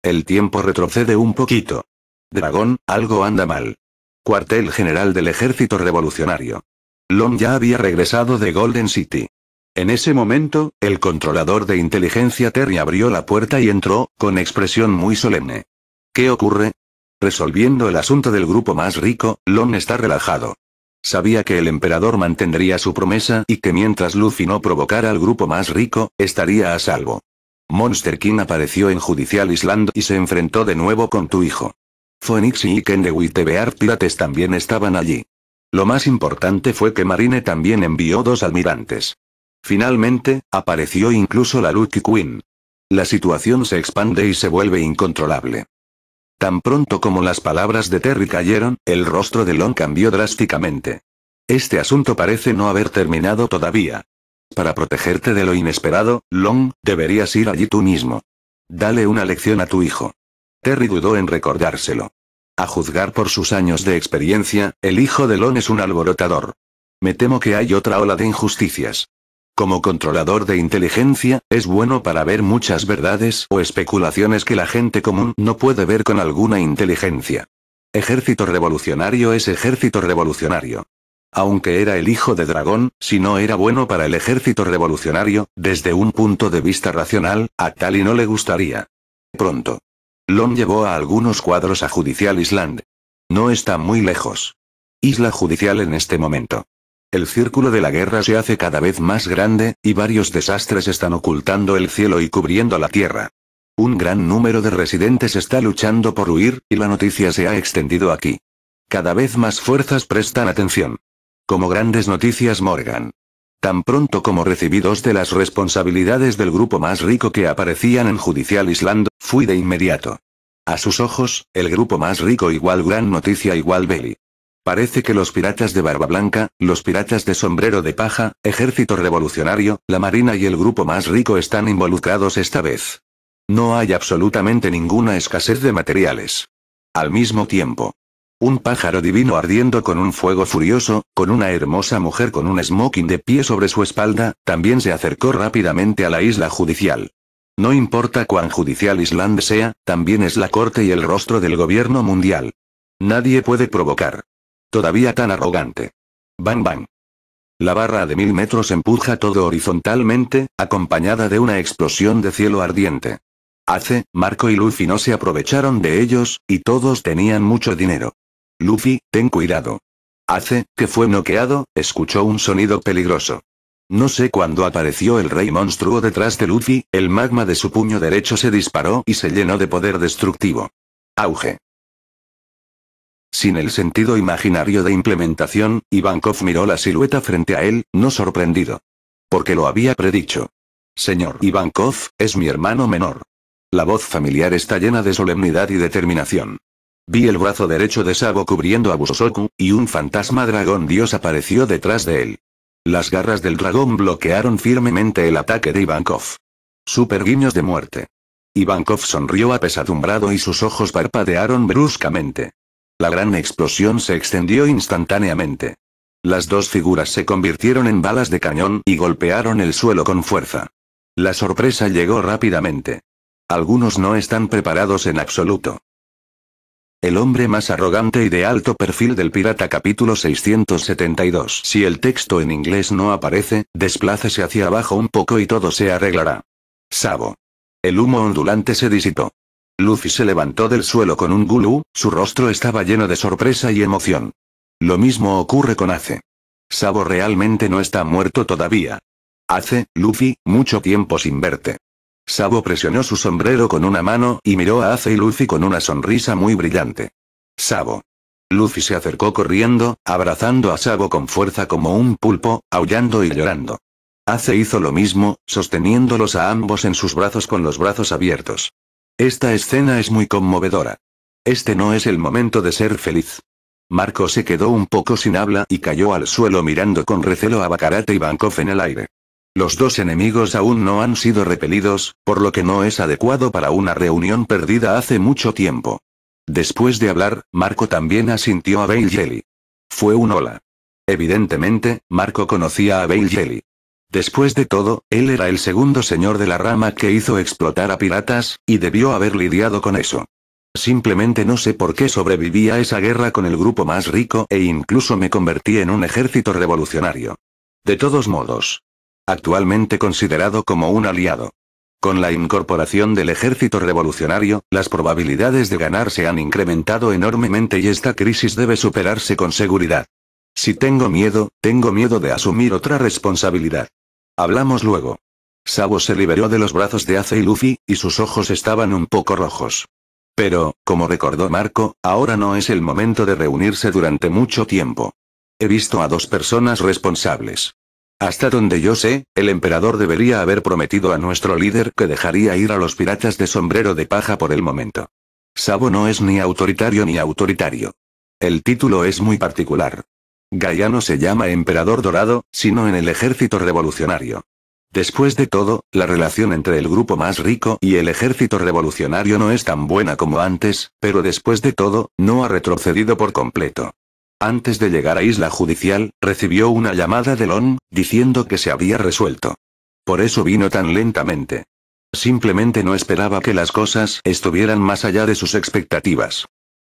El tiempo retrocede un poquito. Dragón, algo anda mal. Cuartel General del Ejército Revolucionario. long ya había regresado de Golden City. En ese momento, el controlador de inteligencia Terry abrió la puerta y entró, con expresión muy solemne. ¿Qué ocurre? Resolviendo el asunto del grupo más rico, Lon está relajado. Sabía que el emperador mantendría su promesa y que mientras Luffy no provocara al grupo más rico, estaría a salvo. Monster King apareció en Judicial Island y se enfrentó de nuevo con tu hijo. Phoenix y Iken de Witebear Pirates también estaban allí. Lo más importante fue que Marine también envió dos almirantes. Finalmente, apareció incluso la Lucky Queen. La situación se expande y se vuelve incontrolable. Tan pronto como las palabras de Terry cayeron, el rostro de Lon cambió drásticamente. Este asunto parece no haber terminado todavía. Para protegerte de lo inesperado, Long, deberías ir allí tú mismo. Dale una lección a tu hijo. Terry dudó en recordárselo. A juzgar por sus años de experiencia, el hijo de Lon es un alborotador. Me temo que hay otra ola de injusticias. Como controlador de inteligencia, es bueno para ver muchas verdades o especulaciones que la gente común no puede ver con alguna inteligencia. Ejército revolucionario es ejército revolucionario. Aunque era el hijo de dragón, si no era bueno para el ejército revolucionario, desde un punto de vista racional, a Tali no le gustaría. Pronto. Lon llevó a algunos cuadros a Judicial Island. No está muy lejos. Isla judicial en este momento. El círculo de la guerra se hace cada vez más grande, y varios desastres están ocultando el cielo y cubriendo la tierra. Un gran número de residentes está luchando por huir, y la noticia se ha extendido aquí. Cada vez más fuerzas prestan atención. Como grandes noticias Morgan. Tan pronto como recibí dos de las responsabilidades del grupo más rico que aparecían en Judicial Island, fui de inmediato. A sus ojos, el grupo más rico igual gran noticia igual Belly. Parece que los piratas de Barba Blanca, los piratas de sombrero de paja, ejército revolucionario, la marina y el grupo más rico están involucrados esta vez. No hay absolutamente ninguna escasez de materiales. Al mismo tiempo. Un pájaro divino ardiendo con un fuego furioso, con una hermosa mujer con un smoking de pie sobre su espalda, también se acercó rápidamente a la isla judicial. No importa cuán judicial Island sea, también es la corte y el rostro del gobierno mundial. Nadie puede provocar Todavía tan arrogante. Bang bang. La barra de mil metros empuja todo horizontalmente, acompañada de una explosión de cielo ardiente. Hace, Marco y Luffy no se aprovecharon de ellos, y todos tenían mucho dinero. Luffy, ten cuidado. Hace, que fue noqueado, escuchó un sonido peligroso. No sé cuándo apareció el rey monstruo detrás de Luffy, el magma de su puño derecho se disparó y se llenó de poder destructivo. Auge. Sin el sentido imaginario de implementación, Ivankov miró la silueta frente a él, no sorprendido. Porque lo había predicho. Señor Ivankov, es mi hermano menor. La voz familiar está llena de solemnidad y determinación. Vi el brazo derecho de Sago cubriendo a Busosoku, y un fantasma dragón dios apareció detrás de él. Las garras del dragón bloquearon firmemente el ataque de Ivankov. Super guiños de muerte. Ivankov sonrió apesadumbrado y sus ojos parpadearon bruscamente. La gran explosión se extendió instantáneamente. Las dos figuras se convirtieron en balas de cañón y golpearon el suelo con fuerza. La sorpresa llegó rápidamente. Algunos no están preparados en absoluto. El hombre más arrogante y de alto perfil del pirata capítulo 672. Si el texto en inglés no aparece, desplácese hacia abajo un poco y todo se arreglará. Sabo. El humo ondulante se disipó. Luffy se levantó del suelo con un gulú, su rostro estaba lleno de sorpresa y emoción. Lo mismo ocurre con Ace. Sabo realmente no está muerto todavía. Ace, Luffy, mucho tiempo sin verte. Sabo presionó su sombrero con una mano y miró a Ace y Luffy con una sonrisa muy brillante. Sabo. Luffy se acercó corriendo, abrazando a Sabo con fuerza como un pulpo, aullando y llorando. Ace hizo lo mismo, sosteniéndolos a ambos en sus brazos con los brazos abiertos. Esta escena es muy conmovedora. Este no es el momento de ser feliz. Marco se quedó un poco sin habla y cayó al suelo mirando con recelo a Bacarate y Bankoff en el aire. Los dos enemigos aún no han sido repelidos, por lo que no es adecuado para una reunión perdida hace mucho tiempo. Después de hablar, Marco también asintió a Jelly. Fue un hola. Evidentemente, Marco conocía a Jelly. Después de todo, él era el segundo señor de la rama que hizo explotar a piratas, y debió haber lidiado con eso. Simplemente no sé por qué sobreviví a esa guerra con el grupo más rico e incluso me convertí en un ejército revolucionario. De todos modos. Actualmente considerado como un aliado. Con la incorporación del ejército revolucionario, las probabilidades de ganar se han incrementado enormemente y esta crisis debe superarse con seguridad. Si tengo miedo, tengo miedo de asumir otra responsabilidad. Hablamos luego. Sabo se liberó de los brazos de Ace y Luffy, y sus ojos estaban un poco rojos. Pero, como recordó Marco, ahora no es el momento de reunirse durante mucho tiempo. He visto a dos personas responsables. Hasta donde yo sé, el emperador debería haber prometido a nuestro líder que dejaría ir a los piratas de sombrero de paja por el momento. Sabo no es ni autoritario ni autoritario. El título es muy particular. Gaia no se llama emperador dorado, sino en el ejército revolucionario. Después de todo, la relación entre el grupo más rico y el ejército revolucionario no es tan buena como antes, pero después de todo, no ha retrocedido por completo. Antes de llegar a Isla Judicial, recibió una llamada de Lon, diciendo que se había resuelto. Por eso vino tan lentamente. Simplemente no esperaba que las cosas estuvieran más allá de sus expectativas.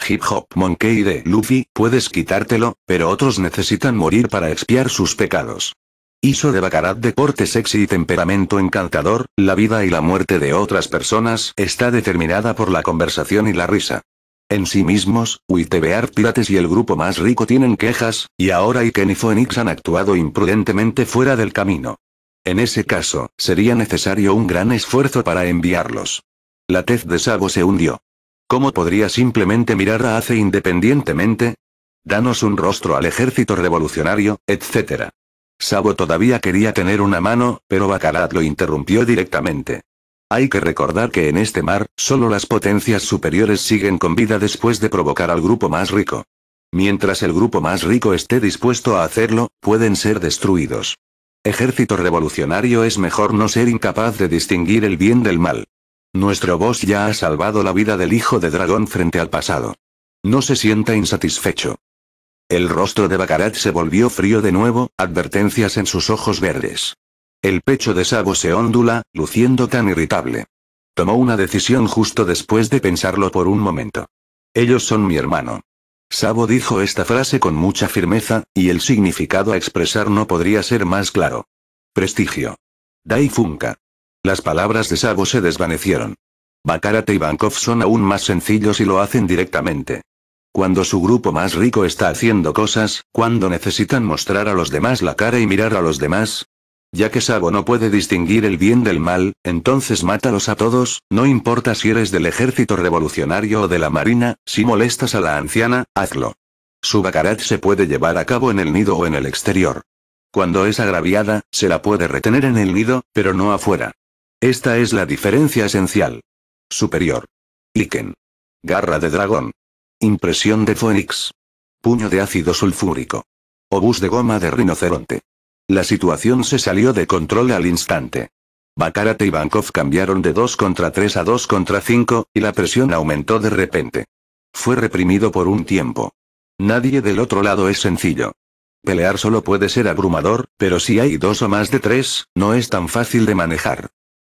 Hip Hop Monkey de Luffy, puedes quitártelo, pero otros necesitan morir para expiar sus pecados. Hizo de Baccarat deporte sexy y temperamento encantador, la vida y la muerte de otras personas está determinada por la conversación y la risa. En sí mismos, Wittebear Pirates y el grupo más rico tienen quejas, y ahora Iken y Phoenix han actuado imprudentemente fuera del camino. En ese caso, sería necesario un gran esfuerzo para enviarlos. La tez de Sago se hundió. ¿Cómo podría simplemente mirar a Ace independientemente? Danos un rostro al ejército revolucionario, etc. Sabo todavía quería tener una mano, pero Bacalat lo interrumpió directamente. Hay que recordar que en este mar, solo las potencias superiores siguen con vida después de provocar al grupo más rico. Mientras el grupo más rico esté dispuesto a hacerlo, pueden ser destruidos. Ejército revolucionario es mejor no ser incapaz de distinguir el bien del mal. Nuestro boss ya ha salvado la vida del hijo de dragón frente al pasado. No se sienta insatisfecho. El rostro de Bacarat se volvió frío de nuevo, advertencias en sus ojos verdes. El pecho de Sabo se ondula, luciendo tan irritable. Tomó una decisión justo después de pensarlo por un momento. Ellos son mi hermano. Sabo dijo esta frase con mucha firmeza, y el significado a expresar no podría ser más claro. Prestigio. Dai Funka. Las palabras de Sabo se desvanecieron. Bakarate y Bankov son aún más sencillos y lo hacen directamente. Cuando su grupo más rico está haciendo cosas, cuando necesitan mostrar a los demás la cara y mirar a los demás. Ya que Sabo no puede distinguir el bien del mal, entonces mátalos a todos, no importa si eres del ejército revolucionario o de la marina, si molestas a la anciana, hazlo. Su Bakarat se puede llevar a cabo en el nido o en el exterior. Cuando es agraviada, se la puede retener en el nido, pero no afuera. Esta es la diferencia esencial. Superior. Iken. Garra de dragón. Impresión de fénix. Puño de ácido sulfúrico. Obús de goma de rinoceronte. La situación se salió de control al instante. Bakarate y Bankov cambiaron de 2 contra 3 a 2 contra 5, y la presión aumentó de repente. Fue reprimido por un tiempo. Nadie del otro lado es sencillo. Pelear solo puede ser abrumador, pero si hay dos o más de tres, no es tan fácil de manejar.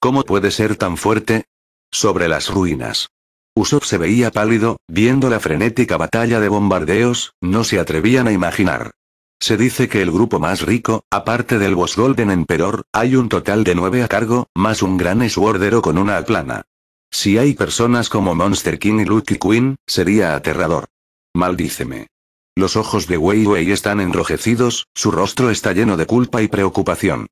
¿Cómo puede ser tan fuerte? Sobre las ruinas. Usopp se veía pálido, viendo la frenética batalla de bombardeos, no se atrevían a imaginar. Se dice que el grupo más rico, aparte del Boss Golden Emperor, hay un total de nueve a cargo, más un gran Swordero con una plana. Si hay personas como Monster King y Lucky Queen, sería aterrador. Maldíceme. Los ojos de Wei Wei están enrojecidos, su rostro está lleno de culpa y preocupación.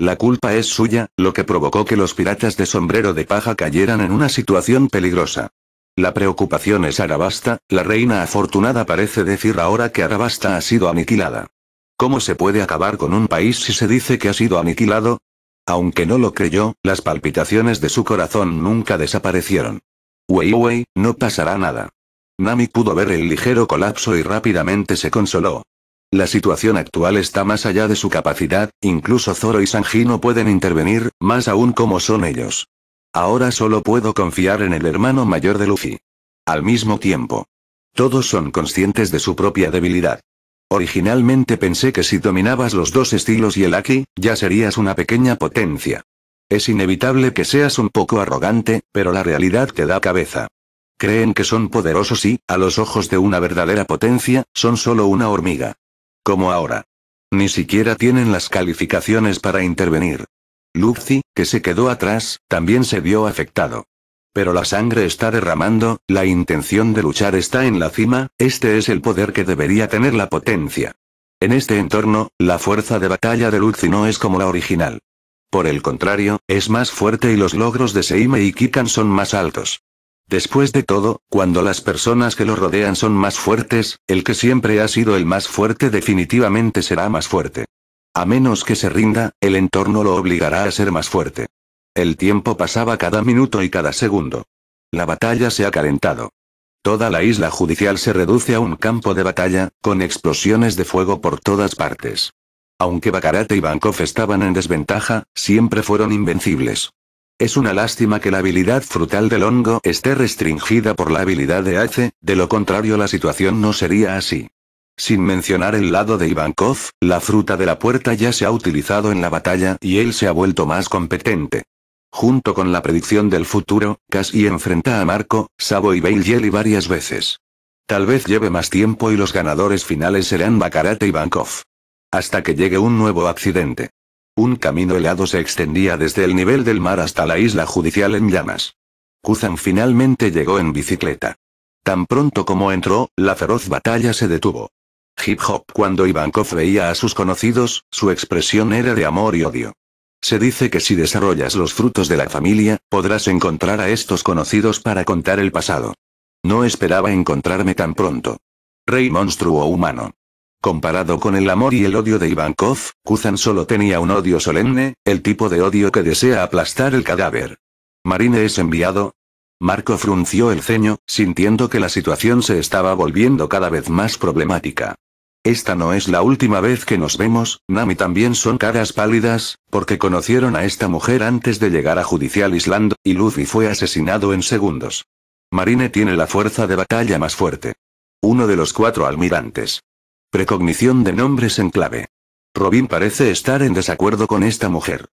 La culpa es suya, lo que provocó que los piratas de sombrero de paja cayeran en una situación peligrosa. La preocupación es Arabasta, la reina afortunada parece decir ahora que Arabasta ha sido aniquilada. ¿Cómo se puede acabar con un país si se dice que ha sido aniquilado? Aunque no lo creyó, las palpitaciones de su corazón nunca desaparecieron. Wey wey, no pasará nada. Nami pudo ver el ligero colapso y rápidamente se consoló. La situación actual está más allá de su capacidad, incluso Zoro y Sanji no pueden intervenir, más aún como son ellos. Ahora solo puedo confiar en el hermano mayor de Luffy. Al mismo tiempo. Todos son conscientes de su propia debilidad. Originalmente pensé que si dominabas los dos estilos y el Aki, ya serías una pequeña potencia. Es inevitable que seas un poco arrogante, pero la realidad te da cabeza. Creen que son poderosos y, a los ojos de una verdadera potencia, son solo una hormiga como ahora. Ni siquiera tienen las calificaciones para intervenir. Lucy, que se quedó atrás, también se vio afectado. Pero la sangre está derramando, la intención de luchar está en la cima, este es el poder que debería tener la potencia. En este entorno, la fuerza de batalla de Lucy no es como la original. Por el contrario, es más fuerte y los logros de Seime y Kikan son más altos. Después de todo, cuando las personas que lo rodean son más fuertes, el que siempre ha sido el más fuerte definitivamente será más fuerte. A menos que se rinda, el entorno lo obligará a ser más fuerte. El tiempo pasaba cada minuto y cada segundo. La batalla se ha calentado. Toda la isla judicial se reduce a un campo de batalla, con explosiones de fuego por todas partes. Aunque Bacarate y Bankov estaban en desventaja, siempre fueron invencibles. Es una lástima que la habilidad frutal del hongo esté restringida por la habilidad de Ace, de lo contrario la situación no sería así. Sin mencionar el lado de Ivankov, la fruta de la puerta ya se ha utilizado en la batalla y él se ha vuelto más competente. Junto con la predicción del futuro, Cassie enfrenta a Marco, Sabo y Bailey varias veces. Tal vez lleve más tiempo y los ganadores finales serán Bakarate y Ivankov. Hasta que llegue un nuevo accidente. Un camino helado se extendía desde el nivel del mar hasta la isla judicial en llamas. Kuzan finalmente llegó en bicicleta. Tan pronto como entró, la feroz batalla se detuvo. Hip Hop cuando Ivankov veía a sus conocidos, su expresión era de amor y odio. Se dice que si desarrollas los frutos de la familia, podrás encontrar a estos conocidos para contar el pasado. No esperaba encontrarme tan pronto. Rey monstruo humano. Comparado con el amor y el odio de Ivankov, Kuzan solo tenía un odio solemne, el tipo de odio que desea aplastar el cadáver. Marine es enviado. Marco frunció el ceño, sintiendo que la situación se estaba volviendo cada vez más problemática. Esta no es la última vez que nos vemos, Nami también son caras pálidas, porque conocieron a esta mujer antes de llegar a Judicial Island, y Luffy fue asesinado en segundos. Marine tiene la fuerza de batalla más fuerte. Uno de los cuatro almirantes. Precognición de nombres en clave. Robin parece estar en desacuerdo con esta mujer.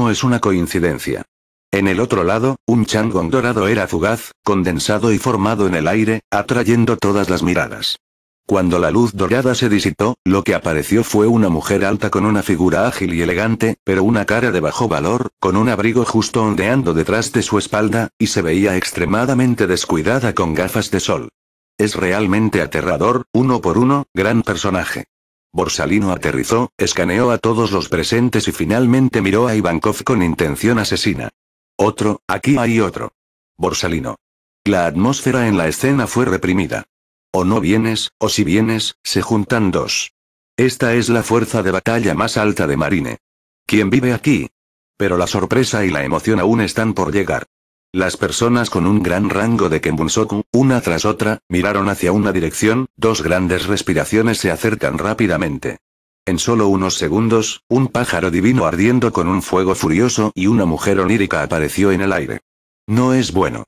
No es una coincidencia. En el otro lado, un changón dorado era fugaz, condensado y formado en el aire, atrayendo todas las miradas. Cuando la luz dorada se disipó, lo que apareció fue una mujer alta con una figura ágil y elegante, pero una cara de bajo valor, con un abrigo justo ondeando detrás de su espalda, y se veía extremadamente descuidada con gafas de sol. Es realmente aterrador, uno por uno, gran personaje. Borsalino aterrizó, escaneó a todos los presentes y finalmente miró a Ivankov con intención asesina. Otro, aquí hay otro. Borsalino. La atmósfera en la escena fue reprimida. O no vienes, o si vienes, se juntan dos. Esta es la fuerza de batalla más alta de Marine. ¿Quién vive aquí? Pero la sorpresa y la emoción aún están por llegar. Las personas con un gran rango de Kenbunsoku, una tras otra, miraron hacia una dirección, dos grandes respiraciones se acercan rápidamente. En solo unos segundos, un pájaro divino ardiendo con un fuego furioso y una mujer onírica apareció en el aire. No es bueno.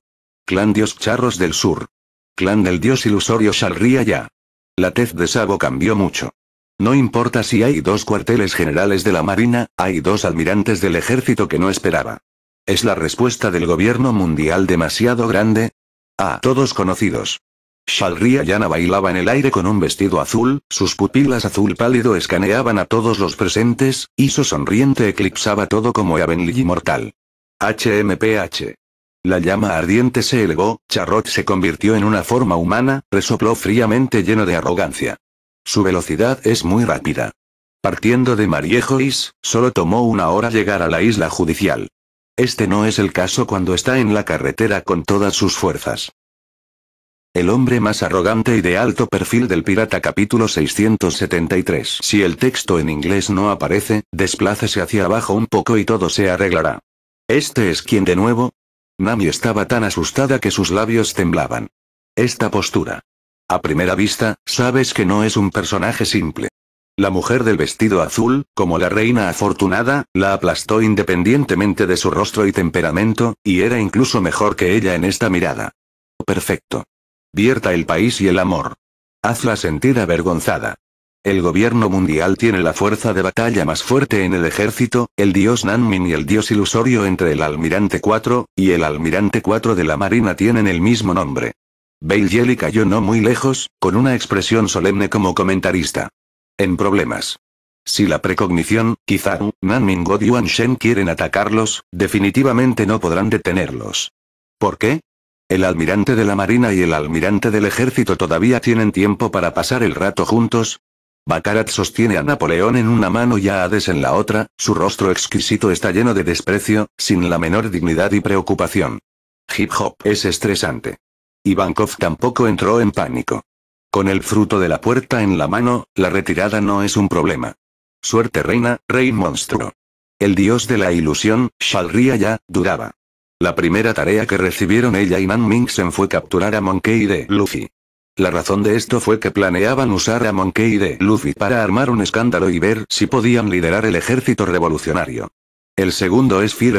Clan Dios Charros del Sur. Clan del Dios Ilusorio Shalria ya. La tez de Sabo cambió mucho. No importa si hay dos cuarteles generales de la Marina, hay dos almirantes del ejército que no esperaba. ¿Es la respuesta del gobierno mundial demasiado grande? A todos conocidos. Shalria Yana bailaba en el aire con un vestido azul, sus pupilas azul pálido escaneaban a todos los presentes, y su sonriente eclipsaba todo como Evenly mortal. HMPH. La llama ardiente se elevó, Charrot se convirtió en una forma humana, resopló fríamente lleno de arrogancia. Su velocidad es muy rápida. Partiendo de Mariejois, solo tomó una hora llegar a la isla judicial. Este no es el caso cuando está en la carretera con todas sus fuerzas. El hombre más arrogante y de alto perfil del pirata capítulo 673. Si el texto en inglés no aparece, desplácese hacia abajo un poco y todo se arreglará. ¿Este es quien de nuevo? Nami estaba tan asustada que sus labios temblaban. Esta postura. A primera vista, sabes que no es un personaje simple. La mujer del vestido azul, como la reina afortunada, la aplastó independientemente de su rostro y temperamento, y era incluso mejor que ella en esta mirada. Perfecto. Vierta el país y el amor. Hazla sentir avergonzada. El gobierno mundial tiene la fuerza de batalla más fuerte en el ejército, el dios Nanmin y el dios ilusorio entre el almirante 4, y el almirante 4 de la marina tienen el mismo nombre. Bailey cayó no muy lejos, con una expresión solemne como comentarista en problemas. Si la precognición, quizá Nanmingod y Shen quieren atacarlos, definitivamente no podrán detenerlos. ¿Por qué? El almirante de la marina y el almirante del ejército todavía tienen tiempo para pasar el rato juntos. Bacarat sostiene a Napoleón en una mano y a Hades en la otra, su rostro exquisito está lleno de desprecio, sin la menor dignidad y preocupación. Hip hop es estresante. Ivankov tampoco entró en pánico. Con el fruto de la puerta en la mano, la retirada no es un problema. Suerte reina, rey monstruo. El dios de la ilusión, Shalria ya, duraba. La primera tarea que recibieron ella y Nan Mingsen fue capturar a Monkey de Luffy. La razón de esto fue que planeaban usar a Monkey de Luffy para armar un escándalo y ver si podían liderar el ejército revolucionario. El segundo es Fire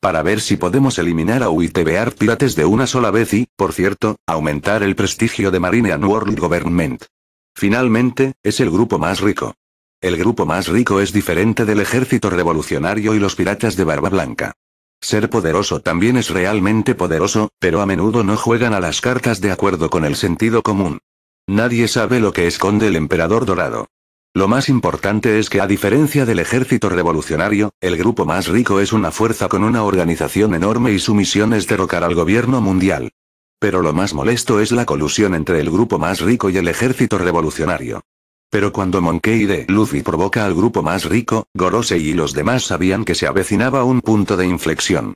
para ver si podemos eliminar a UITBR pirates de una sola vez y, por cierto, aumentar el prestigio de Marine and World Government. Finalmente, es el grupo más rico. El grupo más rico es diferente del ejército revolucionario y los piratas de barba blanca. Ser poderoso también es realmente poderoso, pero a menudo no juegan a las cartas de acuerdo con el sentido común. Nadie sabe lo que esconde el emperador dorado. Lo más importante es que a diferencia del ejército revolucionario, el grupo más rico es una fuerza con una organización enorme y su misión es derrocar al gobierno mundial. Pero lo más molesto es la colusión entre el grupo más rico y el ejército revolucionario. Pero cuando Monkey de Luffy provoca al grupo más rico, Gorosei y los demás sabían que se avecinaba un punto de inflexión.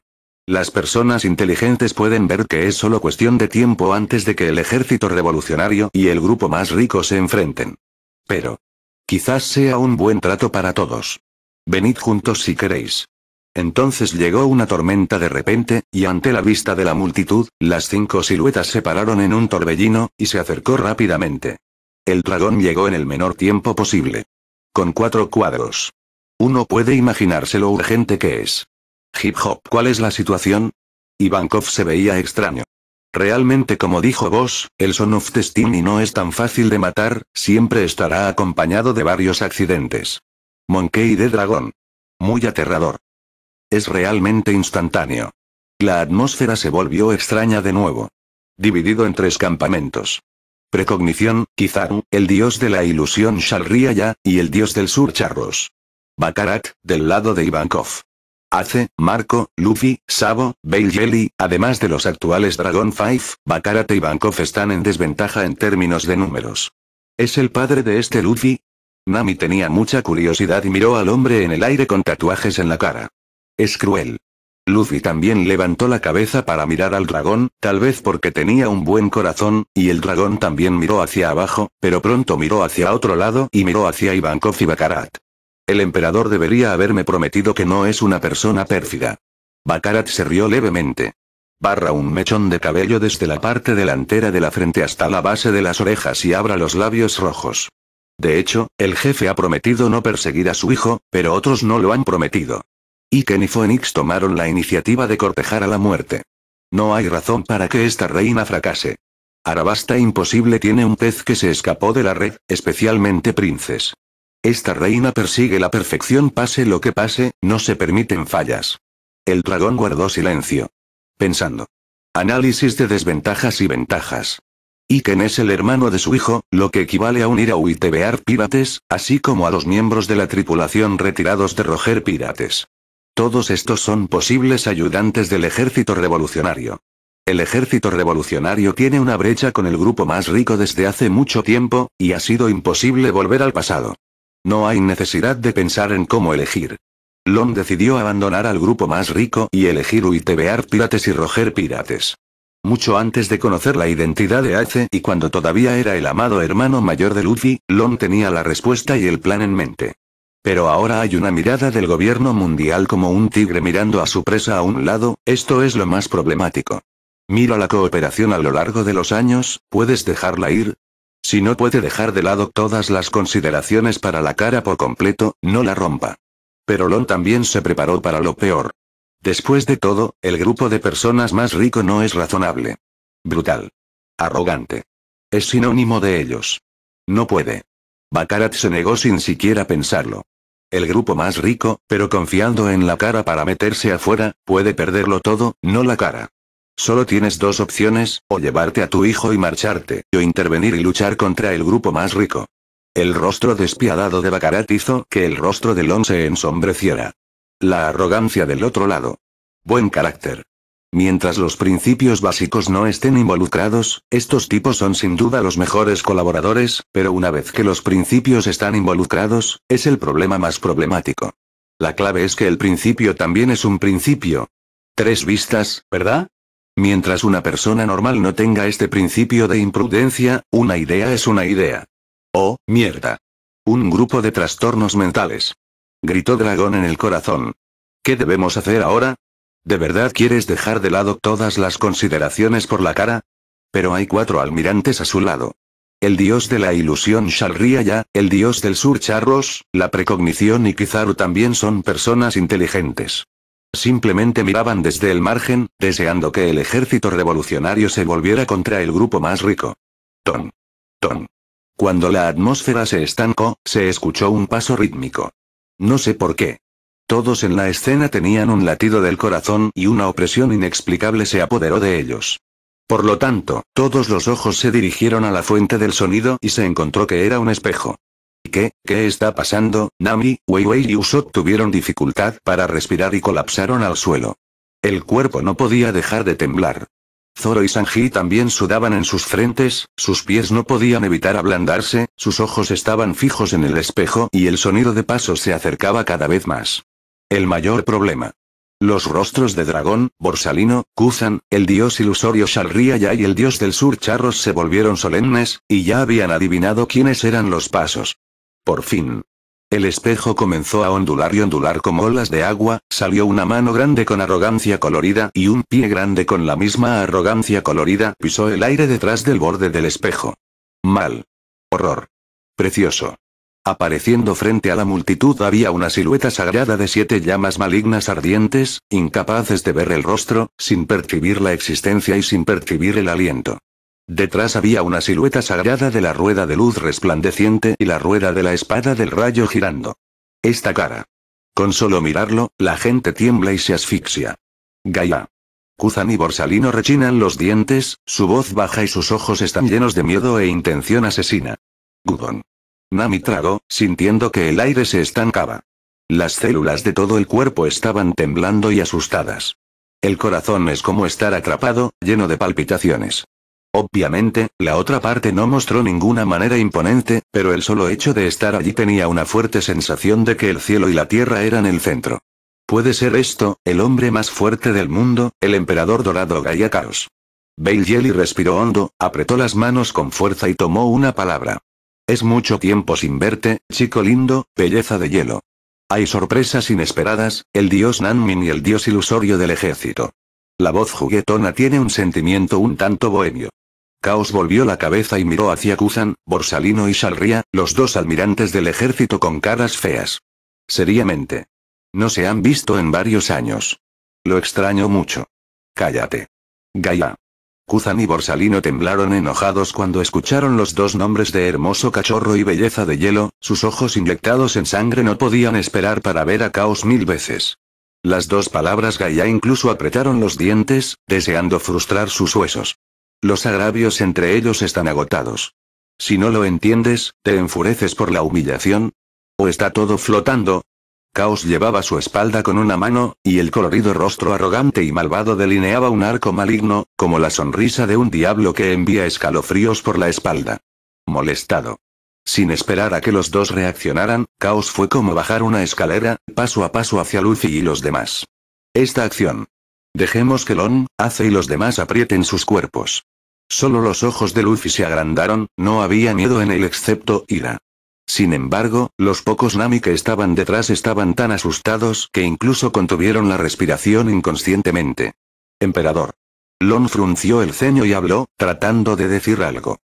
Las personas inteligentes pueden ver que es solo cuestión de tiempo antes de que el ejército revolucionario y el grupo más rico se enfrenten. Pero, Quizás sea un buen trato para todos. Venid juntos si queréis. Entonces llegó una tormenta de repente, y ante la vista de la multitud, las cinco siluetas se pararon en un torbellino, y se acercó rápidamente. El dragón llegó en el menor tiempo posible. Con cuatro cuadros. Uno puede imaginarse lo urgente que es. Hip Hop, ¿cuál es la situación? Ivankov se veía extraño. Realmente como dijo vos, el Son of Destiny no es tan fácil de matar, siempre estará acompañado de varios accidentes. Monkey de dragón. Muy aterrador. Es realmente instantáneo. La atmósfera se volvió extraña de nuevo. Dividido en tres campamentos. Precognición, Kizaru, el dios de la ilusión ya y el dios del sur Charros. Bakarat, del lado de Ivankov. Ace, Marco, Luffy, Sabo, Bail Jelly, además de los actuales Dragon Five, Bakarate y Bankoff están en desventaja en términos de números. ¿Es el padre de este Luffy? Nami tenía mucha curiosidad y miró al hombre en el aire con tatuajes en la cara. Es cruel. Luffy también levantó la cabeza para mirar al dragón, tal vez porque tenía un buen corazón, y el dragón también miró hacia abajo, pero pronto miró hacia otro lado y miró hacia Ivankov y Bakarat. El emperador debería haberme prometido que no es una persona pérfida. Bakarat se rió levemente. Barra un mechón de cabello desde la parte delantera de la frente hasta la base de las orejas y abra los labios rojos. De hecho, el jefe ha prometido no perseguir a su hijo, pero otros no lo han prometido. Y Ken y Phoenix tomaron la iniciativa de cortejar a la muerte. No hay razón para que esta reina fracase. Arabasta Imposible tiene un pez que se escapó de la red, especialmente Princes. Esta reina persigue la perfección pase lo que pase, no se permiten fallas. El dragón guardó silencio. Pensando. Análisis de desventajas y ventajas. Iken es el hermano de su hijo, lo que equivale a unir a UITBR Pirates, así como a los miembros de la tripulación retirados de Roger Pirates. Todos estos son posibles ayudantes del ejército revolucionario. El ejército revolucionario tiene una brecha con el grupo más rico desde hace mucho tiempo, y ha sido imposible volver al pasado. No hay necesidad de pensar en cómo elegir. Lon decidió abandonar al grupo más rico y elegir Uitebear Pirates y Roger Pirates. Mucho antes de conocer la identidad de Ace y cuando todavía era el amado hermano mayor de Luffy, Lon tenía la respuesta y el plan en mente. Pero ahora hay una mirada del gobierno mundial como un tigre mirando a su presa a un lado, esto es lo más problemático. Mira la cooperación a lo largo de los años, puedes dejarla ir, si no puede dejar de lado todas las consideraciones para la cara por completo, no la rompa. Pero Lon también se preparó para lo peor. Después de todo, el grupo de personas más rico no es razonable. Brutal. Arrogante. Es sinónimo de ellos. No puede. Bacarat se negó sin siquiera pensarlo. El grupo más rico, pero confiando en la cara para meterse afuera, puede perderlo todo, no la cara. Solo tienes dos opciones, o llevarte a tu hijo y marcharte, o intervenir y luchar contra el grupo más rico. El rostro despiadado de Bacarat hizo que el rostro de Lon se ensombreciera. La arrogancia del otro lado. Buen carácter. Mientras los principios básicos no estén involucrados, estos tipos son sin duda los mejores colaboradores, pero una vez que los principios están involucrados, es el problema más problemático. La clave es que el principio también es un principio. Tres vistas, ¿verdad? Mientras una persona normal no tenga este principio de imprudencia, una idea es una idea. Oh, mierda. Un grupo de trastornos mentales. Gritó Dragón en el corazón. ¿Qué debemos hacer ahora? ¿De verdad quieres dejar de lado todas las consideraciones por la cara? Pero hay cuatro almirantes a su lado. El dios de la ilusión Shalriya, el dios del sur Charros, la precognición y Kizaru también son personas inteligentes. Simplemente miraban desde el margen, deseando que el ejército revolucionario se volviera contra el grupo más rico. Ton. Ton. Cuando la atmósfera se estancó, se escuchó un paso rítmico. No sé por qué. Todos en la escena tenían un latido del corazón y una opresión inexplicable se apoderó de ellos. Por lo tanto, todos los ojos se dirigieron a la fuente del sonido y se encontró que era un espejo. ¿Qué, qué está pasando? Nami, Weiwei y Usopp tuvieron dificultad para respirar y colapsaron al suelo. El cuerpo no podía dejar de temblar. Zoro y Sanji también sudaban en sus frentes, sus pies no podían evitar ablandarse, sus ojos estaban fijos en el espejo y el sonido de pasos se acercaba cada vez más. El mayor problema. Los rostros de dragón, Borsalino, Kuzan, el dios ilusorio Shalriaya y el dios del sur Charros se volvieron solemnes, y ya habían adivinado quiénes eran los pasos. Por fin. El espejo comenzó a ondular y ondular como olas de agua, salió una mano grande con arrogancia colorida y un pie grande con la misma arrogancia colorida pisó el aire detrás del borde del espejo. Mal. Horror. Precioso. Apareciendo frente a la multitud había una silueta sagrada de siete llamas malignas ardientes, incapaces de ver el rostro, sin percibir la existencia y sin percibir el aliento. Detrás había una silueta sagrada de la rueda de luz resplandeciente y la rueda de la espada del rayo girando. Esta cara. Con solo mirarlo, la gente tiembla y se asfixia. Gaia. Kuzan y Borsalino rechinan los dientes, su voz baja y sus ojos están llenos de miedo e intención asesina. Gudon. Nami tragó, sintiendo que el aire se estancaba. Las células de todo el cuerpo estaban temblando y asustadas. El corazón es como estar atrapado, lleno de palpitaciones. Obviamente, la otra parte no mostró ninguna manera imponente, pero el solo hecho de estar allí tenía una fuerte sensación de que el cielo y la tierra eran el centro. Puede ser esto, el hombre más fuerte del mundo, el emperador dorado Gaia Caos. Bail Jelly respiró hondo, apretó las manos con fuerza y tomó una palabra. Es mucho tiempo sin verte, chico lindo, belleza de hielo. Hay sorpresas inesperadas, el dios Nanmin y el dios ilusorio del ejército. La voz juguetona tiene un sentimiento un tanto bohemio. Caos volvió la cabeza y miró hacia Kuzan, Borsalino y Shalria, los dos almirantes del ejército con caras feas. Seriamente. No se han visto en varios años. Lo extraño mucho. Cállate. Gaia. Kuzan y Borsalino temblaron enojados cuando escucharon los dos nombres de hermoso cachorro y belleza de hielo, sus ojos inyectados en sangre no podían esperar para ver a Caos mil veces. Las dos palabras Gaia incluso apretaron los dientes, deseando frustrar sus huesos. Los agravios entre ellos están agotados. Si no lo entiendes, te enfureces por la humillación. ¿O está todo flotando? Caos llevaba su espalda con una mano, y el colorido rostro arrogante y malvado delineaba un arco maligno, como la sonrisa de un diablo que envía escalofríos por la espalda. Molestado. Sin esperar a que los dos reaccionaran, Caos fue como bajar una escalera, paso a paso hacia Lucy y los demás. Esta acción. Dejemos que Lon, hace y los demás aprieten sus cuerpos. Solo los ojos de Luffy se agrandaron, no había miedo en él excepto ira. Sin embargo, los pocos Nami que estaban detrás estaban tan asustados que incluso contuvieron la respiración inconscientemente. Emperador. Lon frunció el ceño y habló, tratando de decir algo.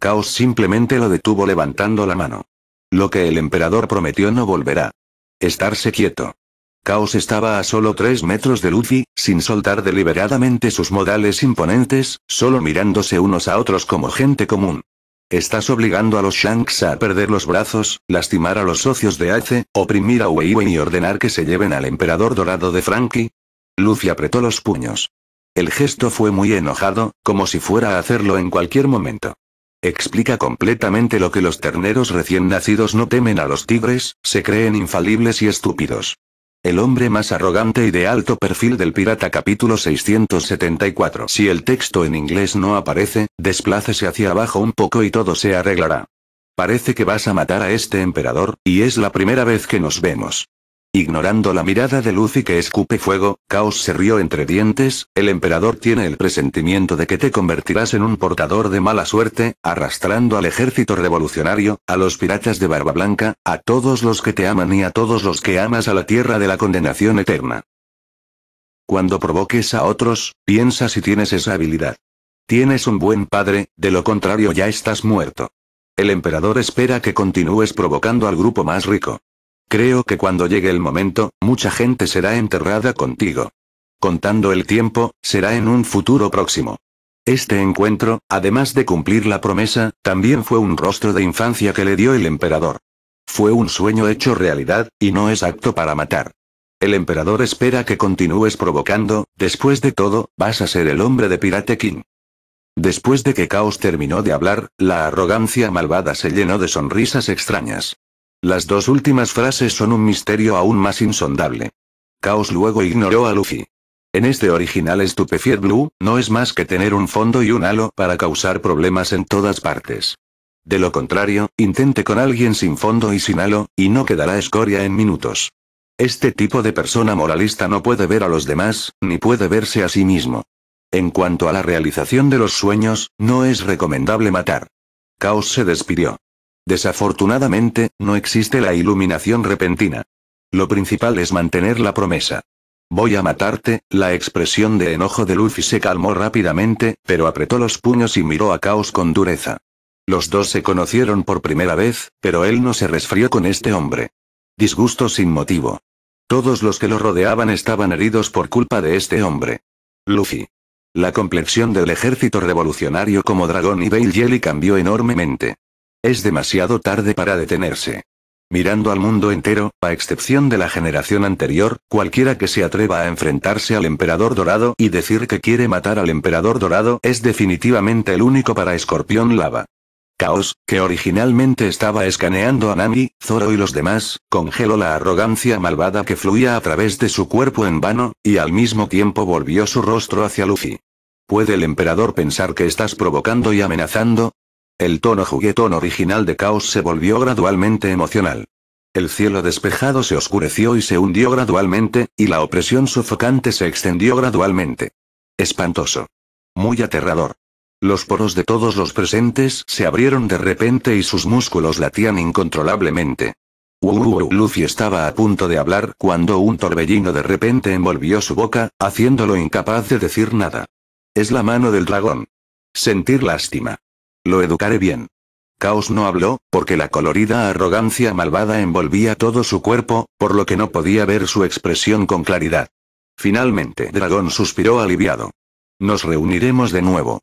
Caos simplemente lo detuvo levantando la mano. Lo que el emperador prometió no volverá. Estarse quieto. Caos estaba a solo tres metros de Luffy, sin soltar deliberadamente sus modales imponentes, solo mirándose unos a otros como gente común. Estás obligando a los Shanks a perder los brazos, lastimar a los socios de Ace, oprimir a Weiwei y ordenar que se lleven al emperador dorado de Frankie. Luffy apretó los puños. El gesto fue muy enojado, como si fuera a hacerlo en cualquier momento. Explica completamente lo que los terneros recién nacidos no temen a los tigres, se creen infalibles y estúpidos. El hombre más arrogante y de alto perfil del pirata capítulo 674. Si el texto en inglés no aparece, desplácese hacia abajo un poco y todo se arreglará. Parece que vas a matar a este emperador, y es la primera vez que nos vemos. Ignorando la mirada de y que escupe fuego, Caos se rió entre dientes, el emperador tiene el presentimiento de que te convertirás en un portador de mala suerte, arrastrando al ejército revolucionario, a los piratas de Barba Blanca, a todos los que te aman y a todos los que amas a la tierra de la condenación eterna. Cuando provoques a otros, piensa si tienes esa habilidad. Tienes un buen padre, de lo contrario ya estás muerto. El emperador espera que continúes provocando al grupo más rico. Creo que cuando llegue el momento, mucha gente será enterrada contigo. Contando el tiempo, será en un futuro próximo. Este encuentro, además de cumplir la promesa, también fue un rostro de infancia que le dio el emperador. Fue un sueño hecho realidad, y no es apto para matar. El emperador espera que continúes provocando, después de todo, vas a ser el hombre de Pirate King. Después de que Caos terminó de hablar, la arrogancia malvada se llenó de sonrisas extrañas. Las dos últimas frases son un misterio aún más insondable. Chaos luego ignoró a Luffy. En este original Stupefied Blue, no es más que tener un fondo y un halo para causar problemas en todas partes. De lo contrario, intente con alguien sin fondo y sin halo, y no quedará escoria en minutos. Este tipo de persona moralista no puede ver a los demás, ni puede verse a sí mismo. En cuanto a la realización de los sueños, no es recomendable matar. Chaos se despidió. Desafortunadamente, no existe la iluminación repentina. Lo principal es mantener la promesa. Voy a matarte, la expresión de enojo de Luffy se calmó rápidamente, pero apretó los puños y miró a Caos con dureza. Los dos se conocieron por primera vez, pero él no se resfrió con este hombre. Disgusto sin motivo. Todos los que lo rodeaban estaban heridos por culpa de este hombre. Luffy. La complexión del ejército revolucionario como dragón y Bale Jelly cambió enormemente. Es demasiado tarde para detenerse. Mirando al mundo entero, a excepción de la generación anterior, cualquiera que se atreva a enfrentarse al emperador dorado y decir que quiere matar al emperador dorado es definitivamente el único para escorpión lava. Caos, que originalmente estaba escaneando a Nami, Zoro y los demás, congeló la arrogancia malvada que fluía a través de su cuerpo en vano, y al mismo tiempo volvió su rostro hacia Luffy. ¿Puede el emperador pensar que estás provocando y amenazando? El tono juguetón original de caos se volvió gradualmente emocional. El cielo despejado se oscureció y se hundió gradualmente, y la opresión sofocante se extendió gradualmente. Espantoso. Muy aterrador. Los poros de todos los presentes se abrieron de repente y sus músculos latían incontrolablemente. Uh, Luffy estaba a punto de hablar cuando un torbellino de repente envolvió su boca, haciéndolo incapaz de decir nada. Es la mano del dragón. Sentir lástima. Lo educaré bien. Caos no habló, porque la colorida arrogancia malvada envolvía todo su cuerpo, por lo que no podía ver su expresión con claridad. Finalmente Dragón suspiró aliviado. Nos reuniremos de nuevo.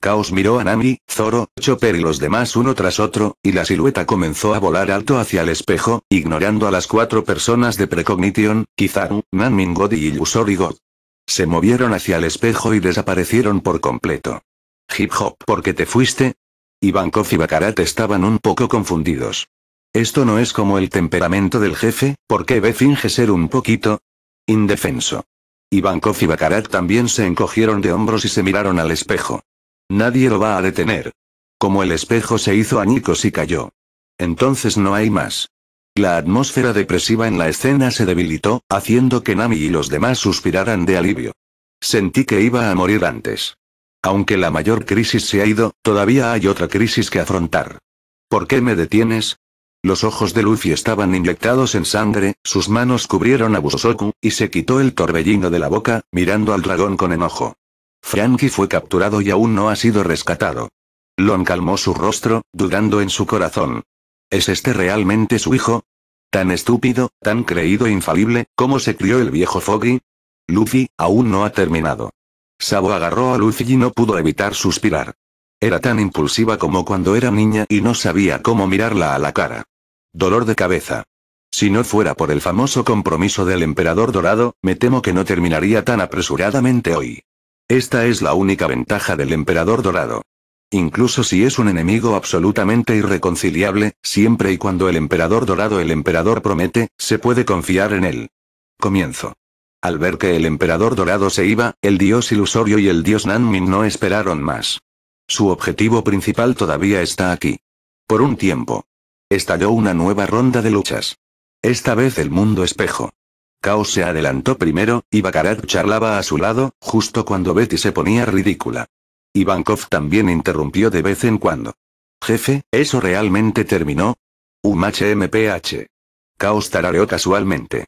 Caos miró a Nami, Zoro, Chopper y los demás uno tras otro, y la silueta comenzó a volar alto hacia el espejo, ignorando a las cuatro personas de Precognition, Kizaru, Nanmingodi y Yusori Se movieron hacia el espejo y desaparecieron por completo. Hip hop, ¿Por qué te fuiste? Ivankov y Bakarat estaban un poco confundidos. Esto no es como el temperamento del jefe, porque ve finge ser un poquito indefenso. Ivankov y Bakarat también se encogieron de hombros y se miraron al espejo. Nadie lo va a detener. Como el espejo se hizo añicos y cayó. Entonces no hay más. La atmósfera depresiva en la escena se debilitó, haciendo que Nami y los demás suspiraran de alivio. Sentí que iba a morir antes. Aunque la mayor crisis se ha ido, todavía hay otra crisis que afrontar. ¿Por qué me detienes? Los ojos de Luffy estaban inyectados en sangre, sus manos cubrieron a Busosoku, y se quitó el torbellino de la boca, mirando al dragón con enojo. Frankie fue capturado y aún no ha sido rescatado. Lon calmó su rostro, dudando en su corazón. ¿Es este realmente su hijo? Tan estúpido, tan creído e infalible, ¿cómo se crió el viejo Foggy? Luffy, aún no ha terminado. Sabo agarró a Lucy y no pudo evitar suspirar. Era tan impulsiva como cuando era niña y no sabía cómo mirarla a la cara. Dolor de cabeza. Si no fuera por el famoso compromiso del emperador dorado, me temo que no terminaría tan apresuradamente hoy. Esta es la única ventaja del emperador dorado. Incluso si es un enemigo absolutamente irreconciliable, siempre y cuando el emperador dorado el emperador promete, se puede confiar en él. Comienzo. Al ver que el emperador dorado se iba, el dios ilusorio y el dios Nanmin no esperaron más. Su objetivo principal todavía está aquí. Por un tiempo. Estalló una nueva ronda de luchas. Esta vez el mundo espejo. Caos se adelantó primero, y Bakarat charlaba a su lado, justo cuando Betty se ponía ridícula. Ivankov también interrumpió de vez en cuando. Jefe, ¿eso realmente terminó? MPH. Caos tarareó casualmente.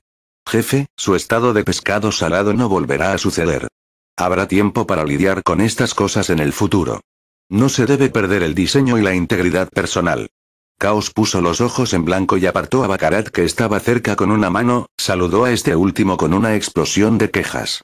Jefe, su estado de pescado salado no volverá a suceder. Habrá tiempo para lidiar con estas cosas en el futuro. No se debe perder el diseño y la integridad personal. Caos puso los ojos en blanco y apartó a Bacarat que estaba cerca con una mano, saludó a este último con una explosión de quejas.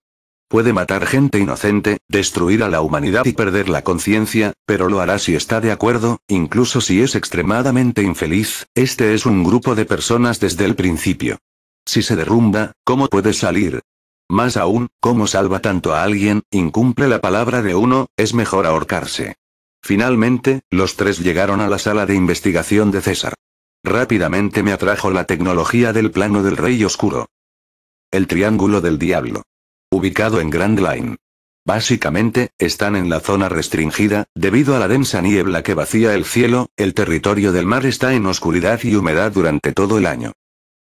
Puede matar gente inocente, destruir a la humanidad y perder la conciencia, pero lo hará si está de acuerdo, incluso si es extremadamente infeliz, este es un grupo de personas desde el principio. Si se derrumba, ¿cómo puede salir? Más aún, ¿cómo salva tanto a alguien? Incumple la palabra de uno, es mejor ahorcarse. Finalmente, los tres llegaron a la sala de investigación de César. Rápidamente me atrajo la tecnología del plano del Rey Oscuro. El Triángulo del Diablo. Ubicado en Grand Line. Básicamente, están en la zona restringida, debido a la densa niebla que vacía el cielo, el territorio del mar está en oscuridad y humedad durante todo el año.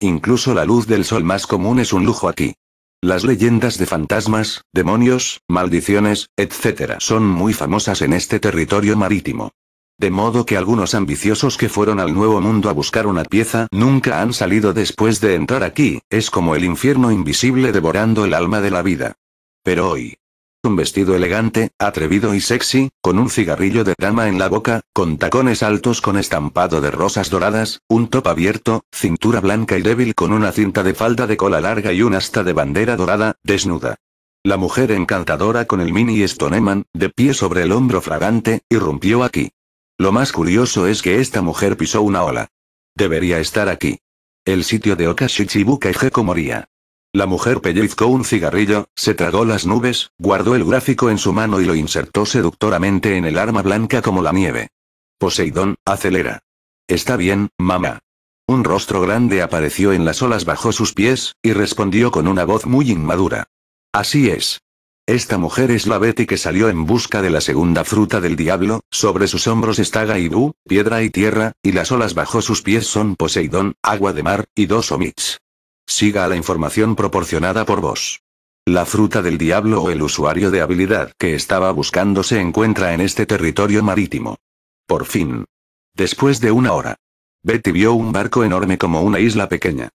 Incluso la luz del sol más común es un lujo aquí. Las leyendas de fantasmas, demonios, maldiciones, etc. son muy famosas en este territorio marítimo. De modo que algunos ambiciosos que fueron al Nuevo Mundo a buscar una pieza nunca han salido después de entrar aquí, es como el infierno invisible devorando el alma de la vida. Pero hoy, un vestido elegante, atrevido y sexy, con un cigarrillo de dama en la boca, con tacones altos con estampado de rosas doradas, un top abierto, cintura blanca y débil con una cinta de falda de cola larga y un asta de bandera dorada, desnuda. La mujer encantadora con el mini Stoneman, de pie sobre el hombro fragante, irrumpió aquí. Lo más curioso es que esta mujer pisó una ola. Debería estar aquí. El sitio de Okashichibuka y la mujer pellizcó un cigarrillo, se tragó las nubes, guardó el gráfico en su mano y lo insertó seductoramente en el arma blanca como la nieve. Poseidón, acelera. Está bien, mamá. Un rostro grande apareció en las olas bajo sus pies, y respondió con una voz muy inmadura. Así es. Esta mujer es la Betty que salió en busca de la segunda fruta del diablo, sobre sus hombros está Gaibú, piedra y tierra, y las olas bajo sus pies son Poseidón, agua de mar, y dos omits. Siga la información proporcionada por vos. La fruta del diablo o el usuario de habilidad que estaba buscando se encuentra en este territorio marítimo. Por fin. Después de una hora. Betty vio un barco enorme como una isla pequeña.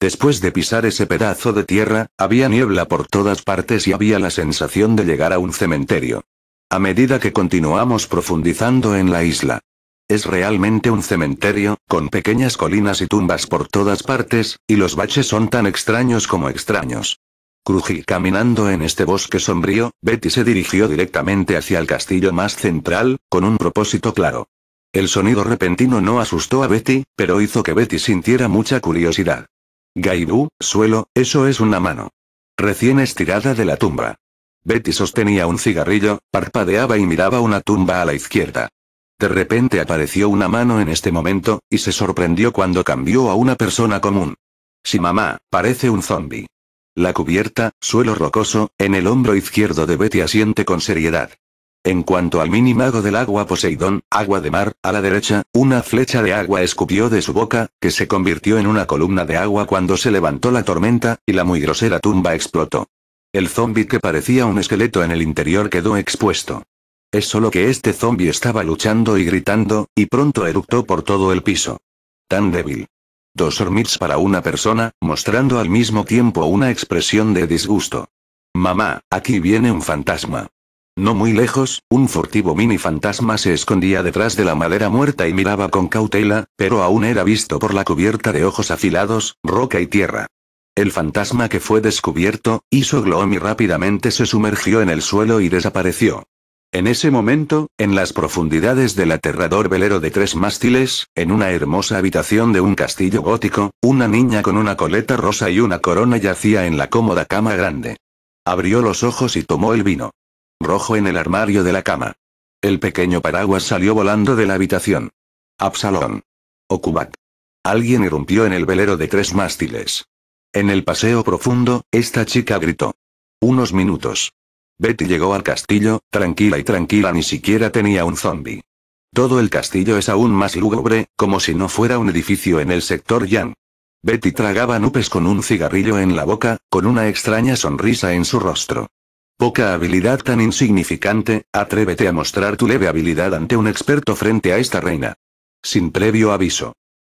Después de pisar ese pedazo de tierra, había niebla por todas partes y había la sensación de llegar a un cementerio. A medida que continuamos profundizando en la isla, es realmente un cementerio, con pequeñas colinas y tumbas por todas partes, y los baches son tan extraños como extraños. Crují caminando en este bosque sombrío, Betty se dirigió directamente hacia el castillo más central, con un propósito claro. El sonido repentino no asustó a Betty, pero hizo que Betty sintiera mucha curiosidad. Gaibú, suelo, eso es una mano. Recién estirada de la tumba. Betty sostenía un cigarrillo, parpadeaba y miraba una tumba a la izquierda. De repente apareció una mano en este momento, y se sorprendió cuando cambió a una persona común. Si mamá, parece un zombi. La cubierta, suelo rocoso, en el hombro izquierdo de Betty asiente con seriedad. En cuanto al mini mago del agua Poseidón, agua de mar, a la derecha, una flecha de agua escupió de su boca, que se convirtió en una columna de agua cuando se levantó la tormenta, y la muy grosera tumba explotó. El zombi que parecía un esqueleto en el interior quedó expuesto. Es solo que este zombie estaba luchando y gritando, y pronto eructó por todo el piso. Tan débil. Dos hormigas para una persona, mostrando al mismo tiempo una expresión de disgusto. Mamá, aquí viene un fantasma. No muy lejos, un furtivo mini fantasma se escondía detrás de la madera muerta y miraba con cautela, pero aún era visto por la cubierta de ojos afilados, roca y tierra. El fantasma que fue descubierto, hizo glomi rápidamente se sumergió en el suelo y desapareció. En ese momento, en las profundidades del aterrador velero de tres mástiles, en una hermosa habitación de un castillo gótico, una niña con una coleta rosa y una corona yacía en la cómoda cama grande. Abrió los ojos y tomó el vino. Rojo en el armario de la cama. El pequeño paraguas salió volando de la habitación. Absalón. Okubat. Alguien irrumpió en el velero de tres mástiles. En el paseo profundo, esta chica gritó. Unos minutos. Betty llegó al castillo, tranquila y tranquila ni siquiera tenía un zombie. Todo el castillo es aún más lúgubre, como si no fuera un edificio en el sector Yang. Betty tragaba nubes con un cigarrillo en la boca, con una extraña sonrisa en su rostro. Poca habilidad tan insignificante, atrévete a mostrar tu leve habilidad ante un experto frente a esta reina. Sin previo aviso.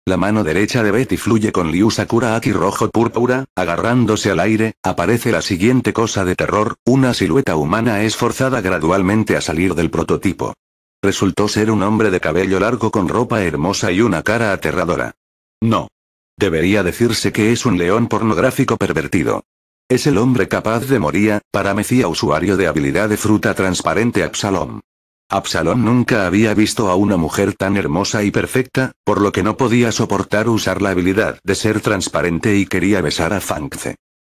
La mano derecha de Betty fluye con Liu Sakura Aki rojo púrpura, agarrándose al aire, aparece la siguiente cosa de terror, una silueta humana es forzada gradualmente a salir del prototipo. Resultó ser un hombre de cabello largo con ropa hermosa y una cara aterradora. No. Debería decirse que es un león pornográfico pervertido. Es el hombre capaz de para Mecía usuario de habilidad de fruta transparente Absalom. Absalón nunca había visto a una mujer tan hermosa y perfecta, por lo que no podía soportar usar la habilidad de ser transparente y quería besar a Fangce.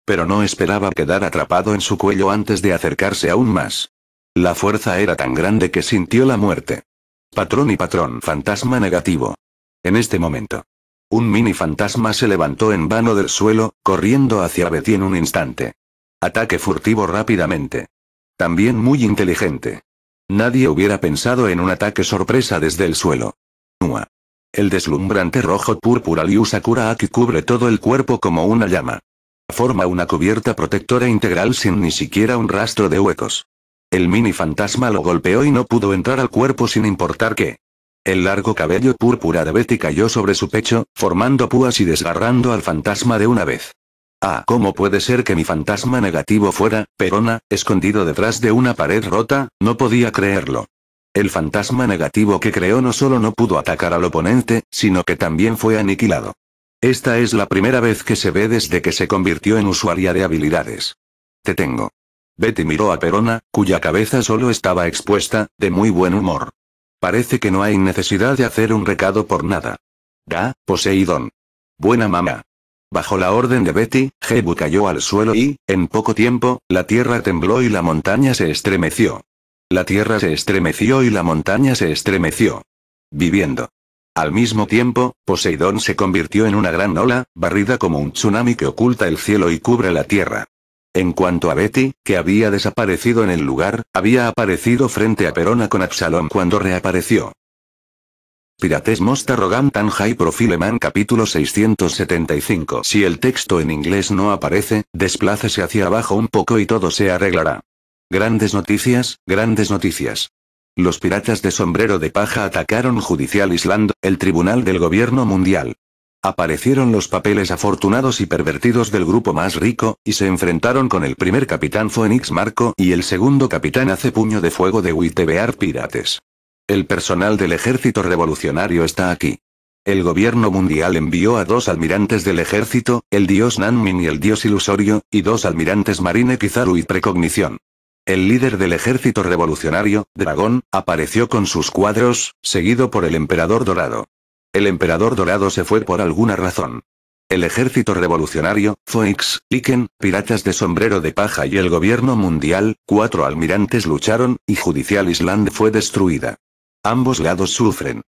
Pero no esperaba quedar atrapado en su cuello antes de acercarse aún más. La fuerza era tan grande que sintió la muerte. Patrón y patrón fantasma negativo. En este momento. Un mini fantasma se levantó en vano del suelo, corriendo hacia Betty en un instante. Ataque furtivo rápidamente. También muy inteligente. Nadie hubiera pensado en un ataque sorpresa desde el suelo. Nua. El deslumbrante rojo púrpura Liu Sakura cubre todo el cuerpo como una llama. Forma una cubierta protectora integral sin ni siquiera un rastro de huecos. El mini fantasma lo golpeó y no pudo entrar al cuerpo sin importar qué. El largo cabello púrpura de Betty cayó sobre su pecho, formando púas y desgarrando al fantasma de una vez. Ah, ¿cómo puede ser que mi fantasma negativo fuera, Perona, escondido detrás de una pared rota? No podía creerlo. El fantasma negativo que creó no solo no pudo atacar al oponente, sino que también fue aniquilado. Esta es la primera vez que se ve desde que se convirtió en usuaria de habilidades. Te tengo. Betty miró a Perona, cuya cabeza solo estaba expuesta, de muy buen humor. Parece que no hay necesidad de hacer un recado por nada. Da, Poseidón. Buena mamá. Bajo la orden de Betty, Jebu cayó al suelo y, en poco tiempo, la tierra tembló y la montaña se estremeció. La tierra se estremeció y la montaña se estremeció. Viviendo. Al mismo tiempo, Poseidón se convirtió en una gran ola, barrida como un tsunami que oculta el cielo y cubre la tierra. En cuanto a Betty, que había desaparecido en el lugar, había aparecido frente a Perona con Absalón cuando reapareció. Pirates Most Arrogant and High Profile Man capítulo 675 Si el texto en inglés no aparece, desplácese hacia abajo un poco y todo se arreglará. Grandes noticias, grandes noticias. Los piratas de sombrero de paja atacaron Judicial Island, el tribunal del gobierno mundial. Aparecieron los papeles afortunados y pervertidos del grupo más rico, y se enfrentaron con el primer capitán Phoenix Marco y el segundo capitán hace puño de fuego de Wittebear Pirates. El personal del ejército revolucionario está aquí. El gobierno mundial envió a dos almirantes del ejército, el dios Nanmin y el dios ilusorio, y dos almirantes marine Kizaru y Precognición. El líder del ejército revolucionario, Dragón, apareció con sus cuadros, seguido por el emperador dorado. El emperador dorado se fue por alguna razón. El ejército revolucionario, Foix, Iken, piratas de sombrero de paja y el gobierno mundial, cuatro almirantes lucharon, y Judicial Island fue destruida ambos lados sufren.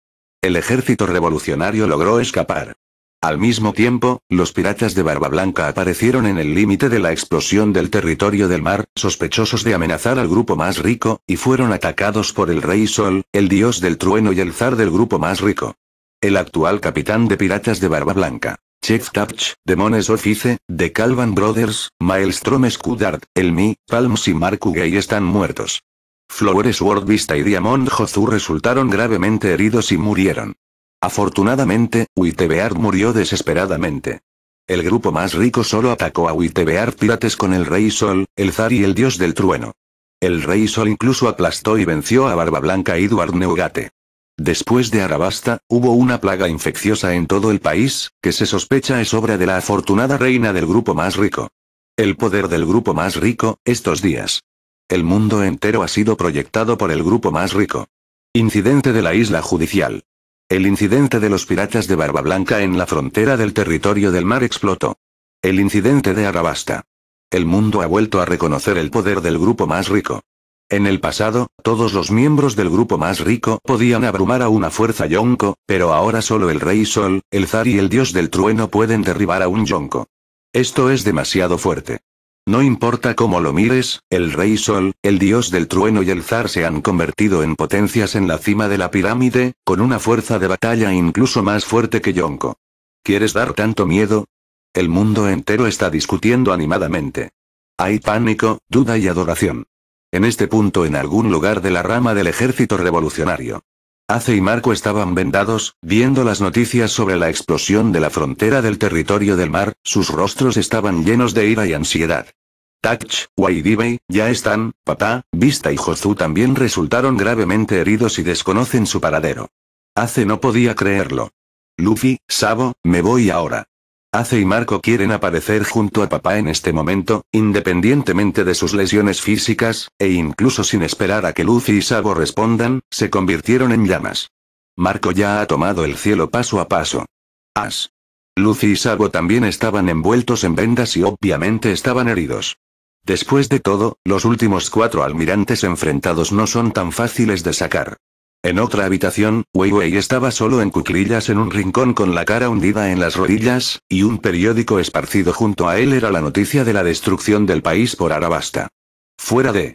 El ejército revolucionario logró escapar. Al mismo tiempo, los piratas de Barba Blanca aparecieron en el límite de la explosión del territorio del mar, sospechosos de amenazar al grupo más rico, y fueron atacados por el Rey Sol, el dios del trueno y el zar del grupo más rico. El actual capitán de piratas de Barba Blanca. Chef Touch, Demones Office, de Calvan Brothers, Maelstrom Scudard, Elmi, Palms y Mark Ugey están muertos. Flores World Vista y Diamond Jozu resultaron gravemente heridos y murieron. Afortunadamente, Witebeard murió desesperadamente. El grupo más rico solo atacó a Witebeard Pirates con el Rey Sol, el Zar y el Dios del Trueno. El Rey Sol incluso aplastó y venció a Barba Blanca y Duarte Neugate. Después de Arabasta, hubo una plaga infecciosa en todo el país, que se sospecha es obra de la afortunada reina del grupo más rico. El poder del grupo más rico, estos días. El mundo entero ha sido proyectado por el grupo más rico. Incidente de la isla judicial. El incidente de los piratas de Barba Blanca en la frontera del territorio del mar explotó. El incidente de Arabasta. El mundo ha vuelto a reconocer el poder del grupo más rico. En el pasado, todos los miembros del grupo más rico podían abrumar a una fuerza yonko, pero ahora solo el rey Sol, el zar y el dios del trueno pueden derribar a un yonko. Esto es demasiado fuerte. No importa cómo lo mires, el rey Sol, el dios del trueno y el zar se han convertido en potencias en la cima de la pirámide, con una fuerza de batalla incluso más fuerte que Yonko. ¿Quieres dar tanto miedo? El mundo entero está discutiendo animadamente. Hay pánico, duda y adoración. En este punto en algún lugar de la rama del ejército revolucionario. Ace y Marco estaban vendados, viendo las noticias sobre la explosión de la frontera del territorio del mar, sus rostros estaban llenos de ira y ansiedad. Tach, Waidibei, ya están, papá, Vista y Josu también resultaron gravemente heridos y desconocen su paradero. Ace no podía creerlo. Luffy, Sabo, me voy ahora. Ace y Marco quieren aparecer junto a papá en este momento, independientemente de sus lesiones físicas, e incluso sin esperar a que Luffy y Sabo respondan, se convirtieron en llamas. Marco ya ha tomado el cielo paso a paso. As. Luffy y Sabo también estaban envueltos en vendas y obviamente estaban heridos. Después de todo, los últimos cuatro almirantes enfrentados no son tan fáciles de sacar. En otra habitación, Weiwei estaba solo en cuclillas en un rincón con la cara hundida en las rodillas, y un periódico esparcido junto a él era la noticia de la destrucción del país por Arabasta. Fuera de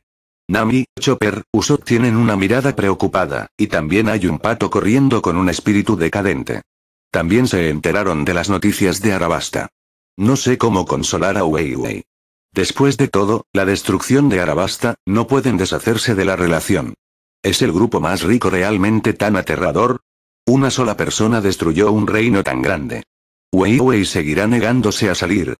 Nami, Chopper, Usopp tienen una mirada preocupada, y también hay un pato corriendo con un espíritu decadente. También se enteraron de las noticias de Arabasta. No sé cómo consolar a Weiwei. Después de todo, la destrucción de Arabasta, no pueden deshacerse de la relación. ¿Es el grupo más rico realmente tan aterrador? Una sola persona destruyó un reino tan grande. Wei Wei seguirá negándose a salir.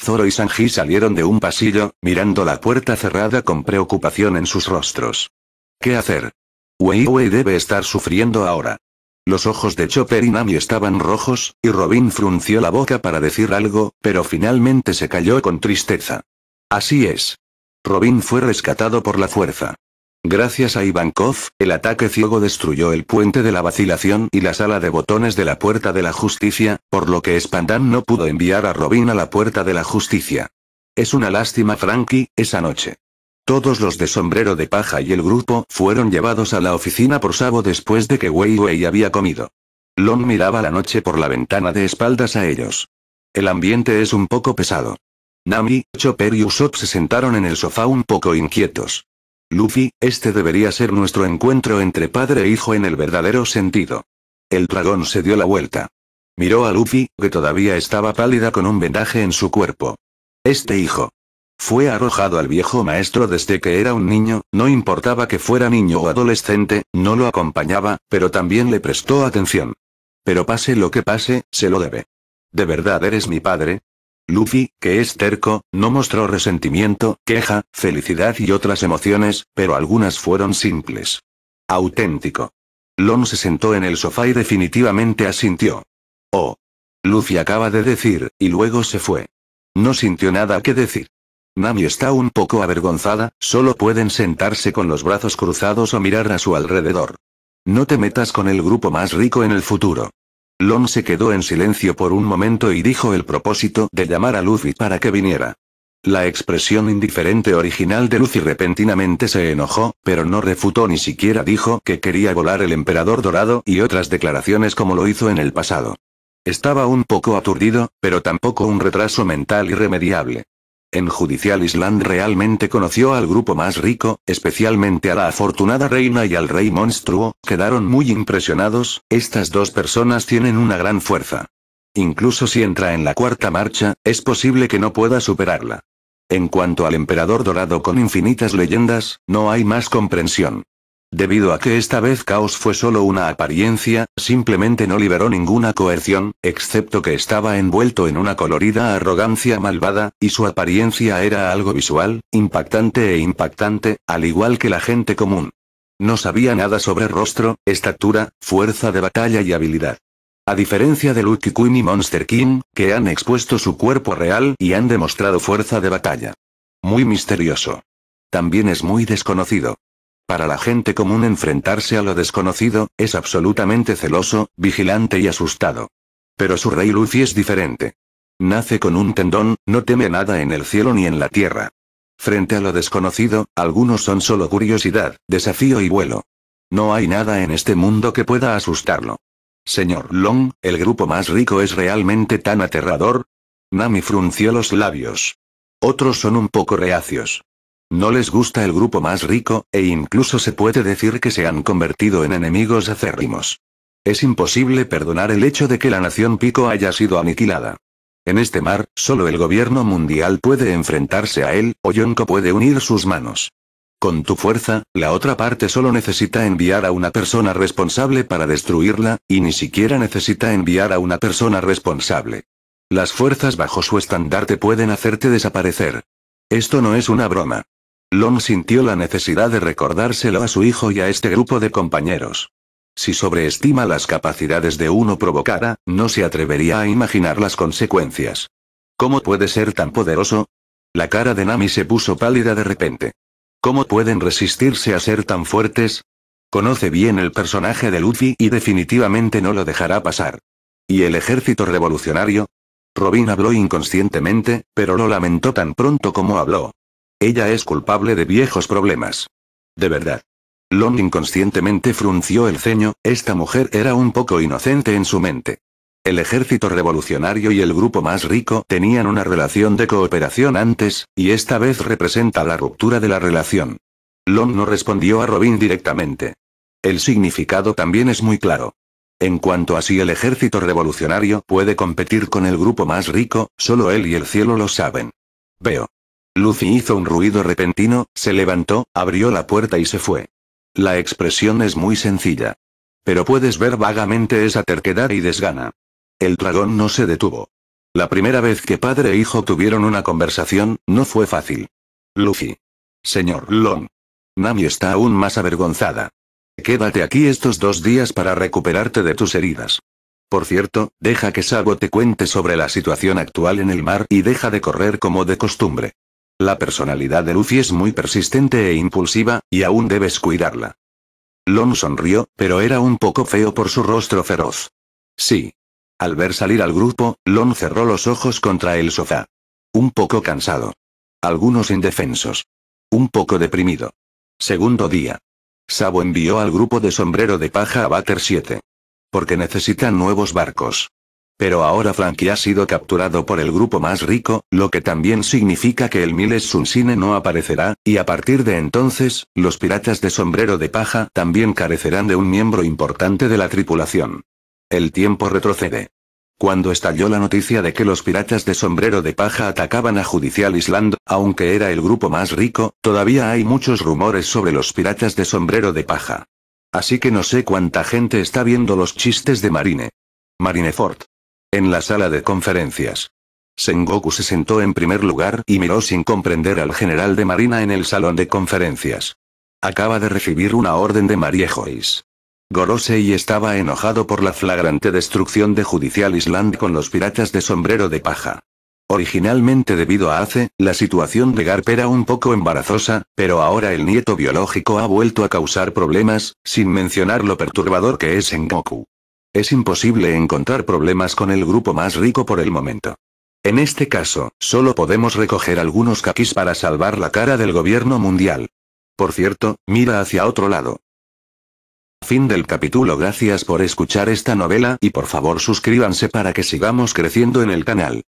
Zoro y Sanji salieron de un pasillo, mirando la puerta cerrada con preocupación en sus rostros. ¿Qué hacer? Wei Wei debe estar sufriendo ahora. Los ojos de Chopper y Nami estaban rojos, y Robin frunció la boca para decir algo, pero finalmente se calló con tristeza. Así es. Robin fue rescatado por la fuerza. Gracias a Ivankov, el ataque ciego destruyó el puente de la vacilación y la sala de botones de la Puerta de la Justicia, por lo que Spandam no pudo enviar a Robin a la Puerta de la Justicia. Es una lástima Frankie, esa noche. Todos los de sombrero de paja y el grupo fueron llevados a la oficina por Sabo después de que Weiwei había comido. Lon miraba la noche por la ventana de espaldas a ellos. El ambiente es un poco pesado. Nami, Chopper y Usopp se sentaron en el sofá un poco inquietos. Luffy, este debería ser nuestro encuentro entre padre e hijo en el verdadero sentido. El dragón se dio la vuelta. Miró a Luffy, que todavía estaba pálida con un vendaje en su cuerpo. Este hijo. Fue arrojado al viejo maestro desde que era un niño, no importaba que fuera niño o adolescente, no lo acompañaba, pero también le prestó atención. Pero pase lo que pase, se lo debe. ¿De verdad eres mi padre? Luffy, que es terco, no mostró resentimiento, queja, felicidad y otras emociones, pero algunas fueron simples. Auténtico. Lon se sentó en el sofá y definitivamente asintió. Oh. Luffy acaba de decir, y luego se fue. No sintió nada que decir. Nami está un poco avergonzada, solo pueden sentarse con los brazos cruzados o mirar a su alrededor. No te metas con el grupo más rico en el futuro. Lon se quedó en silencio por un momento y dijo el propósito de llamar a Luffy para que viniera. La expresión indiferente original de Lucy repentinamente se enojó, pero no refutó ni siquiera dijo que quería volar el emperador dorado y otras declaraciones como lo hizo en el pasado. Estaba un poco aturdido, pero tampoco un retraso mental irremediable. En Judicial Island realmente conoció al grupo más rico, especialmente a la afortunada reina y al rey monstruo, quedaron muy impresionados, estas dos personas tienen una gran fuerza. Incluso si entra en la cuarta marcha, es posible que no pueda superarla. En cuanto al emperador dorado con infinitas leyendas, no hay más comprensión. Debido a que esta vez Caos fue solo una apariencia, simplemente no liberó ninguna coerción, excepto que estaba envuelto en una colorida arrogancia malvada, y su apariencia era algo visual, impactante e impactante, al igual que la gente común. No sabía nada sobre rostro, estatura, fuerza de batalla y habilidad. A diferencia de Lucky Queen y Monster King, que han expuesto su cuerpo real y han demostrado fuerza de batalla. Muy misterioso. También es muy desconocido. Para la gente común enfrentarse a lo desconocido, es absolutamente celoso, vigilante y asustado. Pero su rey Lucy es diferente. Nace con un tendón, no teme nada en el cielo ni en la tierra. Frente a lo desconocido, algunos son solo curiosidad, desafío y vuelo. No hay nada en este mundo que pueda asustarlo. Señor Long, ¿el grupo más rico es realmente tan aterrador? Nami frunció los labios. Otros son un poco reacios. No les gusta el grupo más rico, e incluso se puede decir que se han convertido en enemigos acérrimos. Es imposible perdonar el hecho de que la nación Pico haya sido aniquilada. En este mar, solo el gobierno mundial puede enfrentarse a él, o Yonko puede unir sus manos. Con tu fuerza, la otra parte solo necesita enviar a una persona responsable para destruirla, y ni siquiera necesita enviar a una persona responsable. Las fuerzas bajo su estandarte pueden hacerte desaparecer. Esto no es una broma. Lon sintió la necesidad de recordárselo a su hijo y a este grupo de compañeros. Si sobreestima las capacidades de uno provocada, no se atrevería a imaginar las consecuencias. ¿Cómo puede ser tan poderoso? La cara de Nami se puso pálida de repente. ¿Cómo pueden resistirse a ser tan fuertes? Conoce bien el personaje de Luffy y definitivamente no lo dejará pasar. ¿Y el ejército revolucionario? Robin habló inconscientemente, pero lo lamentó tan pronto como habló. Ella es culpable de viejos problemas. De verdad. Lon inconscientemente frunció el ceño, esta mujer era un poco inocente en su mente. El ejército revolucionario y el grupo más rico tenían una relación de cooperación antes, y esta vez representa la ruptura de la relación. Lon no respondió a Robin directamente. El significado también es muy claro. En cuanto a si el ejército revolucionario puede competir con el grupo más rico, solo él y el cielo lo saben. Veo. Lucy hizo un ruido repentino, se levantó, abrió la puerta y se fue. La expresión es muy sencilla. Pero puedes ver vagamente esa terquedad y desgana. El dragón no se detuvo. La primera vez que padre e hijo tuvieron una conversación, no fue fácil. Lucy. Señor Long. Nami está aún más avergonzada. Quédate aquí estos dos días para recuperarte de tus heridas. Por cierto, deja que Sabo te cuente sobre la situación actual en el mar y deja de correr como de costumbre. La personalidad de Luffy es muy persistente e impulsiva, y aún debes cuidarla. Lon sonrió, pero era un poco feo por su rostro feroz. Sí. Al ver salir al grupo, Lon cerró los ojos contra el sofá. Un poco cansado. Algunos indefensos. Un poco deprimido. Segundo día. Sabo envió al grupo de sombrero de paja a Bater 7. Porque necesitan nuevos barcos. Pero ahora Frankie ha sido capturado por el grupo más rico, lo que también significa que el Miles Sunsine no aparecerá, y a partir de entonces, los piratas de sombrero de paja también carecerán de un miembro importante de la tripulación. El tiempo retrocede. Cuando estalló la noticia de que los piratas de sombrero de paja atacaban a Judicial Island, aunque era el grupo más rico, todavía hay muchos rumores sobre los piratas de sombrero de paja. Así que no sé cuánta gente está viendo los chistes de Marine. Marineford. En la sala de conferencias. Sengoku se sentó en primer lugar y miró sin comprender al general de marina en el salón de conferencias. Acaba de recibir una orden de Marie Joyce. Gorosei estaba enojado por la flagrante destrucción de Judicial Island con los piratas de sombrero de paja. Originalmente debido a Ace, la situación de Garp era un poco embarazosa, pero ahora el nieto biológico ha vuelto a causar problemas, sin mencionar lo perturbador que es Sengoku. Es imposible encontrar problemas con el grupo más rico por el momento. En este caso, solo podemos recoger algunos kakis para salvar la cara del gobierno mundial. Por cierto, mira hacia otro lado. Fin del capítulo Gracias por escuchar esta novela y por favor suscríbanse para que sigamos creciendo en el canal.